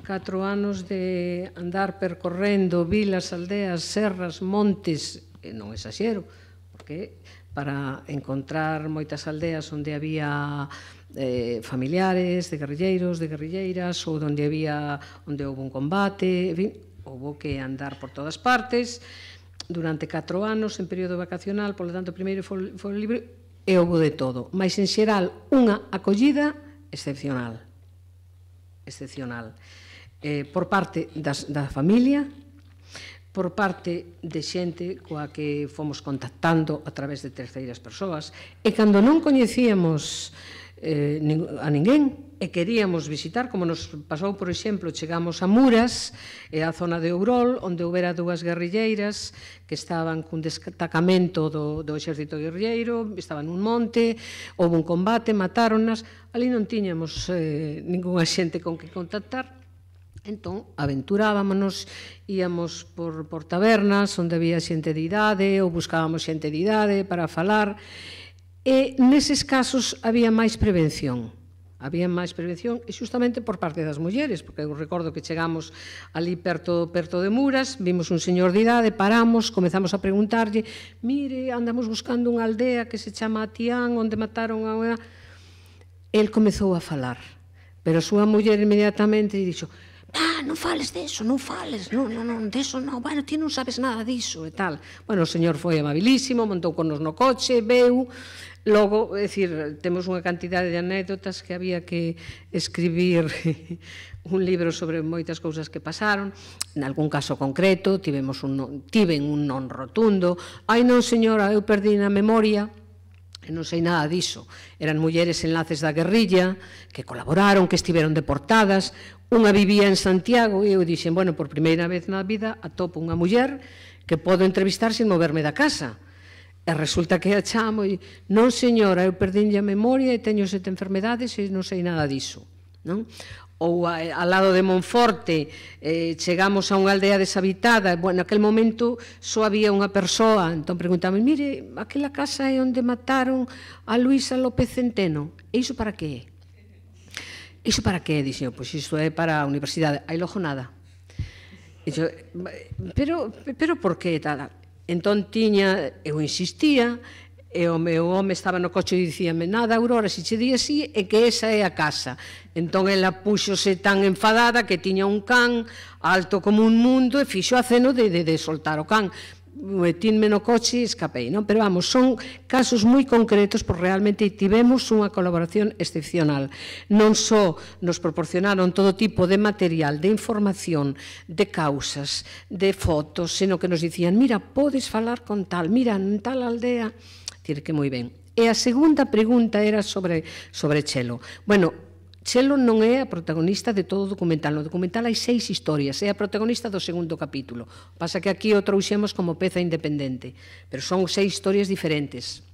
catro anos de andar percorrendo vilas, aldeas, serras, montes, e non exaxero, porque para encontrar moitas aldeas onde había eh, familiares de guerrilleiros, de guerrilleiras, ou onde había onde houve un combate, en fin, houve que andar por todas partes durante 4 anos en período vacacional, polo tanto, primeiro foi, foi libre e houve de todo, mas en xeral unha acollida excepcional. Excepcional. Eh, por parte das, da familia, por parte de xente coa que fomos contactando a través de terceiras persoas e cando non coñecíamos eh, a ninguén e queríamos visitar, como nos pasou, por exemplo, chegamos a Muras, e a zona de Ourol, onde houbera dúas guerrilleiras que estaban cun destacamento do, do exército guerrilleiro, estaban nun monte, houve un combate, matáronas, ali non tiñamos eh, ninguna xente con que contactar, Entón, aventurábamonos, íamos por, por tabernas onde había xente de idade ou buscábamos xente de idade para falar e neses casos había máis prevención había máis prevención e xustamente por parte das mulleres, porque eu recordo que chegamos ali perto perto de Muras, vimos un señor de idade, paramos, comezamos a preguntarlle, mire, andamos buscando unha aldea que se chama Atián, onde mataron a unha... El comezou a falar, pero a súa muller inmediatamente dixo, ah, non fales deso, non fales, non, non, non, deso non, bueno, ti non sabes nada diso e tal. Bueno, o señor foi amabilísimo, montou con nos no coche, veu, Logo, é dicir, temos unha cantidade de anécdotas que había que escribir <laughs> un libro sobre moitas cousas que pasaron. En algún caso concreto, tivemos un non, tiven un non rotundo. Ai non, señora, eu perdi na memoria eu non sei nada diso. Eran mulleres enlaces da guerrilla, que colaboraron, que estiveron deportadas, unha vivía en Santiago e eu dixen, bueno, por primeira vez na vida atopo unha muller que podo entrevistar sin moverme da casa. E resulta que a chamo e non señora, eu perdín a memoria e teño sete enfermedades e non sei nada diso. Non? ou a, ao lado de Monforte eh, chegamos a unha aldea deshabitada bueno, aquel momento só había unha persoa entón preguntame, mire, aquela casa é onde mataron a Luisa López Centeno e iso para que é? iso para que é? dixen, oh, pois iso é para a universidade aí logo nada e pero, pero por que? Tada? entón tiña, eu insistía e o meu home estaba no coche e dicíame nada, Aurora, se che di así é que esa é a casa Entón ela puxose tan enfadada que tiña un can alto como un mundo e fixo a ceno de, de, de soltar o can Metínme no coche e escapei, non? Pero vamos, son casos moi concretos porque realmente tivemos unha colaboración excepcional. Non só nos proporcionaron todo tipo de material, de información, de causas, de fotos, sino que nos dicían, mira, podes falar con tal, mira, en tal aldea, tire que moi ben. E a segunda pregunta era sobre, sobre Chelo. Bueno, Chelo non é a protagonista de todo o documental. No documental hai seis historias, é a protagonista do segundo capítulo. Pasa que aquí o trouxemos como peza independente, pero son seis historias diferentes.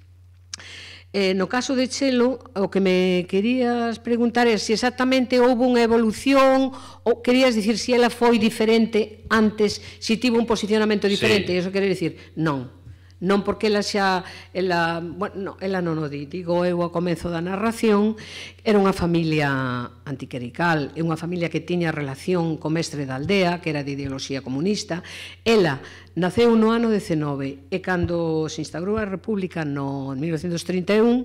Eh, no caso de Chelo, o que me querías preguntar é se exactamente houve unha evolución ou querías dicir se ela foi diferente antes, se tivo un posicionamento diferente, sí. eso quere dicir, non. Non porque ela xa ela, bueno, no, ela non o di, digo eu ao comezo da narración, era unha familia antiquerical, é unha familia que tiña relación co mestre da aldea, que era de ideoloxía comunista. Ela naceu no ano 19 e cando se instaurou a República no 1931,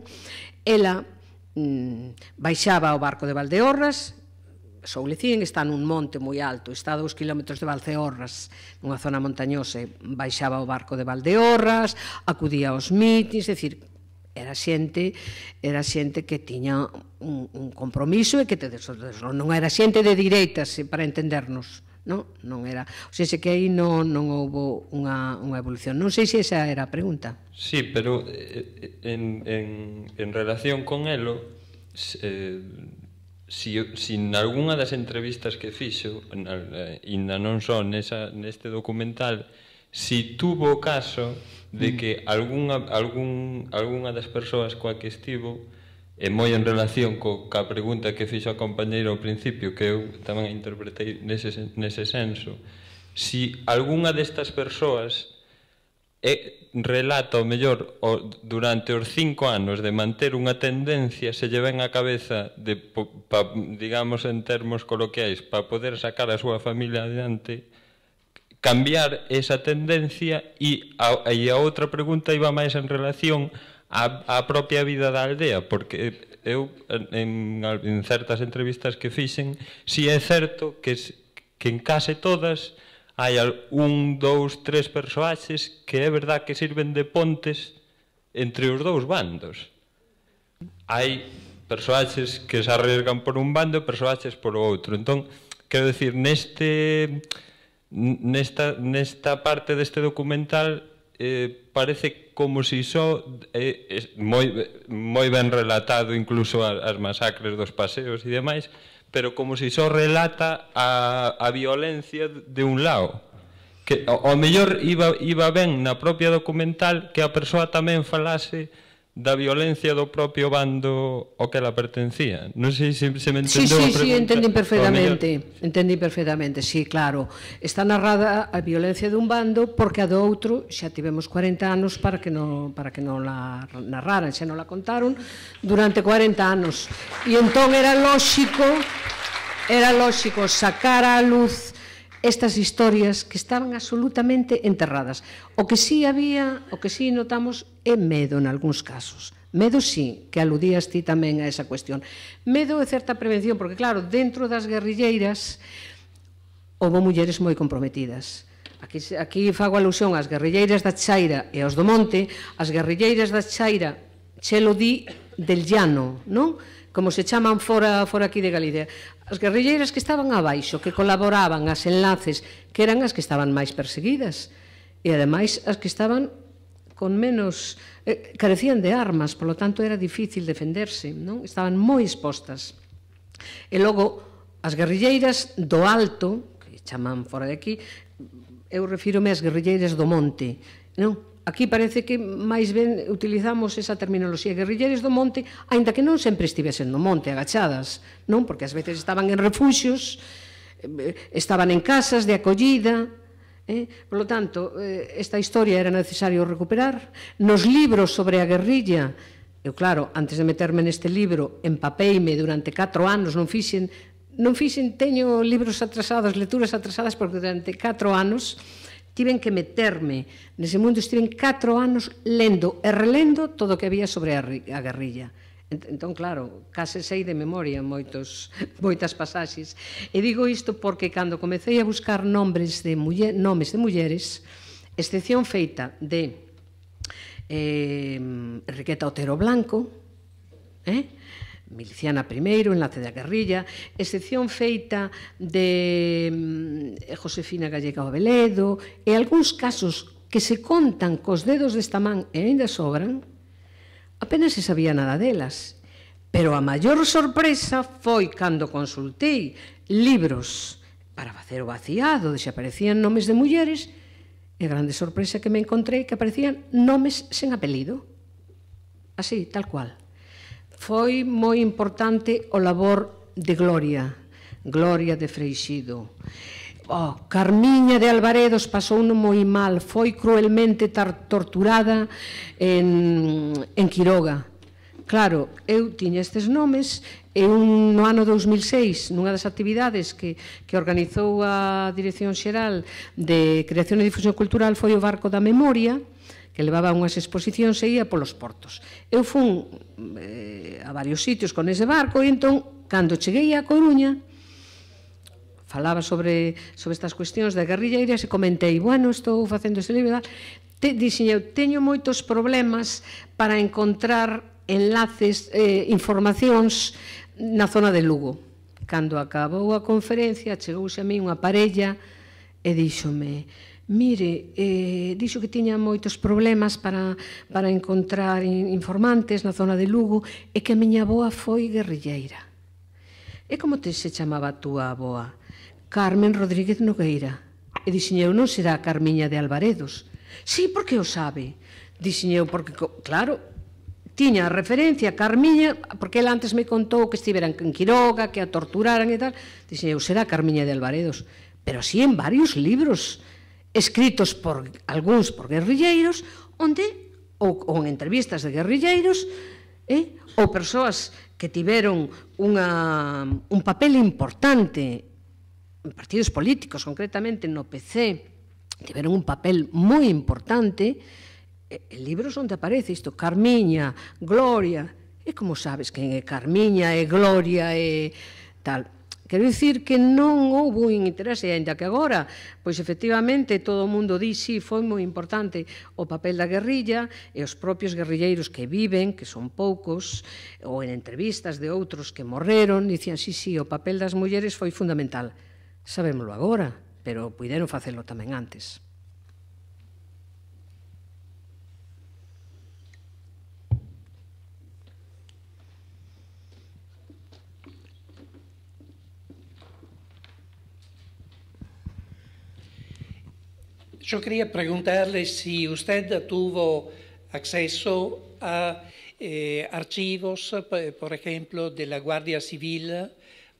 ela mm, baixaba o barco de Valdeorras, Soulecín está nun monte moi alto, está a dous kilómetros de Valceorras, nunha zona montañosa, baixaba o barco de Valdeorras, acudía aos mitins, é dicir, era xente era xente que tiña un, un compromiso e que te non era xente de direitas para entendernos non, non era o sea, que aí non, non houbo unha, unha evolución non sei se esa era a pregunta Sí, pero eh, en, en, en relación con elo eh, si, si nalgúna das entrevistas que fixo, ainda eh, non só nesa, neste documental, si tuvo caso de mm. que algunha, algún, algunha das persoas coa que estivo e moi en relación co, ca pregunta que fixo a compañeira ao principio que eu tamén interpretei nese, nese senso si algunha destas persoas e relata o mellor o, durante os cinco anos de manter unha tendencia se lle ven a cabeza de, pa, digamos en termos coloquiais para poder sacar a súa familia adiante cambiar esa tendencia e a, e a outra pregunta iba máis en relación á, propia vida da aldea porque eu en, en certas entrevistas que fixen si é certo que, que en case todas hai un, dous, tres persoaxes que é verdad que sirven de pontes entre os dous bandos. Hai persoaxes que se arriesgan por un bando e persoaxes por outro. Entón, quero dicir, neste nesta, nesta parte deste documental eh, parece como si só eh, moi, moi ben relatado incluso as masacres dos paseos e demais, pero como se só relata a, a violencia de un lado que o, o mellor iba, iba ben na propia documental que a persoa tamén falase da violencia do propio bando ao que ela pertencía. Non sei se, se me entendeu sí, sí, a pregunta. Sí, entendi perfectamente. Entendi perfectamente, sí, claro. Está narrada a violencia dun bando porque a do outro xa tivemos 40 anos para que non, para que non la narraran, xa non la contaron durante 40 anos. E entón era lóxico era lóxico sacar a luz estas historias que estaban absolutamente enterradas. O que sí había, o que sí notamos é medo en algúns casos. Medo sí, que aludías ti tamén a esa cuestión. Medo é certa prevención, porque claro, dentro das guerrilleiras houve mulleres moi comprometidas. Aquí, aquí fago alusión ás guerrilleiras da Chaira e aos do Monte, as guerrilleiras da Chaira, xelo di del Llano, non? como se chaman fora fora aquí de Galicia, as guerrilleiras que estaban abaixo, que colaboraban as enlaces, que eran as que estaban máis perseguidas e ademais as que estaban con menos eh, carecían de armas, polo tanto era difícil defenderse, non? Estaban moi expostas. E logo as guerrilleiras do alto, que chaman fora de aquí, eu refírome ás guerrilleiras do monte, non? Aquí parece que máis ben utilizamos esa terminoloxía guerrilleiros do monte, aínda que non sempre estivesen no monte agachadas, non? Porque ás veces estaban en refugios, eh, estaban en casas de acollida, eh? Por lo tanto, eh, esta historia era necesario recuperar. Nos libros sobre a guerrilla, eu claro, antes de meterme neste libro, empapeime durante 4 anos, non fixen non fixen, teño libros atrasados, lecturas atrasadas, porque durante 4 anos tiven que meterme nese mundo, estiven 4 anos lendo e relendo todo o que había sobre a, a guerrilla. Entón, claro, case sei de memoria moitos, <laughs> moitas pasaxes. E digo isto porque cando comecei a buscar nombres de muller, nomes de mulleres, excepción feita de eh, Enriqueta Otero Blanco, eh, miliciana primeiro, enlace da guerrilla, excepción feita de mm, Josefina Gallega Oveledo e algúns casos que se contan cos dedos desta man e ainda sobran, apenas se sabía nada delas. Pero a maior sorpresa foi cando consultei libros para facer o vaciado, onde se aparecían nomes de mulleres, e a grande sorpresa que me encontrei que aparecían nomes sen apelido. Así, tal cual. Foi moi importante o labor de Gloria, Gloria de Freixido. Oh, Carmiña de Alvaredos pasou non moi mal, foi cruelmente torturada en, en Quiroga. Claro, eu tiña estes nomes e un, no ano 2006, nunha das actividades que, que organizou a Dirección Xeral de Creación e Difusión Cultural foi o Barco da Memoria, que levaba unhas exposicións e ia polos portos. Eu fun eh, a varios sitios con ese barco e entón, cando cheguei a Coruña, falaba sobre, sobre estas cuestións da guerrilla e se comentei, bueno, estou facendo ese libro, te, dixen eu, teño moitos problemas para encontrar enlaces, eh, informacións na zona de Lugo. Cando acabou a conferencia, chegouse a mí unha parella e díxome, Mire, eh, dixo que tiña moitos problemas para, para encontrar informantes na zona de Lugo e que a miña boa foi guerrilleira. E como te se chamaba a túa boa? Carmen Rodríguez Nogueira. E dixeñeu, non será Carmiña de Alvaredos. Sí, porque o sabe. Dixeñeu, porque, claro, tiña a referencia a Carmiña, porque ela antes me contou que estiveran en Quiroga, que a torturaran e tal. Dixeñeu, será Carmiña de Alvaredos. Pero sí en varios libros escritos por algúns por guerrilleiros, onde ou en entrevistas de guerrilleiros eh, ou persoas que tiveron unha, un papel importante en partidos políticos, concretamente no PC, tiveron un papel moi importante, eh, en libros onde aparece isto, Carmiña, Gloria, e como sabes quen é Carmiña, e Gloria, e tal Quero dicir que non houve un interese, ainda que agora, pois efectivamente todo o mundo di si sí, foi moi importante o papel da guerrilla e os propios guerrilleiros que viven, que son poucos, ou en entrevistas de outros que morreron, dicían si, sí, si, sí, o papel das mulleres foi fundamental. Sabémoslo agora, pero puideron facelo tamén antes. Yo quería preguntarle si usted tuvo acceso a eh, archivos, eh, por ejemplo, de la Guardia Civil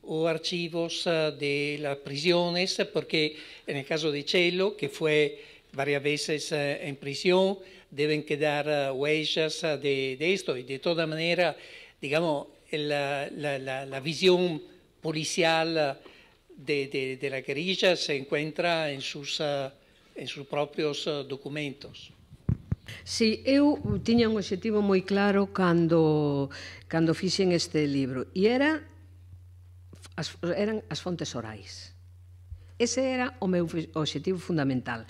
o archivos eh, de las prisiones, porque en el caso de Chelo, que fue varias veces en prisión, deben quedar huellas de, esto. Y de toda manera, digamos, la, visión policial de, la guerrilla se encuentra en sus... en sus propios eh, documentos. Sí, eu tiña un objetivo moi claro cando, cando fixen este libro e era as, eran as fontes orais. Ese era o meu objetivo fundamental.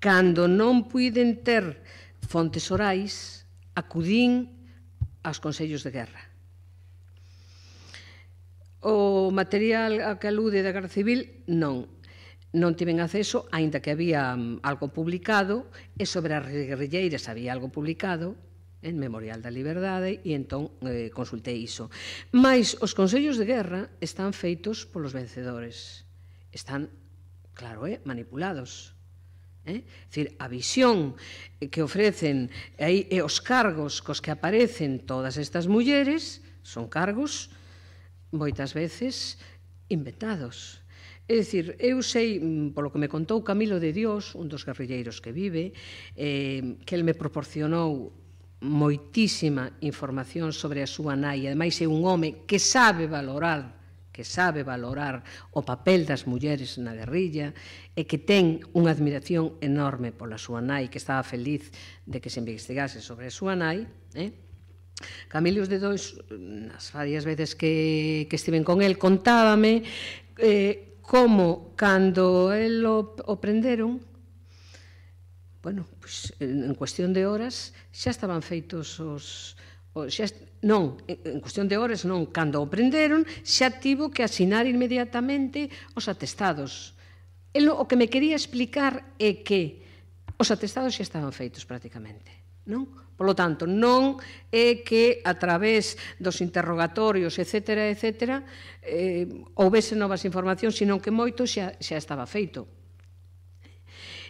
Cando non puiden ter fontes orais, acudín aos consellos de guerra. O material a que alude da Guerra Civil, non non tiven acceso, aínda que había mm, algo publicado, e sobre as guerrilleiras había algo publicado, en Memorial da Liberdade, e entón eh, consultei iso. Mais os consellos de guerra están feitos polos vencedores. Están, claro, eh, manipulados. Eh? É dicir, a visión que ofrecen aí eh, e os cargos cos que aparecen todas estas mulleres son cargos moitas veces inventados É dicir, eu sei, mm, polo que me contou Camilo de Dios, un dos guerrilleiros que vive, eh, que el me proporcionou moitísima información sobre a súa nai, ademais é un home que sabe valorar que sabe valorar o papel das mulleres na guerrilla e que ten unha admiración enorme pola súa nai, que estaba feliz de que se investigase sobre a súa nai, eh? Camilios de Dois, nas varias veces que, que estiven con el, contábame eh, como cando el o, o prenderon, bueno, pues, en cuestión de horas xa estaban feitos os, os xa, non, en cuestión de horas non, cando o prenderon xa tivo que asinar inmediatamente os atestados. El, o que me quería explicar é que os atestados xa estaban feitos prácticamente, non? Polo tanto, non é que a través dos interrogatorios, etc., etc., eh, houvese novas informacións, senón que moito xa, xa estaba feito.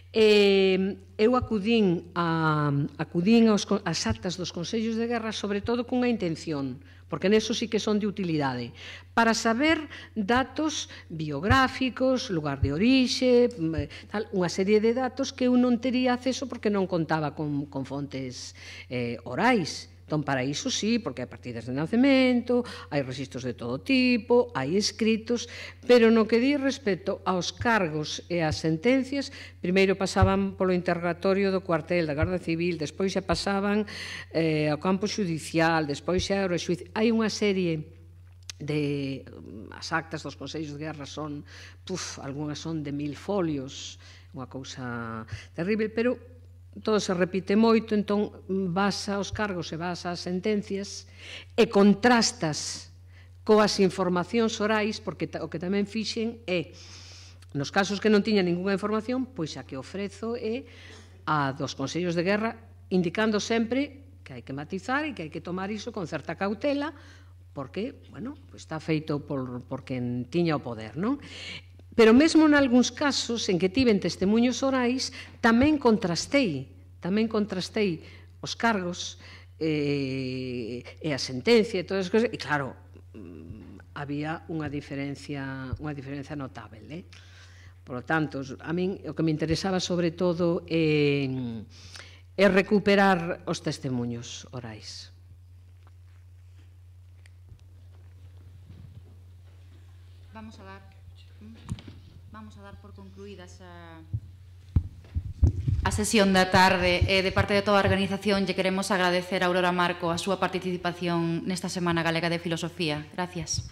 Eh, eu acudín, a, acudín aos, as actas dos Consellos de Guerra, sobre todo cunha intención, porque neso sí que son de utilidade, para saber datos biográficos, lugar de orixe, mm, eh, tal, unha serie de datos que eu non tería acceso porque non contaba con, con fontes eh, orais, Entón, para iso sí, porque hai partidas de nacemento, hai registros de todo tipo, hai escritos, pero no que di respecto aos cargos e ás sentencias, primeiro pasaban polo interrogatorio do cuartel da Guarda Civil, despois xa pasaban eh, ao campo judicial, despois xa ao xuiz. Hai unha serie de as actas dos Consellos de Guerra son, puf, algunhas son de mil folios, unha cousa terrible, pero todo se repite moito, entón vas aos cargos e vas ás sentencias e contrastas coas informacións orais, porque o que tamén fixen é, nos casos que non tiña ninguna información, pois a que ofrezo é a dos consellos de guerra, indicando sempre que hai que matizar e que hai que tomar iso con certa cautela, porque, bueno, está feito por, por quen tiña o poder, non? Pero mesmo en algúns casos en que tiven testemunhos orais, tamén contrastei, tamén contrastei os cargos eh, e a sentencia e todas as cousas, e claro, mm, había unha diferencia, unha diferencia notável, eh? Por lo tanto, a min o que me interesaba sobre todo é eh, é recuperar os testemunhos orais. vamos a dar por concluída esa a sesión da tarde. Eh, de parte de toda a organización, lle queremos agradecer a Aurora Marco a súa participación nesta Semana Galega de Filosofía. Gracias.